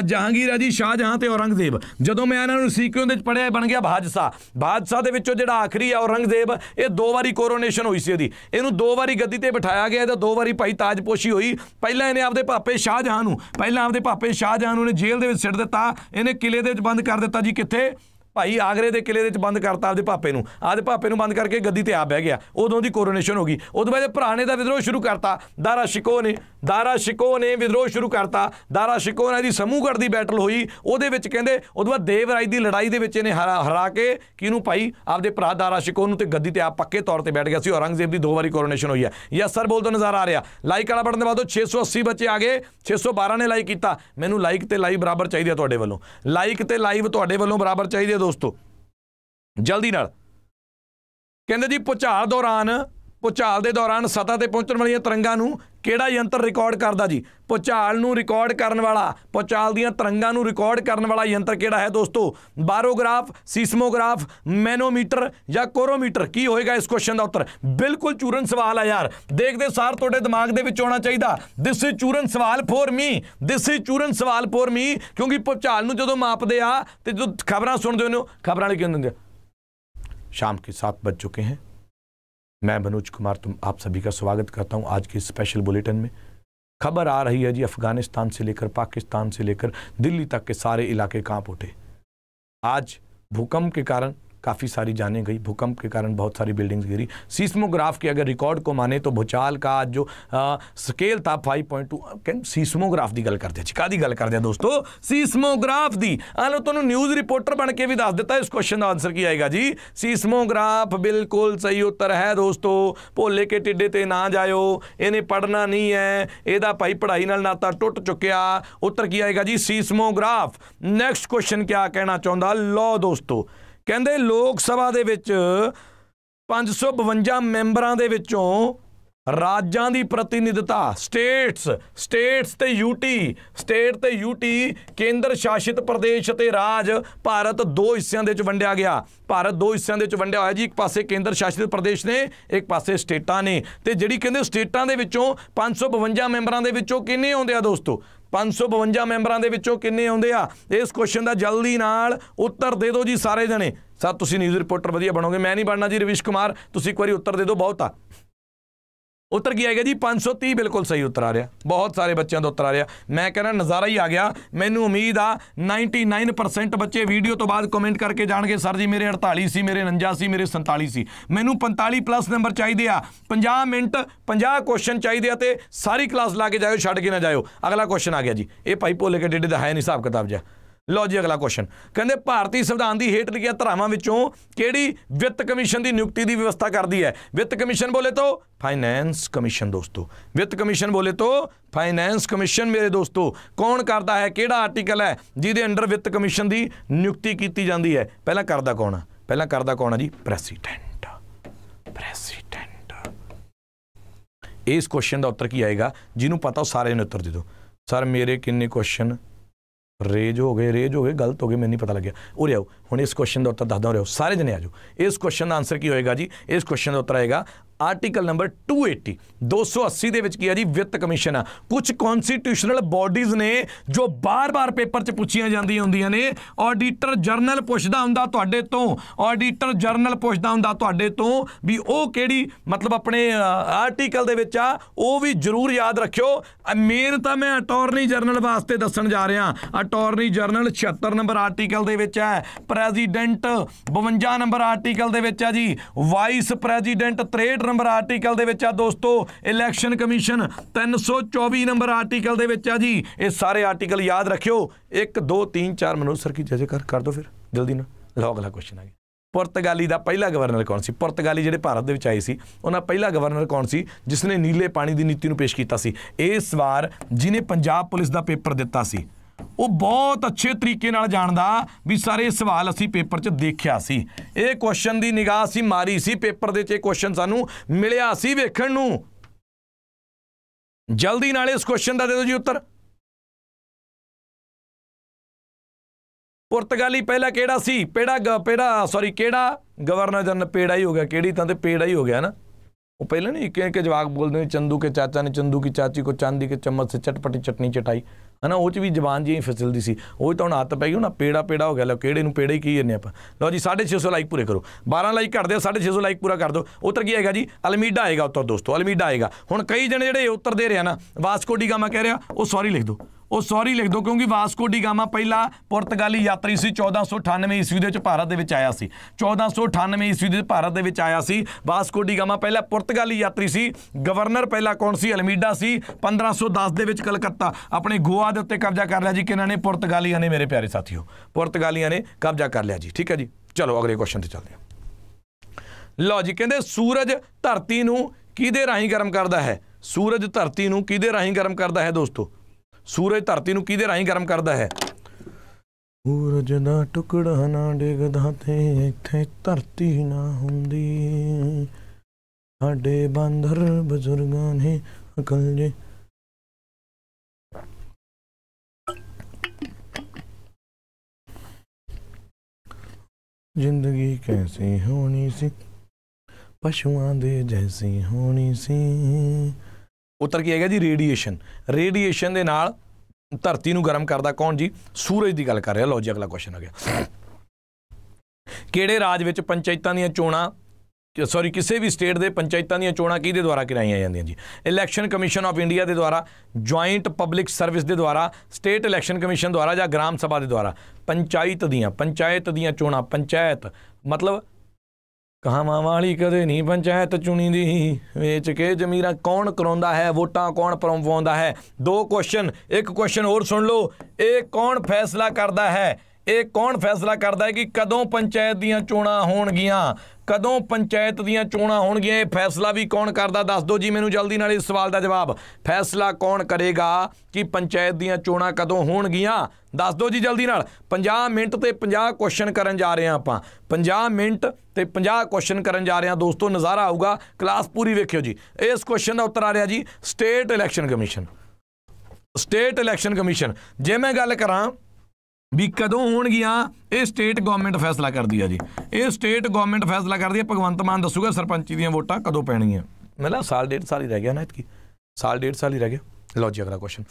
ਜਹਾਂਗੀਰ ਆ ਜੀ ਸ਼ਾਹਜਹਾਂ ਤੇ ਔਰੰਗਜ਼ੇਬ ਜਦੋਂ ਮੈਂ ਇਹਨਾਂ ਨੂੰ ਸੀਕਿਉਂ ਦੇ ਵਿੱਚ ਪੜਿਆ ਬਣ ਗਿਆ ਬਾਦਸ਼ਾਹ ਬਾਦਸ਼ਾਹ ਦੇ ਵਿੱਚੋਂ ਜਿਹੜਾ ਆਖਰੀ ਆ ਔਰੰਗਜ਼ੇਬ ਇਹ ਦੋ ਵਾਰੀ ਕੋਰੋਨੇਸ਼ਨ ਹੋਈ ਸੀ ਇਹਦੀ ਇਹਨੂੰ ਦੋ ਵਾਰੀ ਗੱਦੀ ਤੇ ਬਿਠਾਇਆ ਗਿਆ ਤੇ ਦੋ ਵਾਰੀ ਭਾਈ ਤਾਜਪੋਸ਼ੀ ਹੋਈ ਪਹਿਲਾਂ ਇਹਨੇ ਆਪਦੇ ਭਾਪੇ ਸ਼ਾਹਜਹਾਂ ਨੂੰ ਪਹਿਲਾਂ ਆਪਦੇ ਭਾਪੇ ਸ਼ਾਹਜਹਾਂ ਨੂੰ ਇਹਨੇ ਜੇਲ੍ਹ ਦੇ ਵਿੱਚ ਸਿੱਟ ਦਿੱਤਾ ਇਹਨੇ ਕਿਲੇ ਦੇ ਵਿੱਚ ਬੰਦ ਕਰ Tadikete, tá ਭਾਈ ਆਗਰੇ ਦੇ ਕਿਲੇ ਦੇ ਵਿੱਚ ਬੰਦ ਕਰਤਾ ਆਪਦੇ ਪਾਪੇ ਨੂੰ ਆਪਦੇ ਪਾਪੇ ਨੂੰ ਬੰਦ ਕਰਕੇ ਗੱਦੀ ਤੇ ਆ ਬਹਿ ਗਿਆ ਉਦੋਂ ਦੀ ਕੋਰੋਨੇਸ਼ਨ ਹੋ ਗਈ ਉਦੋਂ ਬਾਅਦ ਭਰਾਣੇ ਦਾ ਵਿਦਰੋਹ ਸ਼ੁਰੂ ਕਰਤਾ ਦਾਰਾ ਸ਼ਿਕੋ ਨੇ ਦਾਰਾ ਸ਼ਿਕੋ ਨੇ ਵਿਦਰੋਹ ਸ਼ੁਰੂ ਕਰਤਾ ਦਾਰਾ ਸ਼ਿਕੋ ਨਾਲ ਦੀ ਸਮੂਹਗੜ ਦੀ ਬੈਟਲ ਹੋਈ ਉਹਦੇ ਵਿੱਚ ਕਹਿੰਦੇ ਉਦੋਂ ਬਾਅਦ ਦੇਵ ਰਾਜ ਦੀ ਲੜਾਈ ਦੇ ਵਿੱਚ ਇਹਨੇ ਹਰਾ ਕੇ ਕਿਹਨੂੰ ਭਾਈ ਆਪਦੇ ਭਰਾ ਦਾਰਾ ਸ਼ਿਕੋ ਨੂੰ ਤੇ ਗੱਦੀ ਤੇ ਆ ਪੱਕੇ ਤੌਰ ਤੇ ਬੈਠ ਗਿਆ ਸੀ ਔਰੰਗਜ਼ੇਬ ਦੀ ਦੋ ਵਾਰੀ ਕੋਰੋਨੇਸ਼ਨ ਹੋਈ ਹੈ ਯਸ ਸਰ ਬੋਲ ਤੋਂ ਨਜ਼ਾਰ ਆ ਰਿਹਾ ਲਾਈਕ ਵਾਲਾ ਬਟਨ ਦਬਾ ਦਿਓ 680 ਬੱਚੇ ਆ ਗਏ 612 ਨੇ ਲਾਈਕ ਕੀਤਾ ਮੈਨੂੰ ਲਾਈਕ ਤੇ ਲਾਈਵ ਬਰਾਬਰ ਚਾਹੀਦੀ ਹੈ ਤੁਹਾਡੇ ਵੱਲੋਂ ਲਾਈਕ ਤੇ ਲਾਈਵ ਤੁਹਾਡੇ ਵੱਲੋਂ ਬਰਾਬਰ ਚਾਹੀਦੀ ਆ ਦੋਸਤੋ ਜਲਦੀ ਨਾਲ ਕਹਿੰਦੇ ਜੀ ਪੁਚਾਲ ਦੌਰਾਨ ਪੁਚਾਲ ਦੇ ਦੌਰਾਨ ਸਤਾ ਤੇ ਪਹੁੰਚਣ ਵਾਲੀਆਂ ਤਰੰਗਾਂ ਨੂੰ ਕਿਹੜਾ ਯੰਤਰ ਰਿਕਾਰਡ ਕਰਦਾ ਜੀ ਪੁਚਾਲ ਨੂੰ ਰਿਕਾਰਡ ਕਰਨ ਵਾਲਾ ਪੁਚਾਲ ਦੀਆਂ ਤਰੰਗਾਂ ਨੂੰ ਰਿਕਾਰਡ ਕਰਨ ਵਾਲਾ ਯੰਤਰ ਕਿਹੜਾ ਹੈ ਦੋਸਤੋ ਬਾਰੋਗ੍ਰਾਫ ਸੀਸਮੋਗ੍ਰਾਫ ਮੈਨੋਮੀਟਰ ਜਾਂ ਕੋਰੋਮੀਟਰ ਕੀ ਹੋਏਗਾ ਇਸ ਕੁਐਸਚਨ ਦਾ ਉੱਤਰ ਬਿਲਕੁਲ ਚੂਰਨ ਸਵਾਲ ਆ ਯਾਰ ਦੇਖਦੇ ਸਾਰ ਤੁਹਾਡੇ ਦਿਮਾਗ ਦੇ ਵਿੱਚ ਆਉਣਾ ਚਾਹੀਦਾ ਦਿਸ ਇਜ਼ ਚੂਰਨ ਸਵਾਲ ਫੋਰ ਮੀ ਦਿਸ ਇਜ਼ ਚੂਰਨ ਸਵਾਲ ਫੋਰ ਮੀ ਕਿਉਂਕਿ ਪੁਚਾਲ ਨੂੰ ਜਦੋਂ ਮਾਪਦੇ ਆ ਤੇ ਜਦੋਂ ਖਬਰਾਂ ਸੁਣਦੇ ਹੋ ਖਬਰਾਂ ਵਾਲੇ ਕੀ ਹੁੰਦੇ ਸ਼ਾਮ ਕੇ 7 ਵਜ ਚੁੱਕੇ ਹਨ मैं मनोज कुमार तुम आप सभी का स्वागत करता हूं आज के स्पेशल बुलेटिन में खबर आ रही है जी अफगानिस्तान से लेकर पाकिस्तान से लेकर दिल्ली तक के सारे इलाके कांप उठे आज भूकंप के कारण काफ़ी सारी जानें गई भूकंप के कारण बहुत सारी बिल्डिंग्स गिरी सीस्मोग्राफ के अगर रिकॉर्ड को माने तो भूचाल का जो आ, स्केल था 5.2 पॉइंट टू सीस्मोग्राफ ਦੀ ਗੱਲ ਕਰਦੇ ਚਿਕਾ ਦੀ ਗੱਲ ਕਰਦੇ ਆ ਦੋਸਤੋ ਸੀਸਮੋਗ੍ਰਾਫ ਦੀ ਆ ਲੋ ਤੁਹਾਨੂੰ ਨਿਊਜ਼ ਰਿਪੋਰਟਰ ਬਣ ਕੇ ਵੀ ਦੱਸ ਦਿੱਤਾ ਇਸ ਕੁਐਸਚਨ ਦਾ ਆਨਸਰ ਕੀ ਆਏਗਾ ਜੀ ਸੀਸਮੋਗ੍ਰਾਫ ਬਿਲਕੁਲ ਸਹੀ ਉੱਤਰ ਹੈ ਦੋਸਤੋ ਭੋਲੇ ਕੇ ਟਿੱਡੇ ਤੇ ਨਾ ਜਾਇਓ ਇਹਨੇ ਪੜਨਾ ਨਹੀਂ ਹੈ ਇਹਦਾ ਭਾਈ ਪੜ੍ਹਾਈ ਨਾਲ ਨਾਤਾ ਟੁੱਟ ਚੁੱਕਿਆ ਉੱਤਰ ਕੀ ਆਏਗਾ ਜੀ ਸੀਸਮੋਗ੍ਰਾਫ ਨੈਕਸਟ ਕੁਐਸਚਨ ਕੀ ਕਹਿਣਾ ਚਾਹੁੰਦਾ ਲੋ ਦੋਸਤੋ ਕਹਿੰਦੇ ਲੋਕ ਸਭਾ ਦੇ ਵਿੱਚ 552 ਮੈਂਬਰਾਂ ਦੇ ਵਿੱਚੋਂ ਰਾਜਾਂ ਦੀ ਪ੍ਰਤੀਨਿਧਤਾ ਸਟੇਟਸ ਸਟੇਟਸ ਤੇ ਯੂਟੀ ਸਟੇਟ ਤੇ ਯੂਟੀ ਕੇਂਦਰ ਸ਼ਾਸਿਤ ਪ੍ਰਦੇਸ਼ ਤੇ ਰਾਜ ਭਾਰਤ ਦੋ ਹਿੱਸਿਆਂ ਦੇ ਵਿੱਚ ਵੰਡਿਆ ਗਿਆ ਭਾਰਤ ਦੋ ਹਿੱਸਿਆਂ ਦੇ ਵਿੱਚ ਵੰਡਿਆ ਹੋਇਆ ਜੀ ਇੱਕ ਪਾਸੇ ਕੇਂਦਰ ਸ਼ਾਸਿਤ ਪ੍ਰਦੇਸ਼ ਨੇ ਇੱਕ ਪਾਸੇ ਸਟੇਟਾਂ ਨੇ ਤੇ ਜਿਹੜੀ ਕਹਿੰਦੇ ਸਟੇਟਾਂ ਦੇ ਵਿੱਚੋਂ 552 ਮੈਂਬਰਾਂ ਦੇ ਵਿੱਚੋਂ ਕਿੰਨੇ ਆਉਂਦੇ ਆ ਦੋਸਤੋ 552 ਮੈਂਬਰਾਂ ਦੇ ਵਿੱਚੋਂ ਕਿੰਨੇ ਆਉਂਦੇ ਆ ਇਸ ਕੁਐਸਚਨ ਦਾ ਜਲਦੀ ਨਾਲ ਉੱਤਰ ਦੇ ਦਿਓ ਜੀ ਸਾਰੇ ਜਣੇ ਸਰ ਤੁਸੀਂ ਨਿਊਜ਼ ਰਿਪੋਰਟਰ ਵਧੀਆ ਬਣੋਗੇ ਮੈਂ ਨਹੀਂ ਬਣਨਾ ਜੀ ਰਵੀਸ਼ ਕੁਮਾਰ ਤੁਸੀਂ ਇੱਕ ਵਾਰੀ ਉੱਤਰ ਦੇ ਦਿਓ ਬਹੁਤ ਆ ਉੱਤਰ ਕੀ ਆਏਗਾ ਜੀ 530 ਬਿਲਕੁਲ ਸਹੀ ਉੱਤਰ ਆ ਰਿਹਾ ਬਹੁਤ ਸਾਰੇ ਬੱਚਿਆਂ ਦਾ ਉੱਤਰ ਆ ਰਿਹਾ ਮੈਂ ਕਹਿੰਦਾ ਨਜ਼ਾਰਾ ਹੀ ਆ ਗਿਆ ਮੈਨੂੰ ਉਮੀਦ ਆ 99% ਬੱਚੇ ਵੀਡੀਓ ਤੋਂ ਬਾਅਦ ਕਮੈਂਟ ਕਰਕੇ ਜਾਣਗੇ ਸਰ ਜੀ ਮੇਰੇ 48 ਸੀ ਮੇਰੇ 49 ਸੀ ਮੇਰੇ 47 ਸੀ ਮੈਨੂੰ 45 ਪਲੱਸ ਨੰਬਰ ਚਾਹੀਦੇ ਆ 50 ਮਿੰਟ 50 ਕੁਐਸਚਨ ਚਾਹੀਦੇ ਆ ਤੇ ਸਾਰੀ ਕਲਾਸ ਲਾ ਕੇ ਜਾਇਓ ਛੱਡ ਕੇ ਨਾ ਜਾਇਓ ਅਗਲਾ ਕੁਐਸਚਨ ਆ ਗਿਆ ਜੀ ਇਹ ਭਾਈ ਭੋਲੇ ਕੇ ਡੇਡੇ ਦਾ ਹੈ ਨਹੀਂ ਹਿਸਾਬ ਕਿਤਾਬ ਜਾ ਲਓ ਜੀ ਅਗਲਾ ਕੁਐਸਚਨ ਕਹਿੰਦੇ ਭਾਰਤੀ ਸੰਵਿਧਾਨ ਦੀ ਹੇਠ ਲਿਖੀਆਂ ਧਾਰਾਵਾਂ ਵਿੱਚੋਂ ਕਿਹੜੀ ਵਿੱਤ ਕਮਿਸ਼ਨ ਦੀ ਨਿਯੁਕਤੀ ਦੀ ਵਿਵਸਥਾ ਕਰਦੀ ਹੈ ਵਿੱਤ ਕਮਿਸ਼ਨ ਬੋਲੇ ਤੋਂ ਫਾਈਨੈਂਸ ਕਮਿਸ਼ਨ ਦੋਸਤੋ ਵਿੱਤ ਕਮਿਸ਼ਨ ਬੋਲੇ ਤੋਂ ਫਾਈਨੈਂਸ ਕਮਿਸ਼ਨ ਮੇਰੇ ਦੋਸਤੋ ਕੌਣ ਕਰਦਾ ਹੈ ਕਿਹੜਾ ਆਰਟੀਕਲ ਹੈ ਜਿਹਦੇ ਅੰਡਰ ਵਿੱਤ ਕਮਿਸ਼ਨ ਦੀ ਨਿਯੁਕਤੀ ਕੀਤੀ ਜਾਂਦੀ ਹੈ ਪਹਿਲਾਂ ਕਰਦਾ ਕੌਣ ਹੈ ਪਹਿਲਾਂ ਕਰਦਾ ਕੌਣ ਹੈ ਜੀ ਪ੍ਰੈਸੀਡੈਂਟ ਪ੍ਰੈਸੀਡੈਂਟ ਇਸ ਕੁਐਸਚਨ ਦਾ ਉੱਤਰ ਕੀ ਆਏਗਾ ਜਿਹਨੂੰ ਪਤਾ ਉਹ ਸਾਰੇ ਨੂੰ ਉੱਤਰ ਦੇ ਦਿਓ ਸਰ ਮੇਰੇ ਕਿੰਨੇ ਕੁਐਸਚਨ ਰੇਜ ਹੋ ਗਏ ਰੇਜ ਹੋ ਗਏ ਗਲਤ ਹੋ ਗਏ ਮੈਨੂੰ ਨਹੀਂ ਪਤਾ ਲੱਗਿਆ ਉਰੇ ਆਓ ਹੁਣ ਇਸ ਕੁਐਸਚਨ ਦਾ ਉੱਤਰ ਦੱਸਦਾ ਰਿਓ ਸਾਰੇ ਜਣੇ ਆਜੋ ਇਸ ਕੁਐਸਚਨ ਦਾ ਆਨਸਰ ਕੀ ਹੋਏਗਾ ਜੀ ਇਸ ਕੁਐਸਚਨ ਦਾ ਉੱਤਰ ਆਏਗਾ ਆਰਟੀਕਲ ਨੰਬਰ 280 280 ਦੇ ਵਿੱਚ ਕੀ ਆ ਜੀ ਵਿੱਤ ਕਮਿਸ਼ਨ ਆ ਕੁਝ ਕਨਸਟੀਟਿਊਸ਼ਨਲ ਬਾਡੀਜ਼ ਨੇ ਜੋ ਬਾਰ-ਬਾਰ ਪੇਪਰ 'ਚ ਪੁੱਛੀਆਂ ਜਾਂਦੀਆਂ ਹੁੰਦੀਆਂ ਨੇ ਆਡੀਟਰ ਜਰਨਲ ਪੁੱਛਦਾ ਹੁੰਦਾ ਤੁਹਾਡੇ ਤੋਂ ਆਡੀਟਰ ਜਰਨਲ ਪੁੱਛਦਾ ਹੁੰਦਾ ਤੁਹਾਡੇ ਤੋਂ ਵੀ ਉਹ ਕਿਹੜੀ ਮਤਲਬ ਆਪਣੇ ਆਰਟੀਕਲ ਦੇ ਵਿੱਚ ਆ ਉਹ ਵੀ ਜ਼ਰੂਰ ਯਾਦ ਰੱਖਿਓ ਮੇਨ ਤਾਂ ਮੈਂ ਅਟਾਰਨੀ ਜਰਨਲ ਵਾਸਤੇ ਦੱਸਣ ਜਾ ਰਿਹਾ ਅਟਾਰਨੀ ਜਰਨਲ 76 ਨੰਬਰ ਆਰਟੀਕਲ ਦੇ ਵਿੱਚ ਹੈ ਪ੍ਰੈਜ਼ੀਡੈਂਟ 52 ਨੰਬਰ ਆਰਟੀਕਲ ਦੇ ਵਿੱਚ ਆ ਜੀ ਵਾਈਸ ਪ੍ਰੈਜ਼ੀਡੈਂਟ 63 ਨੰਬਰ ਆਰਟੀਕਲ ਦੇ ਵਿੱਚ ਆ ਦੋਸਤੋ ਇਲੈਕਸ਼ਨ ਕਮਿਸ਼ਨ 324 ਨੰਬਰ ਆਰਟੀਕਲ ਦੇ ਵਿੱਚ ਆ ਜੀ ਇਹ ਸਾਰੇ ਆਰਟੀਕਲ ਯਾਦ ਰੱਖਿਓ 1 2 3 4 ਮਨੋਜ ਸਰ ਕੀ ਜਜੇ ਕਰ ਕਰ ਦੋ ਫਿਰ ਜਲਦੀ ਨਾਲ ਲਓ ਅਗਲਾ ਕੁਐਸਚਨ ਆ ਗਿਆ ਪੁਰਤਗਾਲੀ ਦਾ ਪਹਿਲਾ ਗਵਰਨਰ ਕੌਣ ਸੀ ਪੁਰਤਗਾਲੀ ਜਿਹੜੇ ਭਾਰਤ ਦੇ ਵਿੱਚ ਆਏ ਸੀ ਉਹਨਾਂ ਪਹਿਲਾ ਗਵਰਨਰ ਕੌਣ ਸੀ ਜਿਸ ਨੇ ਨੀਲੇ ਪਾਣੀ ਦੀ ਨੀਤੀ ਨੂੰ ਪੇਸ਼ ਕੀਤਾ ਸੀ ਇਸ ਵਾਰ ਜਿਨੇ ਪੰਜਾਬ ਪੁਲਿਸ ਦਾ ਪੇਪਰ ਦਿੱਤਾ ਸੀ ਉਹ ਬਹੁਤ ਅੱਛੇ ਤਰੀਕੇ ਨਾਲ ਜਾਣਦਾ ਵੀ ਸਾਰੇ ਸਵਾਲ ਅਸੀਂ ਪੇਪਰ 'ਚ ਦੇਖਿਆ ਸੀ ਇਹ ਕੁਐਸਚਨ ਦੀ ਨਿਗਾਹ ਅਸੀਂ ਮਾਰੀ ਸੀ ਪੇਪਰ ਦੇ 'ਚ ਇਹ ਕੁਐਸਚਨ ਸਾਨੂੰ ਮਿਲਿਆ ਸੀ ਵੇਖਣ ਨੂੰ ਜਲਦੀ ਨਾਲ ਇਸ ਕੁਐਸਚਨ ਦਾ ਦੇ ਦਿਓ ਜੀ ਉੱਤਰ ਪੁਰਤਗਾਲੀ ਪਹਿਲਾ ਕਿਹੜਾ ਸੀ ਪੇੜਾ ਪੇੜਾ ਸੌਰੀ ਕਿਹੜਾ ਗਵਰਨਰ ਜਨ ਪੇੜਾ ਹੀ ਹੋ ਗਿਆ ਕਿਹੜੀ ਤਾਂ ਤੇ ਪੇੜਾ ਹੀ ਹੋ ਗਿਆ ਨਾ ਉਹ ਪਹਿਲਾਂ ਨਹੀਂ के के ਜਵਾਬ ਬੋਲਦੇ ਨੇ ਚੰਦੂ ਕੇ ਚਾਚਾ ਨੇ ਚੰਦੂ ਕੀ ਚਾਚੀ ਕੋ ਚਾਂਦੀ ਕੇ ਚਮਚ ਸੇ ਚਟਪਟੀ ਚਟਨੀ ਚਟਾਈ ਹਨਾ ਉਹ ਚ ਵੀ ਜ਼ਬਾਨ ਜੀ ਫਿਸਲਦੀ ਸੀ ਉਹ ਤਾਂ ਹੁਣ ਹੱਥ ਪੈ ਗਈ ਨਾ ਪੇੜਾ ਪੇੜਾ ਹੋ ਗਿਆ ਲੋ ਕਿਹੜੇ ਨੂੰ ਪੇੜੇ ਕੀ ਜੰਨੇ ਆਪਾਂ ਲੋ ਜੀ 650 ਲਾਈਕ ਪੂਰੇ ਕਰੋ 12 ਲਾਈਕ ਕਰ ਦਿਓ 650 ਲਾਈਕ ਪੂਰਾ ਕਰ ਦਿਓ ਉਤਰ ਕੀ ਆਏਗਾ ਜੀ ਅਲਮੀਡਾ ਆਏਗਾ ਉਤਰ ਦੋਸਤੋ ਅਲਮੀਡਾ ਆਏਗਾ ਹੁਣ ਕਈ ਜਣੇ ਜਿਹੜੇ ਉਤਰ ਦੇ ਰਿਆ ਨਾ ਵਾਸਕੋ ਡੀ ਗਾਮਾ ਕਹਿ ਰਿਹਾ ਉਹ ਸੌਰੀ ਲਿਖ ਦਿਓ ਉਹ ਸੌਰੀ ਲਿਖ ਦੋ ਕਿਉਂਕਿ ਵਾਸਕੋ ਡੀ ਗਾਮਾ ਪਹਿਲਾ ਪੁਰਤਗਾਲੀ ਯਾਤਰੀ ਸੀ 1498 ਈਸਵੀ ਦੇ ਵਿੱਚ ਭਾਰਤ ਦੇ ਵਿੱਚ ਆਇਆ ਸੀ 1498 ਈਸਵੀ ਦੇ ਭਾਰਤ ਦੇ ਵਿੱਚ ਆਇਆ ਸੀ ਵਾਸਕੋ ਡੀ ਗਾਮਾ ਪਹਿਲਾ ਪੁਰਤਗਾਲੀ ਯਾਤਰੀ ਸੀ ਗਵਰਨਰ ਪਹਿਲਾ ਕੌਣ ਸੀ ਅਲਮੀਡਾ ਸੀ 1510 ਦੇ ਵਿੱਚ ਕਲਕੱਤਾ ਆਪਣੇ ਗੋਆ ਦੇ ਉੱਤੇ ਕਬਜ਼ਾ ਕਰ ਲਿਆ ਜੀ ਕਿਹਨਾਂ ਨੇ ਪੁਰਤਗਾਲੀਆਂ ਨੇ ਮੇਰੇ ਪਿਆਰੇ ਸਾਥੀਓ ਪੁਰਤਗਾਲੀਆਂ ਨੇ ਕਬਜ਼ਾ ਕਰ ਲਿਆ ਜੀ ਠੀਕ ਹੈ ਜੀ ਚਲੋ ਅਗਲੇ ਕੁਐਸਚਨ ਤੇ ਚੱਲਦੇ ਹਾਂ ਲਓ ਜੀ ਕਹਿੰਦੇ ਸੂਰਜ ਧਰਤੀ ਨੂੰ ਕਿਹਦੇ ਰਾਹੀਂ ਗਰਮ ਕਰਦਾ ਹੈ ਸੂਰਜ ਧਰਤੀ ਨੂੰ ਕਿਹਦੇ ਰਾਹੀਂ ਗਰਮ ਕਰਦਾ ਹੈ ਦੋਸਤੋ ਸੂਰਜ ਧਰਤੀ ਨੂੰ ਕਿਹਦੇ ਰਾਹੀਂ ਗਰਮ ਕਰਦਾ ਹੈ ਸੂਰਜ ਦਾ ਟੁਕੜਾ ਨਾ ਡਿਗਦਾ ਤੇ ਇੱਥੇ ਧਰਤੀ ਨਾ ਹੁੰਦੀ ਸਾਡੇ ਬੰਦਰ ਬਜ਼ੁਰਗਾਂ ਨੇ ਅਕਲ ਜੇ ਜ਼ਿੰਦਗੀ ਕੈਸੀ ਹੋਣੀ ਸੀ ਪਸ਼ੂਆਂ ਦੇ ਜੈਸੀ ਹੋਣੀ ਸੀ ਉੱਤਰ ਕੀ ਹੈਗਾ ਜੀ ਰੇਡੀਏਸ਼ਨ ਰੇਡੀਏਸ਼ਨ ਦੇ ਨਾਲ ਧਰਤੀ ਨੂੰ ਗਰਮ ਕਰਦਾ ਕੌਣ ਜੀ ਸੂਰਜ ਦੀ ਗੱਲ ਕਰ ਰਿਹਾ ਲੋ ਜੀ ਅਗਲਾ ਕੁਐਸਚਨ ਆ ਗਿਆ ਕਿਹੜੇ ਰਾਜ ਵਿੱਚ ਪੰਚਾਇਤਾਂ ਦੀਆਂ ਚੋਣਾਂ ਸੌਰੀ ਕਿਸੇ ਵੀ ਸਟੇਟ ਦੇ ਪੰਚਾਇਤਾਂ ਦੀਆਂ ਚੋਣਾਂ ਕਿਹਦੇ ਦੁਆਰਾ ਕਰਾਈਆਂ ਜਾਂਦੀਆਂ ਜੀ ਇਲੈਕਸ਼ਨ ਕਮਿਸ਼ਨ ਆਫ ਇੰਡੀਆ ਦੇ ਦੁਆਰਾ ਜੁਆਇੰਟ ਪਬਲਿਕ ਸਰਵਿਸ ਦੇ ਦੁਆਰਾ ਸਟੇਟ ਇਲੈਕਸ਼ਨ ਕਮਿਸ਼ਨ ਦੁਆਰਾ ਜਾਂ ਗ੍ਰਾਮ ਸਭਾ ਦੇ ਦੁਆਰਾ ਪੰਚਾਇਤ ਦੀਆਂ ਪੰਚਾਇਤ ਦੀਆਂ ਚੋਣਾਂ ਪੰਚਾਇਤ ਮਤਲਬ ਕਹਾਵਾਂ ਵਾਲੀ ਕਦੇ ਨਹੀਂ ਪੰਚਾਇਤ ਚੁਣੀ ਦੀ ਵੇਚ ਕੇ ਜ਼ਮੀਰਾਂ ਕੌਣ ਕਰਾਉਂਦਾ ਹੈ ਵੋਟਾਂ ਕੌਣ ਪਰਵਾਉਂਦਾ ਹੈ ਦੋ ਕੁਐਸਚਨ ਇੱਕ ਕੁਐਸਚਨ ਹੋਰ ਸੁਣ ਲਓ ਇਹ ਕੌਣ ਫੈਸਲਾ ਕਰਦਾ ਹੈ ਇਹ ਕੌਣ ਫੈਸਲਾ ਕਰਦਾ ਹੈ ਕਿ ਕਦੋਂ ਪੰਚਾਇਤ ਦੀਆਂ ਚੋਣਾਂ ਹੋਣਗੀਆਂ ਕਦੋਂ ਪੰਚਾਇਤ ਦੀਆਂ ਚੋਣਾਂ ਹੋਣਗੀਆਂ ਇਹ ਫੈਸਲਾ ਵੀ ਕੌਣ ਕਰਦਾ ਦੱਸ ਦਿਓ ਜੀ ਮੈਨੂੰ ਜਲਦੀ ਨਾਲ ਇਸ ਸਵਾਲ ਦਾ ਜਵਾਬ ਫੈਸਲਾ ਕੌਣ ਕਰੇਗਾ ਕਿ ਪੰਚਾਇਤ ਦੀਆਂ ਚੋਣਾਂ ਕਦੋਂ ਹੋਣਗੀਆਂ ਦੱਸ ਦਿਓ ਜੀ ਜਲਦੀ ਨਾਲ 50 ਮਿੰਟ ਤੇ 50 ਕੁਐਸਚਨ ਕਰਨ ਜਾ ਰਹੇ ਆ ਆਪਾਂ 50 ਮਿੰਟ ਤੇ 50 ਕੁਐਸਚਨ ਕਰਨ ਜਾ ਰਹੇ ਆ ਦੋਸਤੋ ਨਜ਼ਾਰਾ ਆਊਗਾ ਕਲਾਸ ਪੂਰੀ ਵੇਖਿਓ ਜੀ ਇਸ ਕੁਐਸਚਨ ਦਾ ਉੱਤਰ ਆ ਰਿਹਾ ਜੀ state election commission state election commission ਜੇ ਮੈਂ ਗੱਲ ਕਰਾਂ ਵੀ ਕਦੋਂ ਹੋਣਗੀਆਂ ਇਹ ਸਟੇਟ ਗਵਰਨਮੈਂਟ ਫੈਸਲਾ ਕਰਦੀ ਆ ਜੀ ਇਹ ਸਟੇਟ ਗਵਰਨਮੈਂਟ ਫੈਸਲਾ ਕਰਦੀ ਆ ਭਗਵੰਤ ਮਾਨ ਦੱਸੂਗਾ ਸਰਪੰਚੀ ਦੀਆਂ ਵੋਟਾਂ ਕਦੋਂ ਪੈਣਗੀਆਂ ਮਤਲਬ ਸਾਲ ਡੇਢ ਸਾਲ ਹੀ ਰਹਿ ਗਿਆ ਨਾ ਇਤਕੀ ਸਾਲ ਡੇਢ ਸਾਲ ਹੀ ਰਹਿ ਗਿਆ ਲਓ ਜੀ ਅਗਲਾ ਕੁਐਸਚਨ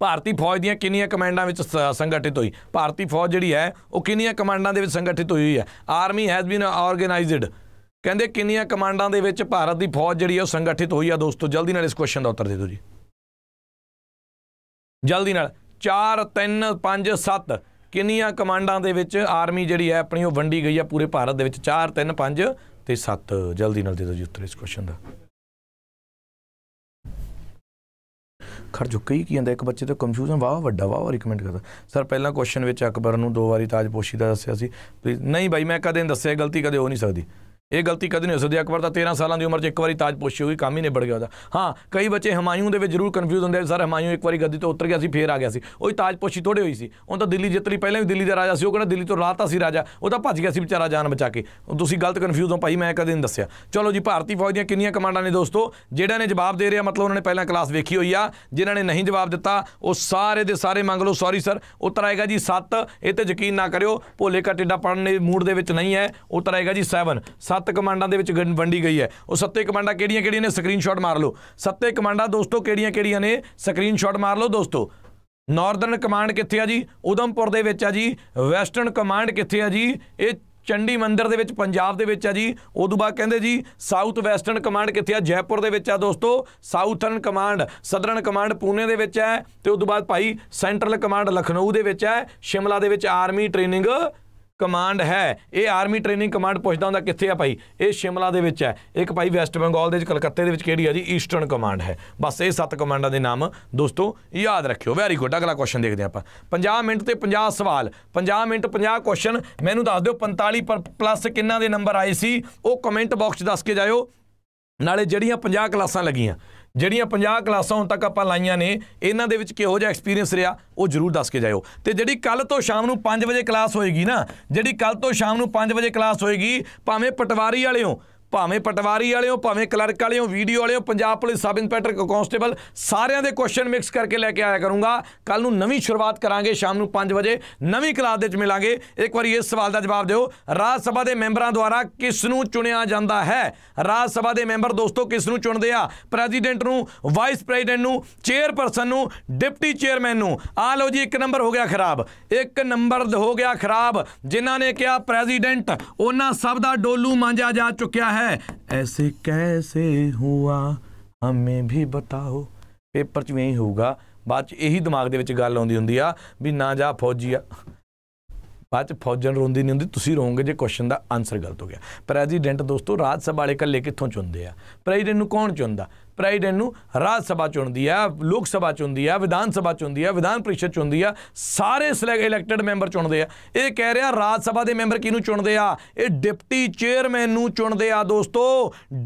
ਭਾਰਤੀ ਫੌਜ ਦੀਆਂ ਕਿੰਨੀਆਂ ਕਮਾਂਡਾਂ ਵਿੱਚ ਸੰਗਠਿਤ ਹੋਈ ਭਾਰਤੀ ਫੌਜ ਜਿਹੜੀ ਹੈ ਉਹ ਕਿੰਨੀਆਂ ਕਮਾਂਡਾਂ ਦੇ ਵਿੱਚ ਸੰਗਠਿਤ ਹੋਈ ਹੋਈ ਹੈ ਆਰਮੀ ਹੈਜ਼ ਬੀਨ ਆਰਗੇਨਾਈਜ਼ਡ ਕਹਿੰਦੇ ਕਿੰਨੀਆਂ ਕਮਾਂਡਾਂ ਦੇ ਵਿੱਚ ਭਾਰਤ ਦੀ ਫੌਜ ਜਿਹੜੀ ਹੈ ਉਹ ਸੰਗਠਿਤ ਹੋਈ ਆ ਦੋਸਤੋ ਜਲਦੀ ਨਾਲ ਇਸ ਕੁਐਸਚਨ ਦਾ ਉੱਤਰ ਦੇ ਦਿਓ ਜੀ ਜਲਦੀ ਨਾਲ 4 3 5 7 ਕਿੰਨੀਆਂ ਕਮਾਂਡਾਂ ਦੇ ਵਿੱਚ ਆਰਮੀ ਜਿਹੜੀ ਹੈ ਆਪਣੀ ਉਹ ਵੰਡੀ ਗਈ ਹੈ ਪੂਰੇ ਭਾਰਤ ਦੇ ਵਿੱਚ 4 3 5 ਤੇ 7 ਜਲਦੀ ਨਾਲ ਦੇ ਦਿਓ ਜੀ ਉੱਤਰ ਇਸ ਕੁਐਸਚਨ ਦਾ ਖੜ ਜੋ ਕਈ ਕੀ ਹੁੰਦਾ ਇੱਕ ਬੱਚੇ ਤੇ ਕਨਫਿਊਜ਼ਨ ਵਾਹ ਵੱਡਾ ਵਾਹ ਰეკਮੈਂਡ ਕਰਦਾ ਸਰ ਪਹਿਲਾ ਕੁਐਸਚਨ ਵਿੱਚ ਅਕਬਰ ਨੂੰ ਦੋ ਵਾਰੀ ਤਾਜਪੋਸ਼ੀ ਦਾ ਦੱਸਿਆ ਸੀ ਪਲੀਜ਼ ਨਹੀਂ ਬਾਈ ਮੈਂ ਕਦੇ ਨਹੀਂ ਦੱਸਿਆ ਗਲਤੀ ਕਦੇ ਹੋ ਨਹੀਂ ਸਕਦੀ ਇਹ ਗਲਤੀ ਕਦੇ ਨਹੀਂ ਹੋ ਸਕਦੀ ਅਕਬਰ ਦਾ 13 ਸਾਲਾਂ ਦੀ ਉਮਰ 'ਚ ਇੱਕ ਵਾਰੀ ਤਾਜ ਹੋ ਹੋਈ ਕੰਮ ਹੀ ਨਿਬੜ ਗਿਆ ਉਹਦਾ ਹਾਂ ਕਈ ਬੱਚੇ ਹਮਾਇੂ ਦੇ ਵਿੱਚ ਜ਼ਰੂਰ ਕਨਫਿਊਜ਼ ਹੁੰਦੇ ਸਰ ਹਮਾਇੂ ਇੱਕ ਵਾਰੀ ਗੱਦੀ ਤੋਂ ਉਤਰ ਗਿਆ ਸੀ ਫੇਰ ਆ ਗਿਆ ਸੀ ਉਹ ਤਾਜ ਤਾਜਪੋਸ਼ੀ ਥੋੜੀ ਹੋਈ ਸੀ ਉਹ ਤਾਂ ਦਿੱਲੀ ਜਿੱਤ ਲਈ ਪਹਿਲਾਂ ਵੀ ਦਿੱਲੀ ਦਾ ਰਾਜਾ ਸੀ ਉਹ ਕਹਿੰਦਾ ਦਿੱਲੀ ਤੋਂ ਰਾਤਾ ਸੀ ਰਾਜਾ ਉਹ ਤਾਂ ਭੱਜ ਗਿਆ ਸੀ ਵਿਚਾਰਾ ਜਾਨ ਬਚਾ ਕੇ ਤੁਸੀਂ ਗਲਤ ਕਨਫਿਊਜ਼ ਹੋ ਭਾਈ ਮੈਂ ਕਦੇ ਨਹੀਂ ਦੱਸਿਆ ਚਲੋ ਜੀ ਭਾਰਤੀ ਫੌਜ ਦੀਆਂ ਕਿੰਨੀਆਂ ਕਮਾਂਡਾਂ ਨੇ ਦੋਸਤੋ ਜਿਹੜਾ ਨੇ ਜਵਾਬ ਦੇ ਰਿਹਾ ਮਤਲਬ ਉਹਨਾਂ ਨੇ ਪਹਿਲਾਂ ਕਲਾਸ ਵੇਖੀ ਹੋਈ ਆ ਜਿਨ੍ਹਾਂ ਨੇ ਨਹੀਂ ਜਵਾਬ ਦਿੱਤਾ ਉਹ ਸਾਰੇ ਦੇ ਸਾਰੇ ਮੰਗ ਲਓ ਸੌਰੀ ਸਰ ਉੱਤਰ ਆਏਗਾ ਜੀ 7 ਇਹ ਤੇ ਯਕੀਨ ਨਾ ਕਰਿਓ ਭੋਲੇ ਕਾ ਟਿੱਡਾ ਪੜਨ ਦੇ ਮੂਡ ਦੇ ਵਿੱਚ ਨਹੀਂ ਹੈ ਉੱਤਰ ਆਏਗਾ ਜੀ 7 7 ਸੱਤ ਕਮਾਂਡਾਂ ਦੇ ਵਿੱਚ ਵੰਡੀ ਗਈ ਹੈ ਉਹ ਸੱਤੇ ਕਮਾਂਡਾਂ ਕਿਹੜੀਆਂ-ਕਿਹੜੀਆਂ ਨੇ ਸਕਰੀਨਸ਼ਾਟ ਮਾਰ ਲਓ ਸੱਤੇ ਕਮਾਂਡਾਂ ਦੋਸਤੋ ਕਿਹੜੀਆਂ-ਕਿਹੜੀਆਂ ਨੇ ਸਕਰੀਨਸ਼ਾਟ ਮਾਰ ਲਓ ਦੋਸਤੋ ਨਾਰਦਰਨ ਕਮਾਂਡ ਕਿੱਥੇ ਆ ਜੀ ਉਦਮਪੁਰ ਦੇ ਵਿੱਚ ਆ ਜੀ ਵੈਸਟਰਨ ਕਮਾਂਡ ਕਿੱਥੇ ਆ ਜੀ ਇਹ ਚੰਡੀ ਮੰਦਰ ਦੇ ਵਿੱਚ ਪੰਜਾਬ ਦੇ ਵਿੱਚ ਆ ਜੀ ਉਦੋਂ ਬਾਅਦ ਕਹਿੰਦੇ ਜੀ ਸਾਊਥ ਵੈਸਟਰਨ ਕਮਾਂਡ ਕਿੱਥੇ ਆ ਜੈਪੁਰ ਦੇ ਵਿੱਚ ਆ ਦੋਸਤੋ southern command southern command Pune ਦੇ ਵਿੱਚ ਹੈ ਤੇ ਉਦੋਂ ਬਾਅਦ ਭਾਈ ਸੈਂਟਰਲ ਕਮਾਂਡ ਲਖਨਊ ਦੇ ਵਿੱਚ ਹੈ ਸ਼ਿਮਲਾ ਦੇ ਵਿੱਚ ਆਰਮੀ ਟ੍ਰੇਨਿੰਗ ਕਮਾਂਡ ਹੈ ਇਹ ਆਰਮੀ ਟ੍ਰੇਨਿੰਗ ਕਮਾਂਡ ਪੁੱਛਦਾ ਹੁੰਦਾ ਕਿੱਥੇ ਆ ਭਾਈ ਇਹ ਸ਼ਿਮਲਾ ਦੇ ਵਿੱਚ ਹੈ ਇੱਕ ਭਾਈ ਵੈਸਟ ਬੰਗਾਲ ਦੇ ਵਿੱਚ ਕਲਕੱਤੇ ਦੇ ਵਿੱਚ ਕਿਹੜੀ ਆ ਜੀ ਈਸਟਰਨ ਕਮਾਂਡ ਹੈ ਬਸ ਇਹ ਸੱਤ ਕਮਾਂਡਾਂ ਦੇ ਨਾਮ ਦੋਸਤੋ ਯਾਦ ਰੱਖਿਓ ਵੈਰੀ ਗੁੱਡ ਅਗਲਾ ਕੁਐਸਚਨ ਦੇਖਦੇ ਆਪਾਂ 50 ਮਿੰਟ ਤੇ 50 ਸਵਾਲ 50 ਮਿੰਟ 50 ਕੁਐਸਚਨ ਮੈਨੂੰ ਦੱਸ ਦਿਓ 45 ਪਲੱਸ ਕਿੰਨਾ ਦੇ ਨੰਬਰ ਆਏ ਸੀ ਉਹ ਕਮੈਂਟ ਬਾਕਸ ਦੱਸ ਕੇ ਜਾਇਓ ਨਾਲੇ ਜਿਹੜੀਆਂ 50 ਕਲਾਸਾਂ ਲੱਗੀਆਂ ਜਿਹੜੀਆਂ 50 ਕਲਾਸਾਂ ਹੁਣ ਤੱਕ ਆਪਾਂ ਲਾਈਆਂ ਨੇ ਇਹਨਾਂ ਦੇ ਵਿੱਚ ਕਿਹੋ ਜਿਹਾ ਐਕਸਪੀਰੀਅੰਸ ਰਿਹਾ ਉਹ ਜਰੂਰ ਦੱਸ ਕੇ ਜਾਇਓ ਤੇ ਜਿਹੜੀ ਕੱਲ ਤੋਂ ਸ਼ਾਮ ਨੂੰ 5 ਵਜੇ ਕਲਾਸ ਹੋਏਗੀ ਨਾ ਜਿਹੜੀ ਕੱਲ ਤੋਂ ਸ਼ਾਮ ਨੂੰ 5 ਵਜੇ ਕਲਾਸ ਹੋਏਗੀ ਭਾਵੇਂ ਪਟਵਾਰੀ ਵਾਲਿਓ ਭਾਵੇਂ ਪਟਵਾਰੀ ਵਾਲਿਓ ਭਾਵੇਂ ਕਲਰਕ ਵਾਲਿਓ ਵੀਡੀਓ ਵਾਲਿਓ Punjab police sub inspector constable ਸਾਰਿਆਂ ਦੇ ਕੁਐਸਚਨ ਮਿਕਸ ਕਰਕੇ ਲੈ ਕੇ ਆਇਆ ਕਰੂੰਗਾ ਕੱਲ ਨੂੰ ਨਵੀਂ ਸ਼ੁਰੂਆਤ ਕਰਾਂਗੇ ਸ਼ਾਮ ਨੂੰ 5 ਵਜੇ ਨਵੀਂ ਕਲਾਸ ਦੇ ਵਿੱਚ ਮਿਲਾਂਗੇ ਇੱਕ ਵਾਰੀ ਇਸ ਸਵਾਲ ਦਾ ਜਵਾਬ ਦਿਓ ਰਾਜ ਸਭਾ ਦੇ ਮੈਂਬਰਾਂ ਦੁਆਰਾ ਕਿਸ ਨੂੰ ਚੁਣਿਆ ਜਾਂਦਾ ਹੈ ਰਾਜ ਸਭਾ ਦੇ ਮੈਂਬਰ ਦੋਸਤੋ ਕਿਸ ਨੂੰ ਚੁਣਦੇ ਆ ਪ੍ਰੈਜ਼ੀਡੈਂਟ ਨੂੰ ਵਾਈਸ ਪ੍ਰੈਜ਼ੀਡੈਂਟ ਨੂੰ ਚੇਅਰਪਰਸਨ ਨੂੰ ਡਿਪਟੀ ਚੇਅਰਮੈਨ ਨੂੰ ਆ ਲਓ ਜੀ ਇੱਕ ਨੰਬਰ ਹੋ ਗਿਆ ਖਰਾਬ ਇੱਕ ਨੰਬਰ ਹੋ ਗਿਆ ਖਰਾਬ ਜਿਨ੍ਹਾਂ ਨੇ ਕਿਹਾ ਪ੍ਰੈਜ਼ੀਡੈਂਟ ਉਹਨਾਂ ਸਭ ਦਾ ਡੋਲੂ ਮਾਂਜਾ ਜਾ ਚੁੱਕਿਆ ਹੈ है ऐसे कैसे ਹੁਆ ਹਮੇ ਵੀ ਬਤਾਓ ਪੇਪਰ 'ਚ ਵੀ ਇਹੀ ਹੋਊਗਾ ਬਾਅਦ 'ਚ ਇਹੀ ਦਿਮਾਗ ਦੇ ਵਿੱਚ ਗੱਲ ਆਉਂਦੀ ਹੁੰਦੀ ਆ ਵੀ ਨਾ ਜਾ ਫੌਜੀ ਆ ਬਾਅਦ 'ਚ ਫੌਜਨ ਰੋਂਦੀ ਨਹੀਂ ਹੁੰਦੀ ਤੁਸੀਂ ਰੋਂਗੇ ਜੇ ਕੁਐਸਚਨ ਦਾ ਆਨਸਰ ਗਲਤ ਹੋ ਗਿਆ ਪ੍ਰੈਜ਼ੀਡੈਂਟ ਦੋਸਤੋ ਰਾਜ ਸਭਾ ਵਾਲੇ ਕੱਲੇ ਕਿੱਥੋਂ ਚੁੰਦੇ ਆ ਪ੍ਰੈਜ਼ੀਡੈਂਟ ਨੂੰ ਕੌਣ ਚੁੰਦਾ ਪ੍ਰੈਜ਼ੀਡੈਂਟ ਨੂੰ ਰਾਜ ਸਭਾ ਚੁਣਦੀ ਆ ਲੋਕ ਸਭਾ ਚੁਣਦੀ ਆ ਵਿਧਾਨ ਸਭਾ ਚੁਣਦੀ ਆ ਵਿਧਾਨ ਪ੍ਰੀਸ਼ਦ ਚੁਣਦੀ ਆ ਸਾਰੇ ਇਲੈਕਟਡ ਮੈਂਬਰ ਚੁਣਦੇ ਆ ਇਹ ਕਹਿ ਰਿਹਾ ਰਾਜ ਸਭਾ ਦੇ ਮੈਂਬਰ ਕਿਹਨੂੰ ਚੁਣਦੇ ਆ ਇਹ ਡਿਪਟੀ ਚੇਅਰਮੈਨ ਨੂੰ ਚੁਣਦੇ ਆ ਦੋਸਤੋ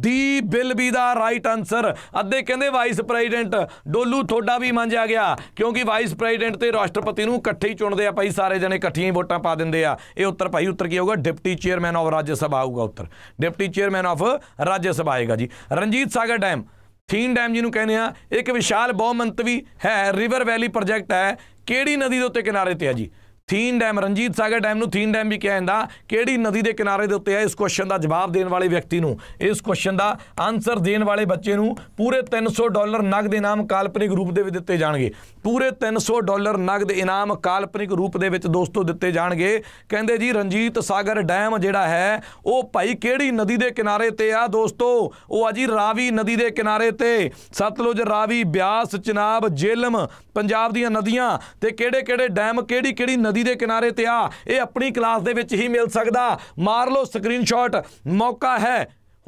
ਡੀ ਬਿਲ ਵੀ ਦਾ ਰਾਈਟ ਆਨਸਰ ਅੱਧੇ ਕਹਿੰਦੇ ਵਾਈਸ ਪ੍ਰੈਜ਼ੀਡੈਂਟ ਡੋਲੂ ਥੋੜਾ ਵੀ ਮੰਜਿਆ ਗਿਆ ਕਿਉਂਕਿ ਵਾਈਸ ਪ੍ਰੈਜ਼ੀਡੈਂਟ ਤੇ ਰਾਸ਼ਟਰਪਤੀ ਨੂੰ ਇਕੱਠੇ ਹੀ ਚੁਣਦੇ ਆ ਭਾਈ ਸਾਰੇ ਜਣੇ ਇਕੱਠੀਆਂ ਹੀ ਵੋਟਾਂ ਪਾ ਦਿੰਦੇ ਆ ਇਹ ਉੱਤਰ ਭਾਈ ਉੱਤਰ ਕੀ ਹੋਊਗਾ deputy chairman of Rajya Sabha ਆਊਗਾ ਉੱਤਰ deputy chairman of Rajya Sabha ਆਏਗਾ ਜੀ ਰਣਜੀਤ ਸਾਗਰ ਡੈਮ ਥੀਨ ਡੈਮ ਜਿਹਨੂੰ ਕਹਿੰਦੇ ਆ ਇੱਕ ਵਿਸ਼ਾਲ ਬਹੁਮੰਤਵੀ ਹੈ ਰਿਵਰ ਵੈਲੀ ਪ੍ਰੋਜੈਕਟ ਹੈ ਕਿਹੜੀ ਨਦੀ ਦੇ ਉੱਤੇ ਕਿਨਾਰੇ ਤੇ ਆ ਜੀ ਥੀਨ ਡੈਮ ਰਣਜੀਤ ਸਾਗਰ ਡੈਮ ਨੂੰ ਥੀਨ ਡੈਮ ਵੀ ਕਿਹਾ ਜਾਂਦਾ ਕਿਹੜੀ ਨਦੀ ਦੇ ਕਿਨਾਰੇ ਦੇ ਉੱਤੇ ਹੈ ਇਸ ਕੁਐਸਚਨ ਦਾ ਜਵਾਬ ਦੇਣ ਵਾਲੇ ਵਿਅਕਤੀ ਨੂੰ ਇਸ ਕੁਐਸਚਨ ਦਾ ਆਨਸਰ ਦੇਣ ਵਾਲੇ ਬੱਚੇ ਨੂੰ ਪੂਰੇ 300 ਡਾਲਰ ਨਗਦ ਇਨਾਮ ਕਾਲਪਨਿਕ ਰੂਪ ਦੇ ਵਿੱਚ ਦਿੱਤੇ ਜਾਣਗੇ ਪੂਰੇ 300 ਡਾਲਰ ਨਗਦ ਇਨਾਮ ਕਾਲਪਨਿਕ ਰੂਪ ਦੇ ਵਿੱਚ ਦੋਸਤੋ ਦਿੱਤੇ ਜਾਣਗੇ ਕਹਿੰਦੇ ਜੀ ਰਣਜੀਤ ਸਾਗਰ ਡੈਮ ਜਿਹੜਾ ਹੈ ਉਹ ਭਾਈ ਕਿਹੜੀ ਨਦੀ ਦੇ ਕਿਨਾਰੇ ਤੇ ਆ ਦੋਸਤੋ ਉਹ ਆ ਜੀ ਰਾਵੀ ਨਦੀ ਦੇ ਕਿਨਾਰੇ ਤੇ ਸਤਲੁਜ ਰਾਵੀ ਬਿਆਸ ਚਨਾਬ ਜੇਲਮ ਪੰਜਾਬ ਦੀਆਂ ਨਦੀਆਂ ਤੇ ਕਿਹੜੇ ਕਿਹੜੇ ਡੈਮ ਕਿਹੜੀ ਕਿਹੜੀ ਨਦੀ ਨਦੀ ਦੇ ਕਿਨਾਰੇ ਤੇ ਆ ਇਹ ਆਪਣੀ ਕਲਾਸ ਦੇ ਵਿੱਚ ਹੀ ਮਿਲ ਸਕਦਾ ਮਾਰ ਲਓ ਸਕਰੀਨਸ਼ਾਟ ਮੌਕਾ ਹੈ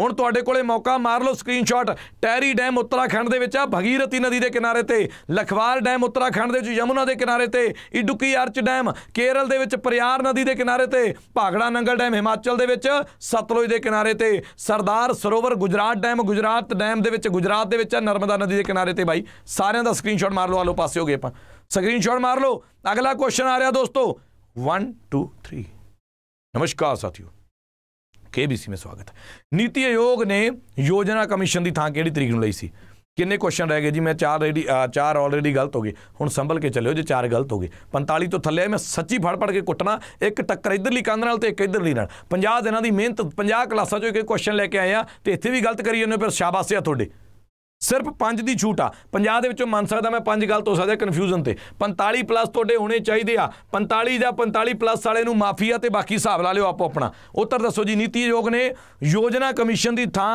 ਹੁਣ ਤੁਹਾਡੇ ਕੋਲੇ ਮੌਕਾ ਮਾਰ ਲਓ ਸਕਰੀਨਸ਼ਾਟ ਟੈਰੀ ਡੈਮ ਉੱਤਰਾਖੰਡ ਦੇ ਵਿੱਚ ਆ ਭਗੀਰਥੀ ਨਦੀ ਦੇ ਕਿਨਾਰੇ ਤੇ ਲਖਵਾਰ ਡੈਮ ਉੱਤਰਾਖੰਡ ਦੇ ਵਿੱਚ ਯਮੁਨਾ ਦੇ ਕਿਨਾਰੇ ਤੇ ਇਡੁਕੀ ਅਰਚ ਡੈਮ ਕੇਰਲ ਦੇ ਵਿੱਚ ਪ੍ਰਿਆਰ ਨਦੀ ਦੇ ਕਿਨਾਰੇ ਤੇ ਭਾਗੜਾ ਨੰਗਲ ਡੈਮ ਹਿਮਾਚਲ ਦੇ ਵਿੱਚ ਸਤਲੁਜ ਦੇ ਕਿਨਾਰੇ ਤੇ ਸਰਦਾਰ ਸਰੋਵਰ ਗੁਜਰਾਤ ਡੈਮ ਗੁਜਰਾਤ ਡੈਮ ਦੇ ਵਿੱਚ ਗੁਜਰਾਤ ਦੇ ਵਿੱਚ ਨਰਮਦਾ ਨਦੀ ਦੇ ਕਿਨਾਰੇ ਤੇ ਬਾਈ ਸਾਰਿਆਂ ਦਾ ਸਕਰੀਨਸ਼ਾਟ ਮਾਰ ਲਓ ਆਲੋ ਪਾਸੇ ਹੋ ਗਏ ਆਪਾਂ ਸਕਰੀਨਸ਼ਾਟ ਮਾਰ ਲਓ ਅਗਲਾ ਕੁਐਸਚਨ ਆ ਰਿਹਾ ਦੋਸਤੋ 1 2 3 ਨਮਸਕਾਰ ਸਾਥੀਓ ਕੇਬੀਸੀ ਮੇ ਸਵਾਗਤ ਨੀਤੀ ਆਯੋਗ ਨੇ ਯੋਜਨਾ ਕਮਿਸ਼ਨ ਦੀ ਥਾਂ ਕਿਹੜੀ ਤਰੀਕ ਨੂੰ ਲਈ ਸੀ ਕਿੰਨੇ ਕੁਐਸਚਨ ਰਹਿ ਗਏ ਜੀ ਮੈਂ ਚਾਰ ਰੈਡੀ ਚਾਰ ਆਲਰੇਡੀ ਗਲਤ ਹੋ ਗਏ ਹੁਣ ਸੰਭਲ ਕੇ ਚੱਲਿਓ ਜੇ ਚਾਰ ਗਲਤ ਹੋ ਗਏ 45 ਤੋਂ ਥੱਲੇ ਮੈਂ ਸੱਚੀ ਫੜ ਫੜ ਕੇ ਕੁੱਟਣਾ ਇੱਕ ਟੱਕਰ ਇਧਰਲੀ ਕੰਧ ਨਾਲ ਤੇ ਇੱਕ ਇਧਰਲੀ ਨਾਲ 50 ਦਿਨਾਂ ਦੀ ਮਿਹਨਤ 50 ਕਲਾਸਾਂ ਚੋਂ ਇੱਕ ਕੁਐਸਚਨ ਲੈ ਕੇ ਆਏ ਆ ਤੇ ਇੱਥੇ ਵੀ ਗਲਤ ਕਰੀ ਜਾਂਦੇ ਪਰ ਸ਼ਾਬਾਸ਼ ਆ ਤੁਹਾਡੇ ਸਿਰਫ 5 ਦੀ ਛੂਟ ਆ 50 ਦੇ ਵਿੱਚੋਂ ਮੰਨ ਸਕਦਾ ਮੈਂ 5 ਗਲਤ ਹੋ ਸਕਦਾ ਕਨਫਿਊਜ਼ਨ ਤੇ 45 ਪਲੱਸ ਤੁਹਾਡੇ ਹੋਣੇ ਚਾਹੀਦੇ ਆ 45 ਜਾਂ 45 ਪਲੱਸ ਵਾਲੇ ਨੂੰ ਮਾਫੀਆ ਤੇ ਬਾਕੀ ਹਿਸਾਬ ਲਾ ਲਿਓ ਆਪੋ ਆਪਣਾ ਉੱਤਰ ਦੱਸੋ ਜੀ ਨੀਤੀ ਆਯੋਗ ਨੇ ਯੋਜਨਾ ਕਮਿਸ਼ਨ ਦੀ ਥਾਂ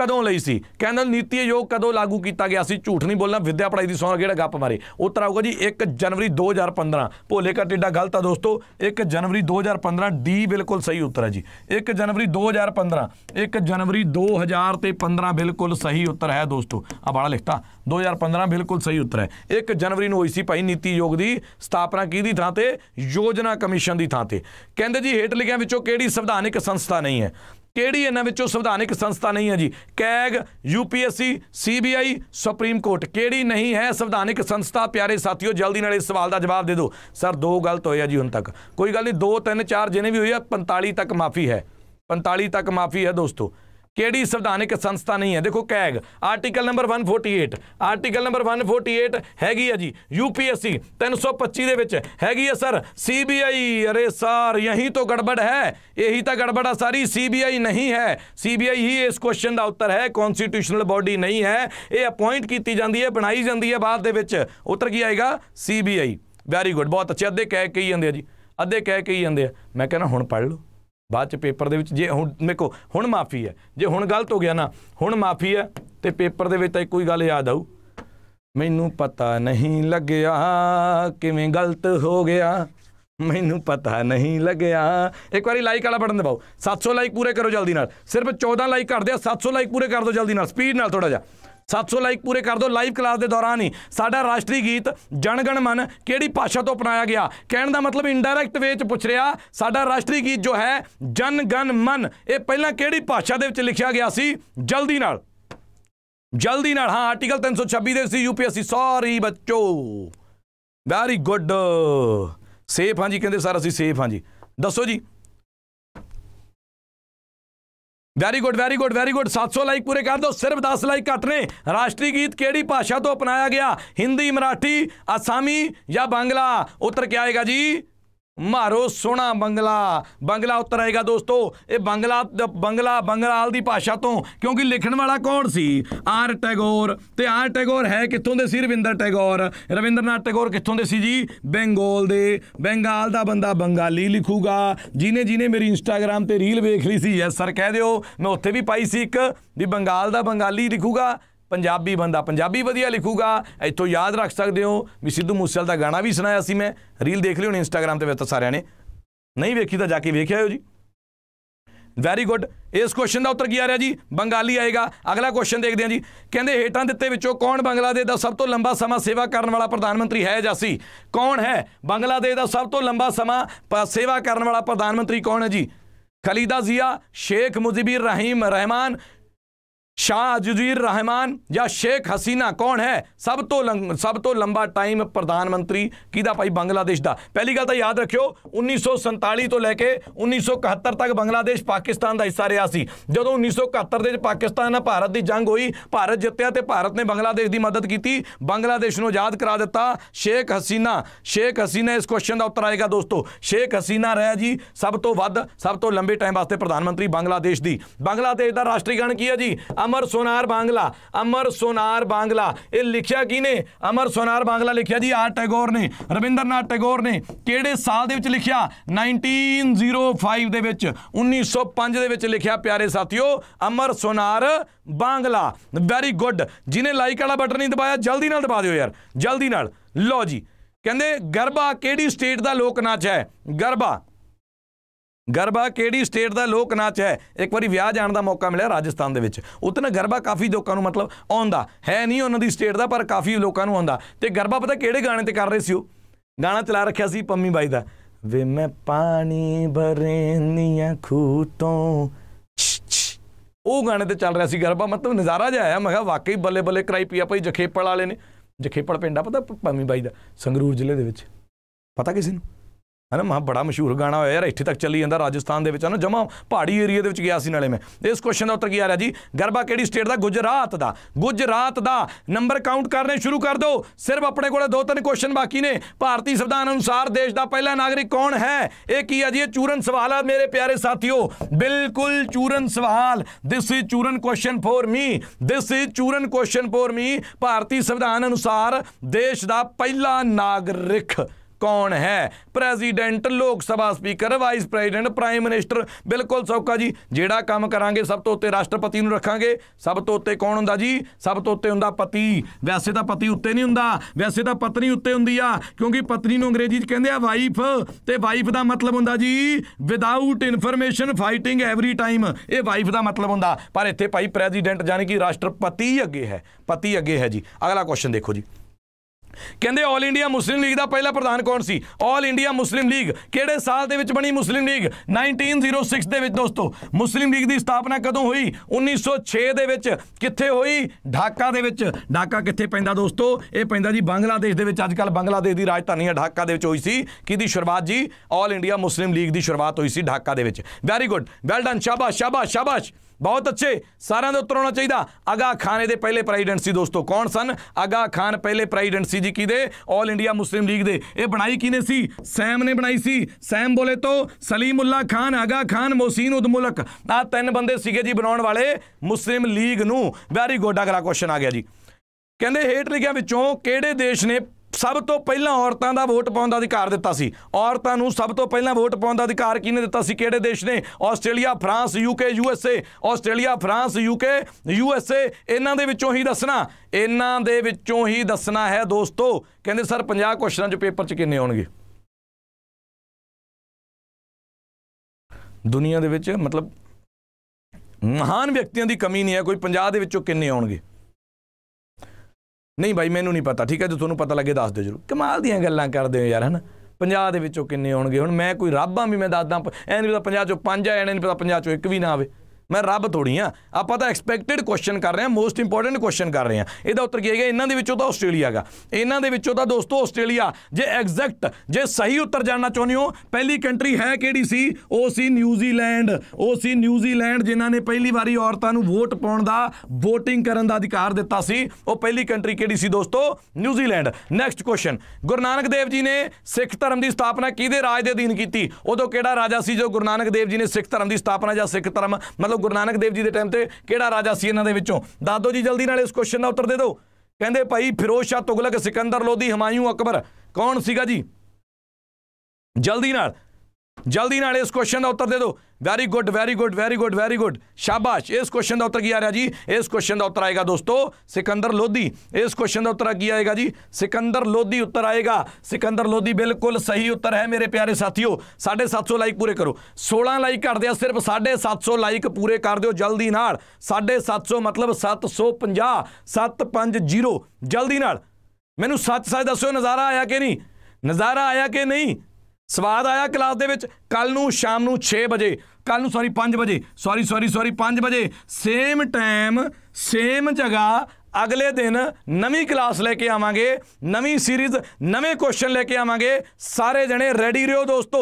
ਕਦੋਂ ਲਈ ਸੀ ਕਹਿੰਦਾ ਨੀਤੀ ਆਯੋਗ ਕਦੋਂ ਲਾਗੂ ਕੀਤਾ ਗਿਆ ਸੀ ਝੂਠ ਨਹੀਂ ਬੋਲਣਾ ਵਿਦਿਆ ਪੜਾਈ ਦੀ ਸੌਂ ਕਿਹੜਾ ਗੱਪ ਮਾਰੇ ਉੱਤਰ ਆਊਗਾ ਜੀ 1 ਜਨਵਰੀ 2015 ਭੋਲੇ ਕਾ ਟਿੱਡਾ ਗਲਤ ਆ ਦੋਸਤੋ 1 ਜਨਵਰੀ 2015 ਡੀ ਬਿਲਕੁਲ ਸਹੀ ਉੱਤਰ ਹੈ ਜੀ 1 ਜਨਵਰੀ 2015 1 ਜਨਵਰੀ 2000 ਤੇ 15 ਬਿਲਕੁਲ ਸਹੀ ਉੱਤਰ ਹੈ ਦੋਸਤੋ ਆ ਬਾਲਾ ਲਿਖਤਾ 2015 ਬਿਲਕੁਲ ਸਹੀ ਉੱਤਰ ਹੈ 1 ਜਨਵਰੀ ਨੂੰ ਹੋਈ ਸੀ ਭਾਈ ਨੀਤੀ ਆਯੋਗ ਦੀ ਸਥਾਪਨਾ ਕੀ ਥਾਂ ਤੇ ਯੋਜਨਾ ਕਮਿਸ਼ਨ ਦੀ ਥਾਂ ਤੇ ਕਹਿੰਦੇ ਜੀ ਹੇਟ ਲਿਖਿਆਂ ਵਿੱਚੋਂ ਕਿਹੜੀ ਸੰਵਿਧਾਨਿਕ ਸੰਸਥਾ ਨਹੀਂ ਹੈ ਕਿਹੜੀ ਇਹਨਾਂ ਵਿੱਚੋਂ ਸੰਵਿਧਾਨਿਕ ਸੰਸਥਾ ਨਹੀਂ ਹੈ ਜੀ CAG UPSC CBI supreme court ਕਿਹੜੀ ਨਹੀਂ ਹੈ ਸੰਵਿਧਾਨਿਕ ਸੰਸਥਾ ਪਿਆਰੇ ਸਾਥੀਓ ਜਲਦੀ ਨਾਲ ਇਸ ਸਵਾਲ ਦਾ ਜਵਾਬ ਦੇ ਦਿਓ ਸਰ ਦੋ ਗਲਤ ਹੋਇਆ ਜੀ ਹੁਣ ਤੱਕ ਕੋਈ ਗੱਲ ਨਹੀਂ ਦੋ ਤਿੰਨ ਚਾਰ ਜਿਹਨੇ ਵੀ ਹੋਈ ਆ 45 ਤੱਕ ਮਾਫੀ ਹੈ 45 ਤੱਕ ਮਾਫੀ ਹੈ ਦੋਸਤੋ ਕਿਹੜੀ ਸੰਵਿਧਾਨਿਕ ਸੰਸਥਾ ਨਹੀਂ ਹੈ ਦੇਖੋ CAG article number 148 article number 148 ਹੈਗੀ ਆ ਜੀ ਯੂਪੀਐਸਸੀ 325 ਦੇ ਵਿੱਚ ਹੈਗੀ ਆ ਸਰ ਸੀਬੀਆਈ ਅਰੇ ਸਰ ਯਹੀ ਤੋਂ ਗੜਬੜ ਹੈ ਇਹੀ ਤਾਂ ਗੜਬੜ ਆ ਸਾਰੀ ਸੀਬੀਆਈ ਨਹੀਂ ਹੈ ਸੀਬੀਆਈ ਹੀ ਇਸ ਕੁਐਸਚਨ ਦਾ ਉੱਤਰ ਹੈ ਕਨਸਟੀਟਿਊਸ਼ਨਲ ਬਾਡੀ ਨਹੀਂ ਹੈ ਇਹ ਅਪਾਇੰਟ ਕੀਤੀ ਜਾਂਦੀ ਹੈ ਬਣਾਈ ਜਾਂਦੀ ਹੈ ਬਾਅਦ ਦੇ ਵਿੱਚ ਉੱਤਰ ਕੀ ਆਏਗਾ ਸੀਬੀਆਈ ਵੈਰੀ ਗੁੱਡ ਬਹੁਤ ਅੱਛੇ ਅੱਧੇ ਕਹਿ ਕਹੀ ਜਾਂਦੇ ਆ ਜੀ ਅੱਧੇ ਕਹਿ ਕਹੀ ਜਾਂਦੇ ਆ ਮੈਂ ਕਹਿੰਦਾ ਹੁਣ ਪੜ੍ਹ ਲਓ ਬਾਅਦ ਚ ਪੇਪਰ ਦੇ ਵਿੱਚ ਜੇ ਹੁਣ ਮੇਕੋ ਹੁਣ ਮਾਫੀ ਹੈ ਜੇ ਹੁਣ ਗਲਤ ਹੋ ਗਿਆ ਨਾ ਹੁਣ ਮਾਫੀ ਹੈ ਤੇ ਪੇਪਰ ਦੇ ਵਿੱਚ ਤਾਂ ਕੋਈ ਗੱਲ ਯਾਦ ਆਉ ਮੈਨੂੰ ਪਤਾ ਨਹੀਂ ਲੱਗਿਆ ਕਿਵੇਂ ਗਲਤ ਹੋ ਗਿਆ ਮੈਨੂੰ ਪਤਾ ਨਹੀਂ ਲੱਗਿਆ ਇੱਕ ਵਾਰੀ ਲਾਈਕ ਵਾਲਾ ਬਟਨ ਦਬਾਓ 700 ਲਾਈਕ ਪੂਰੇ ਕਰੋ ਜਲਦੀ ਨਾਲ ਸਿਰਫ 14 ਲਾਈਕ ਕਰਦੇ ਆ 700 ਲਾਈਕ ਪੂਰੇ ਕਰ ਦਿਓ ਜਲਦੀ ਨਾਲ ਸਪੀਡ ਨਾਲ ਥੋੜਾ ਜਿਹਾ 700 ਲਾਈਕ ਪੂਰੇ ਕਰ ਦਿਓ ਲਾਈਵ ਕਲਾਸ ਦੇ ਦੌਰਾਨ ਹੀ ਸਾਡਾ ਰਾਸ਼ਟਰੀ ਗੀਤ ਜਨਗਣ ਮਨ ਕਿਹੜੀ ਭਾਸ਼ਾ ਤੋਂ ਅਪਣਾਇਆ ਗਿਆ ਕਹਿਣ ਦਾ ਮਤਲਬ ਇਨਡਾਇਰੈਕਟ ਵੇ ਚ ਪੁੱਛ ਰਿਹਾ ਸਾਡਾ ਰਾਸ਼ਟਰੀ ਗੀਤ ਜੋ ਹੈ ਜਨਗਣ ਮਨ ਇਹ ਪਹਿਲਾਂ ਕਿਹੜੀ ਭਾਸ਼ਾ ਦੇ ਵਿੱਚ ਲਿਖਿਆ ਗਿਆ ਸੀ ਜਲਦੀ ਨਾਲ ਜਲਦੀ ਨਾਲ ਹਾਂ ਆਰਟੀਕਲ 326 ਦੇ ਸੀ ਯੂਪੀਐਸਸੀ ਸੌਰੀ ਬੱਚੋ ਵੈਰੀ ਗੁੱਡ ਸੇਫ ਹਾਂ ਜੀ ਕਹਿੰਦੇ ਸਰ ਅਸੀਂ ਸੇਫ ਹਾਂ ਜੀ ਦੱਸੋ ਜੀ very good very good very good 700 like ਪੂਰੇ ਕਰ ਦੋ ਸਿਰਫ 10 ਲਾਈਕ ਘੱਟ ਨੇ ਰਾਸ਼ਟਰੀ ਗੀਤ ਕਿਹੜੀ ਭਾਸ਼ਾ ਤੋਂ ਅਪਣਾਇਆ ਗਿਆ ਹਿੰਦੀ ਮਰਾਠੀ ਅਸਾਮੀ ਜਾਂ ਬੰਗਲਾ ਉੱਤਰ ਕੀ ਆਏਗਾ ਜੀ ਮਾਰੋ ਸੋਨਾ ਬੰਗਲਾ ਬੰਗਲਾ ਉੱਤਰ ਆਏਗਾ ਦੋਸਤੋ ਇਹ ਬੰਗਲਾ ਬੰਗਲਾ ਬੰਗਾਲ ਦੀ ਭਾਸ਼ਾ ਤੋਂ ਕਿਉਂਕਿ ਲਿਖਣ ਵਾਲਾ ਕੌਣ ਸੀ ਆਰ ਟੈਗੋਰ ਤੇ ਆਰ ਟੈਗੋਰ ਹੈ ਕਿੱਥੋਂ ਦੇ ਸੀ ਰਵਿੰਦਰ ਟੈਗੋਰ ਰਵਿੰਦਰਨਾਥ ਟੈਗੋਰ ਕਿੱਥੋਂ ਦੇ ਸੀ ਜੀ ਬੰਗਾਲ ਦੇ ਬੰਗਾਲ ਦਾ ਬੰਦਾ ਬੰਗਾਲੀ ਲਿਖੂਗਾ ਜਿਨੇ ਜਿਨੇ ਮੇਰੀ ਇੰਸਟਾਗ੍ਰam ਤੇ ਰੀਲ ਵੇਖ ਲਈ ਸੀ ਯੈਸ ਸਰ ਕਹਿ ਦਿਓ ਮੈਂ ਉੱਥੇ ਵੀ ਪਾਈ ਸੀ ਇੱਕ ਵੀ ਬੰਗਾਲ ਦਾ ਬੰਗਾਲੀ ਲਿਖੂਗਾ ਪੰਜਾਬੀ ਬੰਦਾ ਪੰਜਾਬੀ ਵਧੀਆ ਲਿਖੂਗਾ ਇੱਥੋਂ ਯਾਦ ਰੱਖ ਸਕਦੇ ਹੋ ਵੀ ਸਿੱਧੂ ਮੂਸੇਵਾਲ ਦਾ ਗਾਣਾ ਵੀ ਸੁਣਾਇਆ ਸੀ ਮੈਂ ਰੀਲ ਦੇਖ ਲਈ ਹੁਣ ਇੰਸਟਾਗ੍ਰam ਤੇ ਵੇ ਤਾਂ ਸਾਰਿਆਂ ਨੇ ਨਹੀਂ ਵੇਖੀ ਤਾਂ ਜਾ ਕੇ ਵੇਖ ਆਇਓ ਜੀ ਵੈਰੀ ਗੁੱਡ ਇਸ ਕੁਐਸਚਨ ਦਾ ਉੱਤਰ ਕੀ ਆ ਰਿਹਾ ਜੀ ਬੰਗਾਲੀ ਆਏਗਾ ਅਗਲਾ ਕੁਐਸਚਨ ਦੇਖਦੇ ਹਾਂ ਜੀ ਕਹਿੰਦੇ ਹੇਟਾਂ ਦਿੱਤੇ ਵਿੱਚੋਂ ਕੌਣ ਬੰਗਲਾਦੇਸ਼ ਦਾ ਸਭ ਤੋਂ ਲੰਬਾ ਸਮਾਂ ਸੇਵਾ ਕਰਨ ਵਾਲਾ ਪ੍ਰਧਾਨ ਮੰਤਰੀ ਹੈ ਜਾਂ ਸੀ ਕੌਣ ਹੈ ਬੰਗਲਾਦੇਸ਼ ਦਾ ਸਭ ਤੋਂ ਲੰਬਾ ਸਮਾਂ ਸੇਵਾ ਕਰਨ ਵਾਲਾ ਪ੍ਰਧਾਨ ਮੰਤਰੀ ਕੌਣ ਹੈ ਜੀ ਖਲੀਦਾ ਜ਼ੀਆ ਸ਼ੇਖ ਮੁਜ਼ੀਬਿਰ ਰਹੀਮ ਰਹਿਮਾਨ ਸ਼ਾਹ ਅਜਜ਼ੀਰ ਰਹਿਮਾਨ ਜਾਂ ਸ਼ੇਖ ਹਸੀਨਾ ਕੌਣ ਹੈ ਸਭ ਤੋਂ ਸਭ ਤੋਂ ਲੰਬਾ ਟਾਈਮ ਪ੍ਰਧਾਨ ਮੰਤਰੀ ਕਿਹਦਾ ਭਾਈ ਬੰਗਲਾਦੇਸ਼ ਦਾ ਪਹਿਲੀ ਗੱਲ ਤਾਂ ਯਾਦ ਰੱਖਿਓ 1947 ਤੋਂ ਲੈ ਕੇ 1971 ਤੱਕ ਬੰਗਲਾਦੇਸ਼ ਪਾਕਿਸਤਾਨ ਦਾ ਹਿੱਸਾ ਰਿਹਾ ਸੀ ਜਦੋਂ 1971 ਦੇ ਵਿੱਚ ਪਾਕਿਸਤਾਨ ਨਾਲ ਭਾਰਤ ਦੀ ਜੰਗ ਹੋਈ ਭਾਰਤ ਜਿੱਤਿਆ ਤੇ ਭਾਰਤ ਨੇ ਬੰਗਲਾਦੇਸ਼ ਦੀ ਮਦਦ ਕੀਤੀ ਬੰਗਲਾਦੇਸ਼ ਨੂੰ ਆਜ਼ਾਦ ਕਰਾ ਦਿੱਤਾ ਸ਼ੇਖ ਹਸੀਨਾ ਸ਼ੇਖ ਹਸੀਨਾ ਇਸ ਕੁਐਸਚਨ ਦਾ ਉੱਤਰ ਆਏਗਾ ਦੋਸਤੋ ਸ਼ੇਖ ਹਸੀਨਾ ਰਹਾ ਜੀ ਸਭ ਤੋਂ ਵੱਧ ਸਭ ਤੋਂ ਲੰਬੇ ਟਾਈਮ ਵਾਸਤੇ ਪ੍ਰਧਾਨ ਮੰਤਰੀ ਬੰਗਲਾਦੇਸ਼ ਦੀ ਬੰਗਲਾਦੇਸ਼ ਦਾ ਰਾਸ਼ਟਰੀ ਗਾਨ ਕੀ ਹੈ ਜੀ ਅਮਰ ਸੋਨਾਰ ਬਾਂਗਲਾ ਅਮਰ ਸੋਨਾਰ ਬਾਂਗਲਾ ਇਹ ਲਿਖਿਆ ਕਿਨੇ ਅਮਰ ਸੋਨਾਰ ਬਾਂਗਲਾ ਲਿਖਿਆ ਜੀ ਆਰ ਟੈਗੋਰ ਨੇ ਰਵਿੰਦਰਨਾਥ ਟੈਗੋਰ ਨੇ ਕਿਹੜੇ ਸਾਲ ਦੇ ਵਿੱਚ ਲਿਖਿਆ 1905 ਦੇ ਵਿੱਚ 1905 ਦੇ ਵਿੱਚ ਲਿਖਿਆ ਪਿਆਰੇ ਸਾਥੀਓ ਅਮਰ ਸੋਨਾਰ ਬਾਂਗਲਾ ਵੈਰੀ ਗੁੱਡ ਜਿਨੇ ਲਾਈਕ ਵਾਲਾ ਬਟਨ ਨਹੀਂ ਦਬਾਇਆ ਜਲਦੀ ਨਾਲ ਦਬਾ ਦਿਓ ਯਾਰ ਜਲਦੀ ਨਾਲ ਲਓ ਜੀ ਕਹਿੰਦੇ ਗਰਬਾ ਕਿਹੜੀ ਸਟੇਟ ਦਾ ਲੋਕ ਨਾਚ ਹੈ ਗਰਬਾ ਗਰਬਾ ਕਿਹੜੀ ਸਟੇਟ ਦਾ ਲੋਕ ਨਾਚ ਹੈ ਇੱਕ ਵਾਰੀ ਵਿਆਹ ਜਾਣ ਦਾ ਮੌਕਾ ਮਿਲਿਆ ਰਾਜਸਥਾਨ ਦੇ ਵਿੱਚ ਉਤਨਾ ਗਰਬਾ ਕਾਫੀ ਲੋਕਾਂ ਨੂੰ ਮਤਲਬ ਆਉਂਦਾ ਹੈ ਨਹੀਂ ਉਹਨਾਂ ਦੀ ਸਟੇਟ ਦਾ ਪਰ ਕਾਫੀ ਲੋਕਾਂ ਨੂੰ ਆਉਂਦਾ ਤੇ ਗਰਬਾ ਪਤਾ ਕਿਹੜੇ ਗਾਣੇ ਤੇ ਕਰ ਰਹੇ ਸੀ ਉਹ ਗਾਣਾ ਚਲਾ ਰੱਖਿਆ ਸੀ ਪੰਮੀ ਬਾਈ ਦਾ ਵੇ ਮੈਂ ਪਾਣੀ ਭਰੇਨੀਆਂ ਖੂਤੋਂ ਉਹ ਗਾਣੇ ਤੇ ਚੱਲ ਰਿਹਾ ਸੀ ਗਰਬਾ ਮਤਲਬ ਨਜ਼ਾਰਾ ਜਿਹਾ ਆਇਆ ਮੈਂ ਕਿਹਾ ਵਾਕਈ ਬੱਲੇ ਬੱਲੇ ਕਰਾਈ ਪੀਆ ਭਾਈ ਜਖੇਪੜ ਵਾਲੇ ਨੇ ਜਖੇਪੜ ਪਿੰਡਾ ਪਤਾ ਪੰਮੀ ਬਾਈ ਦਾ ਸੰਗਰੂਰ ਜ਼ਿਲ੍ਹੇ ਦੇ ਵਿੱਚ ਪਤਾ ਕਿਸੇ ਨੂੰ ਹਨਾ ਮਾ ਬੜਾ ਮਸ਼ਹੂਰ ਗਾਣਾ ਹੋਇਆ ਯਾਰ ਇੱਥੇ ਤੱਕ ਚੱਲੀ ਜਾਂਦਾ ਰਾਜਸਥਾਨ ਦੇ ਵਿੱਚ ਹਨਾ ਜਮਾ ਪਹਾੜੀ ਏਰੀਆ ਦੇ ਵਿੱਚ ਗਿਆ ਸੀ ਨਾਲੇ ਮੈਂ ਇਸ ਕੁਐਸਚਨ ਦਾ ਉੱਤਰ ਕੀ ਆ ਰਿਹਾ ਜੀ ਗਰਬਾ ਕਿਹੜੀ ਸਟੇਟ ਦਾ ਗੁਜਰਾਤ ਦਾ ਗੁਜਰਾਤ ਦਾ ਨੰਬਰ ਕਾਊਂਟ ਕਰਨੇ ਸ਼ੁਰੂ ਕਰ ਦਿਓ ਸਿਰਫ ਆਪਣੇ ਕੋਲੇ ਦੋ ਤਿੰਨ ਕੁਐਸਚਨ ਬਾਕੀ ਨੇ ਭਾਰਤੀ ਸੰਵਿਧਾਨ ਅਨੁਸਾਰ ਦੇਸ਼ ਦਾ ਪਹਿਲਾ ਨਾਗਰਿਕ ਕੌਣ ਹੈ ਇਹ ਕੀ ਆ ਜੀ ਇਹ ਚੂਰਨ ਸਵਾਲ ਆ ਮੇਰੇ ਪਿਆਰੇ ਸਾਥੀਓ ਬਿਲਕੁਲ ਚੂਰਨ ਸਵਾਲ ਦਿਸ ਇਜ਼ ਚੂਰਨ question for me this is ਚੂਰਨ ਕੁਐਸਚਨ ਫੋਰ ਮੀ ਭਾਰਤੀ ਸੰਵਿਧਾਨ ਅਨੁਸਾਰ ਦੇਸ਼ ਦਾ ਪਹਿਲਾ ਨਾਗਰਿਕ ਕੌਣ ਹੈ president Lok Sabha speaker vice president prime minister ਬਿਲਕੁਲ ਸੌਕਾ ਜੀ ਜਿਹੜਾ ਕੰਮ ਕਰਾਂਗੇ ਸਭ ਤੋਂ ਉੱਤੇ ਰਾਸ਼ਟਰਪਤੀ ਨੂੰ ਰੱਖਾਂਗੇ ਸਭ ਤੋਂ ਉੱਤੇ ਕੌਣ ਹੁੰਦਾ ਜੀ ਸਭ ਤੋਂ ਉੱਤੇ ਹੁੰਦਾ ਪਤੀ ਵੈਸੇ ਤਾਂ ਪਤੀ ਉੱਤੇ ਨਹੀਂ ਹੁੰਦਾ ਵੈਸੇ ਤਾਂ ਪਤਨੀ ਉੱਤੇ ਹੁੰਦੀ ਆ ਕਿਉਂਕਿ ਪਤਨੀ ਨੂੰ ਅੰਗਰੇਜ਼ੀ 'ਚ ਕਹਿੰਦੇ ਆ ਵਾਈਫ ਤੇ ਵਾਈਫ ਦਾ ਮਤਲਬ ਹੁੰਦਾ ਜੀ without information fighting every time ਇਹ ਵਾਈਫ ਦਾ ਮਤਲਬ ਹੁੰਦਾ ਪਰ ਇੱਥੇ ਭਾਈ ਪ੍ਰੈਜ਼ੀਡੈਂਟ ਜਾਨੀ ਕਿ ਰਾਸ਼ਟਰਪਤੀ ਅੱਗੇ ਹੈ ਪਤੀ ਅੱਗੇ ਹੈ ਜੀ ਅਗਲਾ ਕੁਐਸਚਨ ਦੇਖੋ ਜੀ ਕਹਿੰਦੇ 올 ਇੰਡੀਆ ਮੁਸਲਿਮ ਲੀਗ ਦਾ ਪਹਿਲਾ ਪ੍ਰਧਾਨ ਕੌਣ ਸੀ 올 ਇੰਡੀਆ ਮੁਸਲਿਮ ਲੀਗ ਕਿਹੜੇ ਸਾਲ ਦੇ ਵਿੱਚ ਬਣੀ ਮੁਸਲਿਮ ਲੀਗ 1906 ਦੇ ਵਿੱਚ ਦੋਸਤੋ ਮੁਸਲਿਮ ਲੀਗ ਦੀ ਸਥਾਪਨਾ ਕਦੋਂ ਹੋਈ 1906 ਦੇ ਵਿੱਚ ਕਿੱਥੇ ਹੋਈ ਢਾਕਾ ਦੇ ਵਿੱਚ ਢਾਕਾ ਕਿੱਥੇ ਪੈਂਦਾ ਦੋਸਤੋ ਇਹ ਪੈਂਦਾ ਜੀ ਬੰਗਲਾਦੇਸ਼ ਦੇ ਵਿੱਚ ਅੱਜ ਕੱਲ ਬੰਗਲਾਦੇਸ਼ ਦੀ ਰਾਜਧਾਨੀ ਹੈ ਢਾਕਾ ਦੇ ਵਿੱਚ ਹੋਈ ਸੀ ਕਿਹਦੀ ਸ਼ੁਰੂਆਤ ਜੀ 올 ਇੰਡੀਆ ਮੁਸਲਿਮ ਲੀਗ ਦੀ ਸ਼ੁਰੂਆਤ ਹੋਈ ਸੀ ਢਾਕਾ ਦੇ ਵਿੱਚ ਵੈਰੀ ਗੁੱਡ ਵੈਲ ਡਨ ਸ਼ਾਬਾਸ਼ ਸ਼ਾਬਾਸ਼ ਸ਼ਾਬਾਸ਼ ਬਹੁਤ ਅੱਛੇ ਸਾਰਿਆਂ ਦੇ ਉੱਤਰ ਆਉਣਾ ਚਾਹੀਦਾ ਅਗਾ ਖਾਨ ਦੇ ਪਹਿਲੇ ਪ੍ਰੈਜ਼ੀਡੈਂਟ ਸੀ ਦੋਸਤੋ ਕੌਣ ਸਨ ਅਗਾ ਖਾਨ ਪਹਿਲੇ ਪ੍ਰੈਜ਼ੀਡੈਂਟ ਸੀ ਜੀ ਕਿਦੇ 올 ਇੰਡੀਆ ਮੁਸਲਿਮ ਲੀਗ ਦੇ ਇਹ ਬਣਾਈ ਕਿਨੇ ਸੀ ਸੈਮ ਨੇ ਬਣਾਈ ਸੀ ਸੈਮ ਬੋਲੇ ਤੋਂ ਸਲੀਮੁੱਲਾ ਖਾਨ ਅਗਾ ਖਾਨ ਮੋਸੀਨ ਉਦ ਮੁਲਕ ਆ ਤਿੰਨ ਬੰਦੇ ਸੀਗੇ ਜੀ ਬਣਾਉਣ ਵਾਲੇ ਮੁਸਲਿਮ ਲੀਗ ਨੂੰ ਵੈਰੀ ਗੁੱਡ ਅਗਲਾ ਕੁਐਸਚਨ ਆ ਗਿਆ ਜੀ ਕਹਿੰਦੇ ਹੇਟ ਲਿਖਿਆ ਵਿੱਚੋਂ ਕਿਹੜੇ ਦੇਸ਼ ਨੇ ਸਭ ਤੋਂ ਪਹਿਲਾਂ ਔਰਤਾਂ ਦਾ ਵੋਟ ਪਾਉਣ ਦਾ ਅਧਿਕਾਰ ਦਿੱਤਾ ਸੀ ਔਰਤਾਂ ਨੂੰ ਸਭ ਤੋਂ ਪਹਿਲਾਂ ਵੋਟ ਪਾਉਣ ਦਾ ਅਧਿਕਾਰ ਕਿਹਨੇ ਦਿੱਤਾ ਸੀ ਕਿਹੜੇ ਦੇਸ਼ ਨੇ Australia France UK USA Australia France UK USA ਇਹਨਾਂ ਦੇ ਵਿੱਚੋਂ ਹੀ ਦੱਸਣਾ ਇਹਨਾਂ ਦੇ ਵਿੱਚੋਂ ਹੀ ਦੱਸਣਾ ਹੈ ਦੋਸਤੋ ਕਹਿੰਦੇ ਸਰ 50 ਕੁਐਸਚਨਾਂ ਚ ਪੇਪਰ ਚ ਕਿੰਨੇ ਆਉਣਗੇ ਦੁਨੀਆ ਦੇ ਵਿੱਚ ਮਤਲਬ ਮਹਾਨ ਵਿਅਕਤੀਆਂ ਦੀ ਕਮੀ ਨਹੀਂ ਹੈ ਕੋਈ 50 ਦੇ ਵਿੱਚੋਂ ਕਿੰਨੇ ਆਉਣਗੇ ਨਹੀਂ ਬਾਈ ਮੈਨੂੰ ਨਹੀਂ ਪਤਾ ਠੀਕ ਹੈ ਜੇ ਤੁਹਾਨੂੰ ਪਤਾ ਲੱਗੇ ਦੱਸ ਦਿਓ ਜਰੂਰ ਕਮਾਲ ਦੀਆਂ ਗੱਲਾਂ ਕਰਦੇ ਹੋ ਯਾਰ ਹਨ 50 ਦੇ ਵਿੱਚੋਂ ਕਿੰਨੇ ਆਉਣਗੇ ਹੁਣ ਮੈਂ ਕੋਈ ਰਾਬਾਂ ਵੀ ਮੈਂ ਦੱਸਦਾ ਐਨ ਵੀ ਤਾਂ 50 ਚੋਂ 5 ਆ ਜਾਣੇ ਨਹੀਂ ਪਤਾ 50 ਚੋਂ ਇੱਕ ਵੀ ਨਾ ਆਵੇ ਮੈਂ ਰੱਬ ਥੋੜੀ ਆ ਆਪਾਂ ਤਾਂ ਐਕਸਪੈਕਟਡ ਕੁਐਸਚਨ ਕਰ ਰਹੇ ਆ ਮੋਸਟ ਇੰਪੋਰਟੈਂਟ ਕੁਐਸਚਨ ਕਰ ਰਹੇ ਆ ਇਹਦਾ ਉੱਤਰ ਕੀ ਹੈਗਾ ਇਹਨਾਂ ਦੇ ਵਿੱਚੋਂ ਤਾਂ ਆਸਟ੍ਰੇਲੀਆਗਾ ਇਹਨਾਂ ਦੇ ਵਿੱਚੋਂ ਤਾਂ ਦੋਸਤੋ ਆਸਟ੍ਰੇਲੀਆ ਜੇ ਐਗਜ਼ੈਕਟ ਜੇ ਸਹੀ ਉੱਤਰ ਜਾਣਨਾ ਚਾਹੁੰਦੇ ਹੋ ਪਹਿਲੀ ਕੰਟਰੀ ਹੈ ਕਿਹੜੀ ਸੀ ਉਹ ਸੀ ਨਿਊਜ਼ੀਲੈਂਡ ਉਹ ਸੀ ਨਿਊਜ਼ੀਲੈਂਡ ਜਿਨ੍ਹਾਂ ਨੇ ਪਹਿਲੀ ਵਾਰੀ ਔਰਤਾਂ ਨੂੰ ਵੋਟ ਪਾਉਣ ਦਾ VOTING ਕਰਨ ਦਾ ਅਧਿਕਾਰ ਦਿੱਤਾ ਸੀ ਉਹ ਪਹਿਲੀ ਕੰਟਰੀ ਕਿਹੜੀ ਸੀ ਦੋਸਤੋ New Zealand next question Guru Nanak Dev ji ਨੇ ਸਿੱਖ ਧਰਮ ਦੀ ਸਥਾਪਨਾ ਕਿਹਦੇ ਰਾਜ ਦੇ ਅਧੀਨ ਕੀਤੀ ਉਦੋਂ ਕਿਹੜਾ ਰਾਜਾ ਸੀ ਜੋ ਗੁਰੂ ਨਾਨਕ ਦੇਵ ਜੀ ਨੇ ਸਿੱਖ ਧਰਮ ਦੀ ਸਥਾਪਨਾ ਜਾਂ ਸਿੱਖ ਧਰਮ ਮਤਲਬ ਗੁਰੂ ਨਾਨਕ ਦੇਵ ਜੀ ਦੇ ਟਾਈਮ ਤੇ ਕਿਹੜਾ ਰਾਜਾ ਸੀ ਇਹਨਾਂ ਦੇ ਵਿੱਚੋਂ ਦੱਸ ਦਿਓ ਜੀ ਜਲਦੀ ਨਾਲ ਇਸ ਕੁਐਸਚਨ ਦਾ ਉੱਤਰ ਦੇ ਦਿਓ ਕਹਿੰਦੇ ਭਾਈ ਫਿਰੋਜ਼ ਸ਼ਾਹ ਤੁਗਲਕ ਸਿਕੰਦਰ ਲੋਧੀ ਹਮਾਇੂ ਅਕਬਰ ਕੌਣ ਸੀਗਾ ਜੀ ਜਲਦੀ ਨਾਲ ਜਲਦੀ ਨਾਲ ਇਸ ਕੁਐਸਚਨ ਦਾ ਉੱਤਰ ਦੇ ਦਿਓ very good very good very good very good ਸ਼ਾਬਾਸ਼ ਇਸ ਕੁਐਸਚਨ ਦਾ ਉੱਤਰ ਕੀ ਆ ਰਿਹਾ ਜੀ ਇਸ ਕੁਐਸਚਨ ਦਾ ਉੱਤਰ ਆਏਗਾ ਦੋਸਤੋ ਸਿਕੰਦਰ ਲੋਧੀ ਇਸ ਕੁਐਸਚਨ ਦਾ ਉੱਤਰ ਕੀ ਆਏਗਾ ਜੀ ਸਿਕੰਦਰ ਲੋਧੀ ਉੱਤਰ ਆਏਗਾ ਸਿਕੰਦਰ ਲੋਧੀ ਬਿਲਕੁਲ ਸਹੀ ਉੱਤਰ ਹੈ ਮੇਰੇ ਪਿਆਰੇ ਸਾਥੀਓ 750 ਲਾਈਕ ਪੂਰੇ ਕਰੋ 16 ਲਾਈਕ ਘਟਦੇ ਆ ਸਿਰਫ 750 ਲਾਈਕ ਪੂਰੇ ਕਰ ਦਿਓ ਜਲਦੀ ਨਾਲ 750 ਮਤਲਬ 750 750 ਜਲਦੀ ਨਾਲ ਮੈਨੂੰ ਸੱਚ ਸੱਚ ਦੱਸਿਓ ਨਜ਼ਾਰਾ ਆਇਆ ਕਿ ਨਹੀਂ ਨਜ਼ਾਰਾ ਆਇਆ ਕਿ ਨਹੀਂ ਸਵਾਦ ਆਇਆ ਕਲਾਸ ਦੇ ਵਿੱਚ ਕੱਲ ਨੂੰ ਸ਼ਾਮ ਨੂੰ 6 ਵਜੇ ਕੱਲ ਨੂੰ ਸੌਰੀ 5 ਵਜੇ ਸੌਰੀ ਸੌਰੀ ਸੌਰੀ 5 ਵਜੇ ਸੇਮ ਟਾਈਮ ਸੇਮ ਜਗ੍ਹਾ ਅਗਲੇ ਦਿਨ ਨਵੀਂ ਕਲਾਸ ਲੈ ਕੇ ਆਵਾਂਗੇ ਨਵੀਂ ਸੀਰੀਜ਼ ਨਵੇਂ ਕੁਐਸਚਨ ਲੈ ਕੇ ਆਵਾਂਗੇ ਸਾਰੇ ਜਣੇ ਰੈਡੀ ਰਹੋ ਦੋਸਤੋ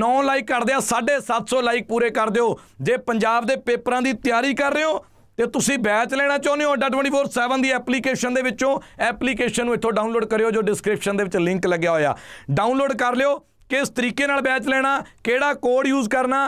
9 ਲਾਈਕ ਕਰ ਦਿਆ 750 ਲਾਈਕ ਪੂਰੇ ਕਰ ਦਿਓ ਜੇ ਪੰਜਾਬ ਦੇ ਪੇਪਰਾਂ ਦੀ ਤਿਆਰੀ ਕਰ ਰਹੇ ਹੋ ਤੇ ਤੁਸੀਂ ਬੈਚ ਲੈਣਾ ਚਾਹੁੰਦੇ ਹੋ ਅੱਡਾ 24/7 ਦੀ ਐਪਲੀਕੇਸ਼ਨ ਦੇ ਵਿੱਚੋਂ ਐਪਲੀਕੇਸ਼ਨ ਨੂੰ ਇੱਥੋਂ ਡਾਊਨਲੋਡ ਕਰਿਓ ਜੋ ਡਿਸਕ੍ਰਿਪਸ਼ਨ ਦੇ ਵਿੱਚ ਲਿੰਕ ਲੱਗਿਆ ਹੋਇਆ ਡਾਊਨਲੋਡ ਕਰ ਲਿਓ ਕਿਸ ਤਰੀਕੇ ਨਾਲ ਬੈਚ ਲੈਣਾ ਕਿਹੜਾ ਕੋਡ ਯੂਜ਼ ਕਰਨਾ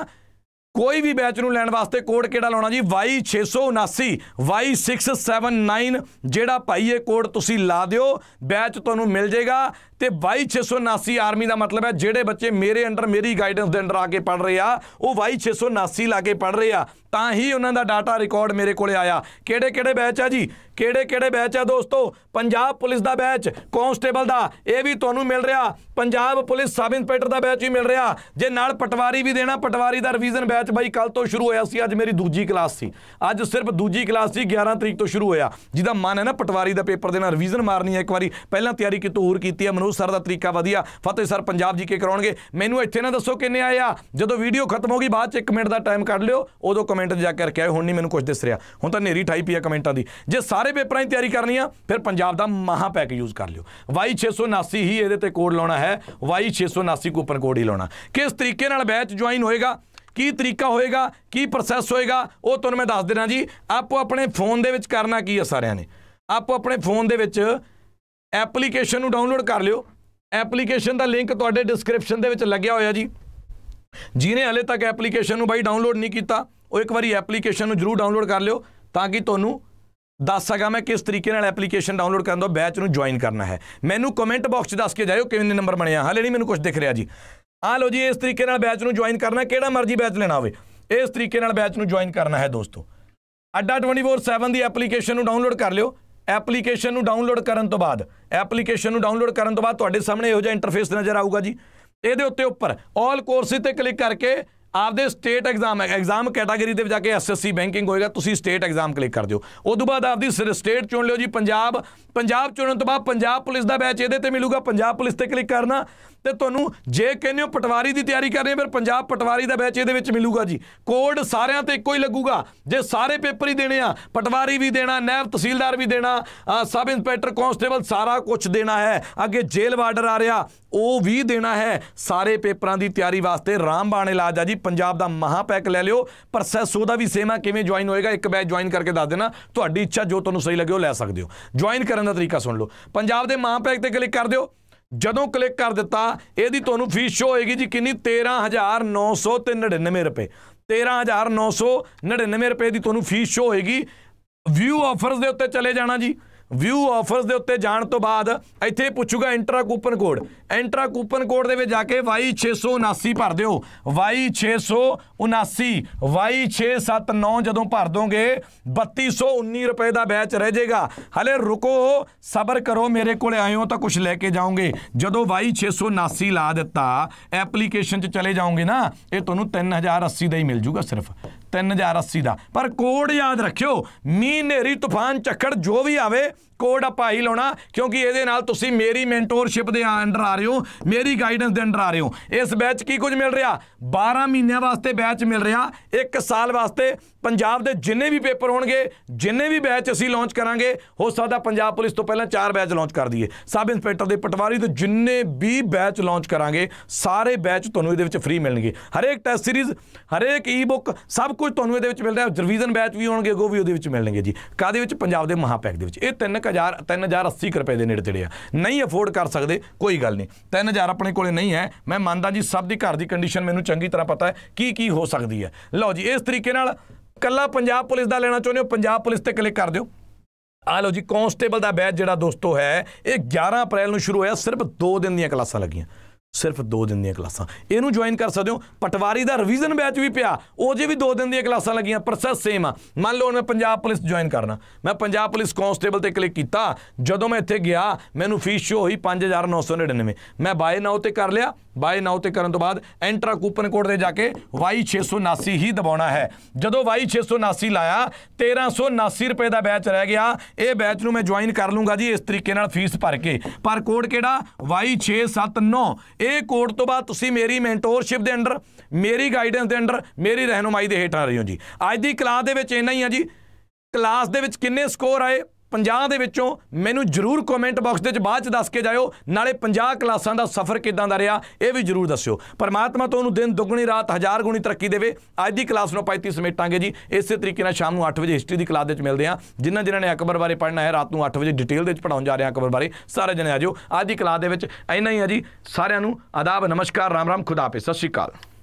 ਕੋਈ ਵੀ ਬੈਚ ਨੂੰ ਲੈਣ ਵਾਸਤੇ ਕੋਡ ਕਿਹੜਾ ਲਾਉਣਾ ਜੀ Y679 Y679 ਜਿਹੜਾ ਭਾਈ ਇਹ ਕੋਡ ਤੁਸੀਂ ਲਾ ਦਿਓ ਬੈਚ ਤੁਹਾਨੂੰ ਮਿਲ ਜਾਏਗਾ ਤੇ 22679 ਆਰਮੀ ਦਾ ਮਤਲਬ ਹੈ ਜਿਹੜੇ ਬੱਚੇ ਮੇਰੇ ਅੰਡਰ ਮੇਰੀ ਗਾਈਡੈਂਸ ਦੇ ਅੰਡਰ ਆ ਕੇ ਪੜ ਰਹੇ ਆ ਉਹ 22679 ਲਾ ਕੇ ਪੜ ਰਹੇ ਆ ਤਾਂ ਹੀ ਉਹਨਾਂ ਦਾ ਡਾਟਾ ਰਿਕਾਰਡ ਮੇਰੇ ਕੋਲੇ ਆਇਆ ਕਿਹੜੇ ਕਿਹੜੇ ਬੈਚ ਆ ਜੀ ਕਿਹੜੇ ਕਿਹੜੇ ਬੈਚ ਆ ਦੋਸਤੋ ਪੰਜਾਬ ਪੁਲਿਸ ਦਾ ਬੈਚ ਕਾਂਸਟੇਬਲ ਦਾ ਇਹ ਵੀ ਤੁਹਾਨੂੰ ਮਿਲ ਰਿਹਾ ਪੰਜਾਬ ਪੁਲਿਸ ਸਬ ਇੰਸਪੈਕਟਰ ਦਾ ਬੈਚ ਵੀ ਮਿਲ ਰਿਹਾ ਜੇ ਨਾਲ ਪਟਵਾਰੀ ਵੀ ਦੇਣਾ ਪਟਵਾਰੀ ਦਾ ਰਿਵੀਜ਼ਨ ਬੈਚ ਬਾਈ ਕੱਲ ਤੋਂ ਸ਼ੁਰੂ ਹੋਇਆ ਸੀ ਅੱਜ ਮੇਰੀ ਦੂਜੀ ਕਲਾਸ ਸੀ ਅੱਜ ਸਿਰਫ ਦੂਜੀ ਕਲਾਸ ਸੀ 11 ਤਰੀਕ ਤੋਂ ਸ਼ੁਰੂ ਹੋਇਆ ਜਿਹਦਾ ਮਨ ਹੈ ਨਾ ਪਟਵਾਰੀ ਦਾ ਪੇਪਰ ਦੇਣਾ ਰਿਵੀਜ਼ਨ ਮਾਰਨੀ ਹੈ ਇੱਕ ਵਾਰੀ ਪਹਿਲਾਂ ਤਿਆਰੀ ਕਿਤੋਂ ਹੋਰ ਕੀਤੀ ਹੈ ਮਨੋਜ ਸਰ ਦਾ ਤਰੀਕਾ ਵਧੀਆ ਫਤਿਹ ਸਰ ਪੰਜਾਬ ਜੀਕੇ ਕਰਾਉਣਗੇ ਮੈਨੂੰ ਇੱਥੇ ਨਾ ਦੱਸੋ ਕਿੰਨੇ ਆਏ ਆ ਜਦੋਂ ਵੀਡੀਓ ਖਤਮ ਹੋ ਗਈ ਬਾਅਦ ਚ 1 ਮਿੰਟ ਦਾ ਟਾਈਮ ਕੱਢ ਲਿਓ ਉਦੋਂ ਕਮੈਂਟ ਜਾ ਕੇ ਰੱਖਿਆ ਹੁਣ ਨਹੀਂ ਮੈਨੂੰ ਕੁਝ ਦਿਸ ਰਿਹਾ ਹੁਣ ਤਾਂ ਨੇਰੀ ਠਾਈ ਪਈ ਕਮੈਂਟਾਂ ਦੀ ਜੇ ਸਾਰੇ ਪੇਪਰਾਂ ਦੀ ਤਿਆਰੀ ਕਰਨੀ ਆ ਫਿਰ ਪੰਜਾਬ ਦਾ ਮਹਾ ਪੈਕ ਯੂਜ਼ ਕਰ ਲਿਓ Y679 ਹੀ ਇਹਦੇ ਤੇ ਕੋਡ ਲਾਉਣਾ ਹੈ Y679 ਕੂਪਨ ਕੋਡ ਹੀ ਲਾਉਣਾ ਕਿਸ ਤਰੀਕੇ ਨਾਲ ਬੈਚ ਜੁਆਇਨ ਹੋਏਗਾ ਕੀ ਤਰੀਕਾ ਹੋਏਗਾ ਕੀ ਪ੍ਰੋਸੈਸ ਹੋਏਗਾ ਉਹ ਤੁਹਾਨੂੰ ਮੈਂ ਦੱਸ ਦੇਣਾ ਜੀ ਆਪੋ ਆਪਣੇ ਫੋਨ ਦੇ ਵਿੱਚ ਕਰਨਾ ਕੀ ਆ ਸਾਰਿਆਂ ਨੇ ਆਪੋ ਆਪਣੇ ਫੋਨ ਦੇ ਵਿੱਚ ਐਪਲੀਕੇਸ਼ਨ ਨੂੰ ਡਾਊਨਲੋਡ ਕਰ ਲਿਓ ਐਪਲੀਕੇਸ਼ਨ ਦਾ ਲਿੰਕ ਤੁਹਾਡੇ ਡਿਸਕ੍ਰਿਪਸ਼ਨ ਦੇ ਵਿੱਚ ਲੱਗਿਆ ਹੋਇਆ ਜੀ ਜਿਨੇ ਹਲੇ ਤੱਕ ਐਪਲੀਕੇਸ਼ਨ ਨੂੰ ਬਾਈ ਡਾਊਨਲੋਡ ਨਹੀਂ ਕੀਤਾ ਉਹ ਇੱਕ ਵਾਰੀ ਐਪਲੀਕੇਸ਼ਨ ਨੂੰ ਜਰੂਰ ਡਾਊਨਲੋਡ ਕਰ ਲਿਓ ਤਾਂ ਕਿ ਤੁਹਾਨੂੰ ਦੱਸ ਸਕਾਂ ਮੈਂ ਕਿਸ ਤਰੀਕੇ ਨਾਲ ਐਪਲੀਕੇਸ਼ਨ ਡਾਊਨਲੋਡ ਕਰਨ ਦਾ ਬੈਚ ਨੂੰ ਜੁਆਇਨ ਕਰਨਾ ਹੈ ਮੈਨੂੰ ਕਮੈਂਟ ਬਾਕਸ 'ਚ ਦੱਸ ਕੇ ਜਾਇਓ ਕਿੰਨੇ ਨੰਬਰ ਬਣਿਆ ਹਾਲੇ ਨਹੀਂ ਮੈਨੂੰ ਕੁਝ ਦਿਖ ਰਿਹਾ ਜੀ ਆ ਲਓ ਜੀ ਇਸ ਤਰੀਕੇ ਨਾਲ ਬੈਚ ਨੂੰ ਜੁਆਇਨ ਕਰਨਾ ਕਿਹੜਾ ਮਰਜ਼ੀ ਬੈਚ ਲੈਣਾ ਹੋਵੇ ਇਸ ਤਰੀਕੇ ਨਾਲ ਬੈਚ ਨੂੰ ਜੁਆਇਨ ਕਰਨਾ ਹੈ ਦੋਸਤੋ ਅੱਡਾ 24/7 ਦੀ ਐਪਲੀਕੇਸ਼ਨ ਨੂੰ ਡਾਊਨਲੋਡ ਕਰ ਲਿਓ ਐਪਲੀਕੇਸ਼ਨ ਨੂੰ ਡਾਊਨਲੋਡ ਕਰਨ ਤੋਂ ਬਾਅਦ ਐਪਲੀਕੇਸ਼ਨ ਨੂੰ ਡਾਊਨਲੋਡ ਕਰਨ ਤੋਂ ਬਾਅਦ ਤੁਹਾਡੇ ਸਾਹਮਣੇ ਇਹੋ ਜਿਹਾ ਇੰਟਰਫੇਸ ਨਜ਼ਰ ਆਊਗਾ ਜੀ ਇਹਦੇ ਉੱਤੇ ਉੱਪਰ 올 ਕੋਰਸਿਸ ਤੇ ਕਲਿੱਕ ਕਰਕੇ ਆਪਦੇ ਸਟੇਟ ਐਗਜ਼ਾਮ ਐਗਜ਼ਾਮ ਕੈਟਾਗਰੀ ਦੇ ਵਿੱਚ ਜਾ ਕੇ ਐਸਐਸਸੀ ਬੈਂਕਿੰਗ ਹੋਏਗਾ ਤੁਸੀਂ ਸਟੇਟ ਐਗਜ਼ਾਮ ਕਲਿੱਕ ਕਰ ਦਿਓ ਉਸ ਤੋਂ ਬਾਅਦ ਆਪਦੀ ਸਟੇਟ ਚੁਣ ਲਿਓ ਜੀ ਪੰਜਾਬ ਪੰਜਾਬ ਚੁਣਨ ਤੋਂ ਬਾਅਦ ਪੰਜਾਬ ਪੁਲਿਸ ਦਾ ਬੈਚ ਇਹਦੇ ਤੇ ਮਿਲੂਗਾ ਪੰਜਾਬ ਪੁਲਿਸ ਤੇ ਕਲਿੱਕ ਕਰਨਾ ਤੇ ਤੁਹਾਨੂੰ ਜੇ ਕਹਿੰਦੇ ਹੋ ਪਟਵਾਰੀ ਦੀ ਤਿਆਰੀ ਕਰ ਰਹੇ ਹੋ ਫਿਰ ਪੰਜਾਬ ਪਟਵਾਰੀ ਦਾ ਬੈਚ ਇਹਦੇ ਵਿੱਚ ਮਿਲੂਗਾ ਜੀ ਕੋਡ ਸਾਰਿਆਂ ਤੇ ਇੱਕੋ ਹੀ ਲੱਗੂਗਾ ਜੇ ਸਾਰੇ ਪੇਪਰ ਹੀ ਦੇਣੇ ਆ ਪਟਵਾਰੀ ਵੀ ਦੇਣਾ ਨੈਬ ਤਹਿਸੀਲਦਾਰ ਵੀ ਦੇਣਾ ਸਬ ਇੰਸਪੈਕਟਰ ਕਾਂਸਟੇਬਲ ਸਾਰਾ ਕੁਝ ਦੇਣਾ ਹੈ ਅੱਗੇ ਜੇਲ੍ਹ ਵਾਰਡਰ ਆ ਰਿਹਾ ਉਹ ਵੀ ਦੇਣਾ ਹੈ ਸਾਰੇ ਪੇਪਰਾਂ ਦੀ ਤਿਆਰੀ ਵਾਸਤੇ ਰਾਮਬਾਣ ਇਲਾਜ ਆ ਜੀ ਪੰਜਾਬ ਦਾ ਮਹਾ ਪੈਕ ਲੈ ਲਿਓ ਪ੍ਰੋਸੈਸ ਉਹਦਾ ਵੀ ਸੇਮ ਆ ਕਿਵੇਂ ਜੁਆਇਨ ਹੋਏਗਾ ਇੱਕ ਬੈਚ ਜੁਆਇਨ ਕਰਕੇ ਦੱਸ ਦੇਣਾ ਤੁਹਾਡੀ ਇੱਛਾ ਜੋ ਤੁਹਾਨੂੰ ਸਹੀ ਲੱਗੇ ਉਹ ਲੈ ਸਕਦੇ ਹੋ ਜੁਆਇਨ ਕਰਨ ਦਾ ਤਰੀਕਾ ਸੁਣ ਲਓ ਪੰਜਾਬ ਦੇ ਮਹਾ ਪੈਕ ਤੇ ਕਲਿੱਕ ਕਰ ਦਿਓ ਜਦੋਂ ਕਲਿੱਕ ਕਰ ਦਿੱਤਾ ਇਹਦੀ ਤੁਹਾਨੂੰ ਫੀਸ ਸ਼ੋ ਹੋਏਗੀ ਜੀ ਕਿੰਨੀ 13999 ਰੁਪਏ 13999 ਰੁਪਏ ਦੀ ਤੁਹਾਨੂੰ ਫੀਸ ਸ਼ੋ ਹੋਏਗੀ ਵਿਊ ਆਫਰਸ ਦੇ ਉੱਤੇ ਚਲੇ ਜਾਣਾ ਜੀ ਵਿਊ ਆਫਰਸ ਦੇ ਉੱਤੇ ਜਾਣ ਤੋਂ ਬਾਅਦ ਇੱਥੇ ਪੁੱਛੂਗਾ intra coupon code intra coupon code ਦੇ ਵਿੱਚ ਜਾ ਕੇ Y679 ਭਰ ਦਿਓ Y679 Y679 ਜਦੋਂ ਭਰ ਦੋਗੇ 3219 ਰੁਪਏ ਦਾ ਬੈਚ ਰਹਿ ਜਾਏਗਾ ਹਲੇ ਰੁਕੋ ਸਬਰ ਕਰੋ ਮੇਰੇ ਕੋਲੇ ਆਇਓ ਤਾਂ ਕੁਝ ਲੈ ਕੇ ਜਾਓਗੇ ਜਦੋਂ Y679 ਲਾ ਦਿੱਤਾ ਐਪਲੀਕੇਸ਼ਨ 'ਚ ਚਲੇ ਜਾਓਗੇ ਨਾ ਇਹ ਤੁਹਾਨੂੰ 3080 ਦਾ ਹੀ ਮਿਲ ਜੂਗਾ ਸਿਰਫ 3080 ਦਾ ਪਰ ਕੋਡ ਯਾਦ ਰੱਖਿਓ ਮੀਂਹ ਨੇਰੀ ਤੂਫਾਨ ਝੱਖੜ ਜੋ ਵੀ ਆਵੇ ਕੋਡ ਹੀ ਲਾਉਣਾ ਕਿਉਂਕਿ ਇਹਦੇ ਨਾਲ ਤੁਸੀਂ ਮੇਰੀ ਮੈਂਟੋਰਸ਼ਿਪ ਦੇ ਅੰਡਰ ਆ ਰਹੇ ਹੋ ਮੇਰੀ ਗਾਈਡੈਂਸ ਦੇ ਅੰਡਰ ਆ ਰਹੇ ਹੋ ਇਸ ਬੈਚ ਕੀ ਕੁਝ ਮਿਲ ਰਿਹਾ 12 ਮਹੀਨਿਆਂ ਵਾਸਤੇ ਬੈਚ ਮਿਲ ਰਿਹਾ 1 ਸਾਲ ਵਾਸਤੇ ਪੰਜਾਬ ਦੇ ਜਿੰਨੇ ਵੀ ਪੇਪਰ ਹੋਣਗੇ ਜਿੰਨੇ ਵੀ ਬੈਚ ਅਸੀਂ ਲਾਂਚ ਕਰਾਂਗੇ ਹੋ ਸਕਦਾ ਪੰਜਾਬ ਪੁਲਿਸ ਤੋਂ ਪਹਿਲਾਂ 4 ਬੈਚ ਲਾਂਚ ਕਰ ਦਈਏ ਸਬ ਇੰਸਪੈਕਟਰ ਦੇ ਪਟਵਾਰੀ ਤੋਂ ਜਿੰਨੇ ਵੀ ਬੈਚ ਲਾਂਚ ਕਰਾਂਗੇ ਸਾਰੇ ਬੈਚ ਤੁਹਾਨੂੰ ਇਹਦੇ ਵਿੱਚ ਫ੍ਰੀ ਮਿਲਣਗੇ ਹਰੇਕ ਟੈਸਟ ਸੀਰੀਜ਼ ਹਰੇਕ ਈ-ਬੁੱਕ ਸਭ ਕੁਝ ਤੁਹਾਨੂੰ ਇਹਦੇ ਵਿੱਚ ਮਿਲਦਾ ਹੈ ਰਿਵੀਜ਼ਨ ਬੈਚ ਵੀ ਹੋਣਗੇ ਉਹ ਵੀ ਉਹਦੇ ਵਿੱਚ ਮਿਲਣਗੇ ਜੀ ਕਾਦੇ ਵਿੱਚ ਪੰਜਾਬ ਦੇ ਮਹਾਪੈਕ ਦੇ ਵਿੱਚ ਇਹ ਤਿੰਨ 1000 3080 ਰੁਪਏ ਦੇ ਨੇੜੇ ਤੇੜੇ ਆ ਨਹੀਂ ਅਫੋਰਡ ਕਰ ਸਕਦੇ ਕੋਈ ਗੱਲ ਨਹੀਂ 3000 ਆਪਣੇ ਕੋਲੇ ਨਹੀਂ ਹੈ ਮੈਂ ਮੰਨਦਾ ਜੀ ਸਭ ਦੀ ਘਰ ਦੀ ਕੰਡੀਸ਼ਨ ਮੈਨੂੰ ਚੰਗੀ ਤਰ੍ਹਾਂ ਪਤਾ ਹੈ ਕੀ ਕੀ ਹੋ ਸਕਦੀ ਹੈ ਲਓ ਜੀ ਇਸ ਤਰੀਕੇ ਨਾਲ ਕੱਲਾ ਪੰਜਾਬ ਪੁਲਿਸ ਦਾ ਲੈਣਾ ਚਾਹੁੰਦੇ ਹੋ ਪੰਜਾਬ ਪੁਲਿਸ ਤੇ ਕਲਿੱਕ ਕਰ ਦਿਓ ਆ ਲਓ ਜੀ ਕਾਂਸਟੇਬਲ ਦਾ ਬੈਚ ਜਿਹੜਾ ਦੋਸਤੋ ਹੈ ਇਹ 11 ਅਪ੍ਰੈਲ ਨੂੰ ਸ਼ੁਰੂ ਹੋਇਆ ਸਿਰਫ 2 ਦਿਨ ਦੀਆਂ ਕਲਾਸਾਂ ਲੱਗੀਆਂ ਸਿਰਫ 2 ਦਿਨ ਦੀਆਂ ਕਲਾਸਾਂ ਇਹਨੂੰ ਜੁਆਇਨ ਕਰ ਸਕਦੇ ਹੋ ਪਟਵਾਰੀ ਦਾ ਰਿਵੀਜ਼ਨ ਬੈਚ ਵੀ ਪਿਆ ਉਹ ਜੇ ਵੀ 2 ਦਿਨ ਦੀਆਂ ਕਲਾਸਾਂ ਲੱਗੀਆਂ ਪ੍ਰੋਸੈਸ ਸੇਮ ਆ ਮੰਨ ਲਓ ਮੈਂ ਪੰਜਾਬ ਪੁਲਿਸ ਜੁਆਇਨ ਕਰਨਾ ਮੈਂ ਪੰਜਾਬ ਪੁਲਿਸ ਕਾਂਸਟੇਬਲ ਤੇ ਕਲਿੱਕ ਕੀਤਾ ਜਦੋਂ ਮੈਂ ਇੱਥੇ ਗਿਆ ਮੈਨੂੰ ਫੀਸ ਸ਼ੋ ਹੋਈ 5999 ਮੈਂ ਬਾਏ ਨਾਓ ਤੇ ਕਰ ਲਿਆ ਬਾਏ ਨਾਉ ਤੇ ਕਰਨ ਤੋਂ ਬਾਅਦ ਐਂਟਰਾ ਕੂਪਨ ਕੋਡ ਦੇ ਜਾ ਕੇ Y679 ਹੀ ਦਬਾਉਣਾ ਹੈ ਜਦੋਂ Y679 ਲਾਇਆ 1379 ਰੁਪਏ ਦਾ ਬੈਚ ਰਹਿ ਗਿਆ ਇਹ ਬੈਚ ਨੂੰ ਮੈਂ ਜੁਆਇਨ ਕਰ ਲੂੰਗਾ ਜੀ ਇਸ ਤਰੀਕੇ ਨਾਲ ਫੀਸ ਭਰ ਕੇ ਪਰ ਕੋਡ ਕਿਹੜਾ Y679 ਇਹ ਕੋਡ ਤੋਂ ਬਾਅਦ ਤੁਸੀਂ ਮੇਰੀ ਮੈਂਟੋਰਸ਼ਿਪ ਦੇ ਅੰਡਰ ਮੇਰੀ ਗਾਈਡੈਂਸ ਦੇ ਅੰਡਰ ਮੇਰੀ ਰਹਿਨੁਮਾਈ ਦੇ ਹੇਠਾਂ ਰਹੀ ਹੋ ਜੀ ਅੱਜ ਦੀ ਕਲਾਸ ਦੇ ਵਿੱਚ ਇੰਨਾ ਹੀ ਆ ਜੀ ਕਲਾਸ ਦੇ ਵਿੱਚ ਕਿੰਨੇ ਸਕੋਰ ਆਏ 50 ਦੇ ਵਿੱਚੋਂ ਮੈਨੂੰ ਜਰੂਰ ਕਮੈਂਟ ਬਾਕਸ ਦੇ ਵਿੱਚ ਬਾਅਦ ਚ ਦੱਸ ਕੇ ਜਾਇਓ ਨਾਲੇ 50 ਕਲਾਸਾਂ ਦਾ ਸਫ਼ਰ ਕਿਦਾਂ ਦਾ ਰਿਹਾ ਇਹ ਵੀ ਜਰੂਰ ਦੱਸਿਓ ਪਰਮਾਤਮਾ ਤੁਹਾਨੂੰ ਦਿਨ ਦੁੱਗਣੀ ਰਾਤ ਹਜ਼ਾਰ ਗੁਣੀ ਤਰੱਕੀ ਦੇਵੇ ਅੱਜ ਦੀ ਕਲਾਸ ਨੂੰ ਪਾਈਤੀ ਸਮੇਟਾਂਗੇ ਜੀ ਇਸੇ ਤਰੀਕੇ ਨਾਲ ਸ਼ਾਮ ਨੂੰ 8 ਵਜੇ ਹਿਸਟਰੀ ਦੀ ਕਲਾਸ ਦੇ ਵਿੱਚ ਮਿਲਦੇ ਆ ਜਿਨ੍ਹਾਂ ਜਿਨ੍ਹਾਂ ਨੇ ਅਕਬਰ ਬਾਰੇ ਪੜ੍ਹਨਾ ਹੈ ਰਾਤ ਨੂੰ 8 ਵਜੇ ਡਿਟੇਲ ਦੇ ਵਿੱਚ ਪੜਾਉਣ ਜਾ ਰਹੇ ਆ ਅਕਬਰ ਬਾਰੇ ਸਾਰੇ ਜਣੇ ਆਜੋ ਅੱਜ ਦੀ ਕਲਾਸ ਦੇ ਵਿੱਚ ਇੰਨਾ ਹੀ ਆ ਜੀ ਸਾਰਿਆਂ ਨੂੰ ਆਦਾਬ ਨਮਸਕਾਰ ਰਾਮ ਰਾਮ ਖੁਦਾ ਹਾਫਿਜ਼ ਸਤਿ ਸ਼੍ਰੀ ਅਕਾਲ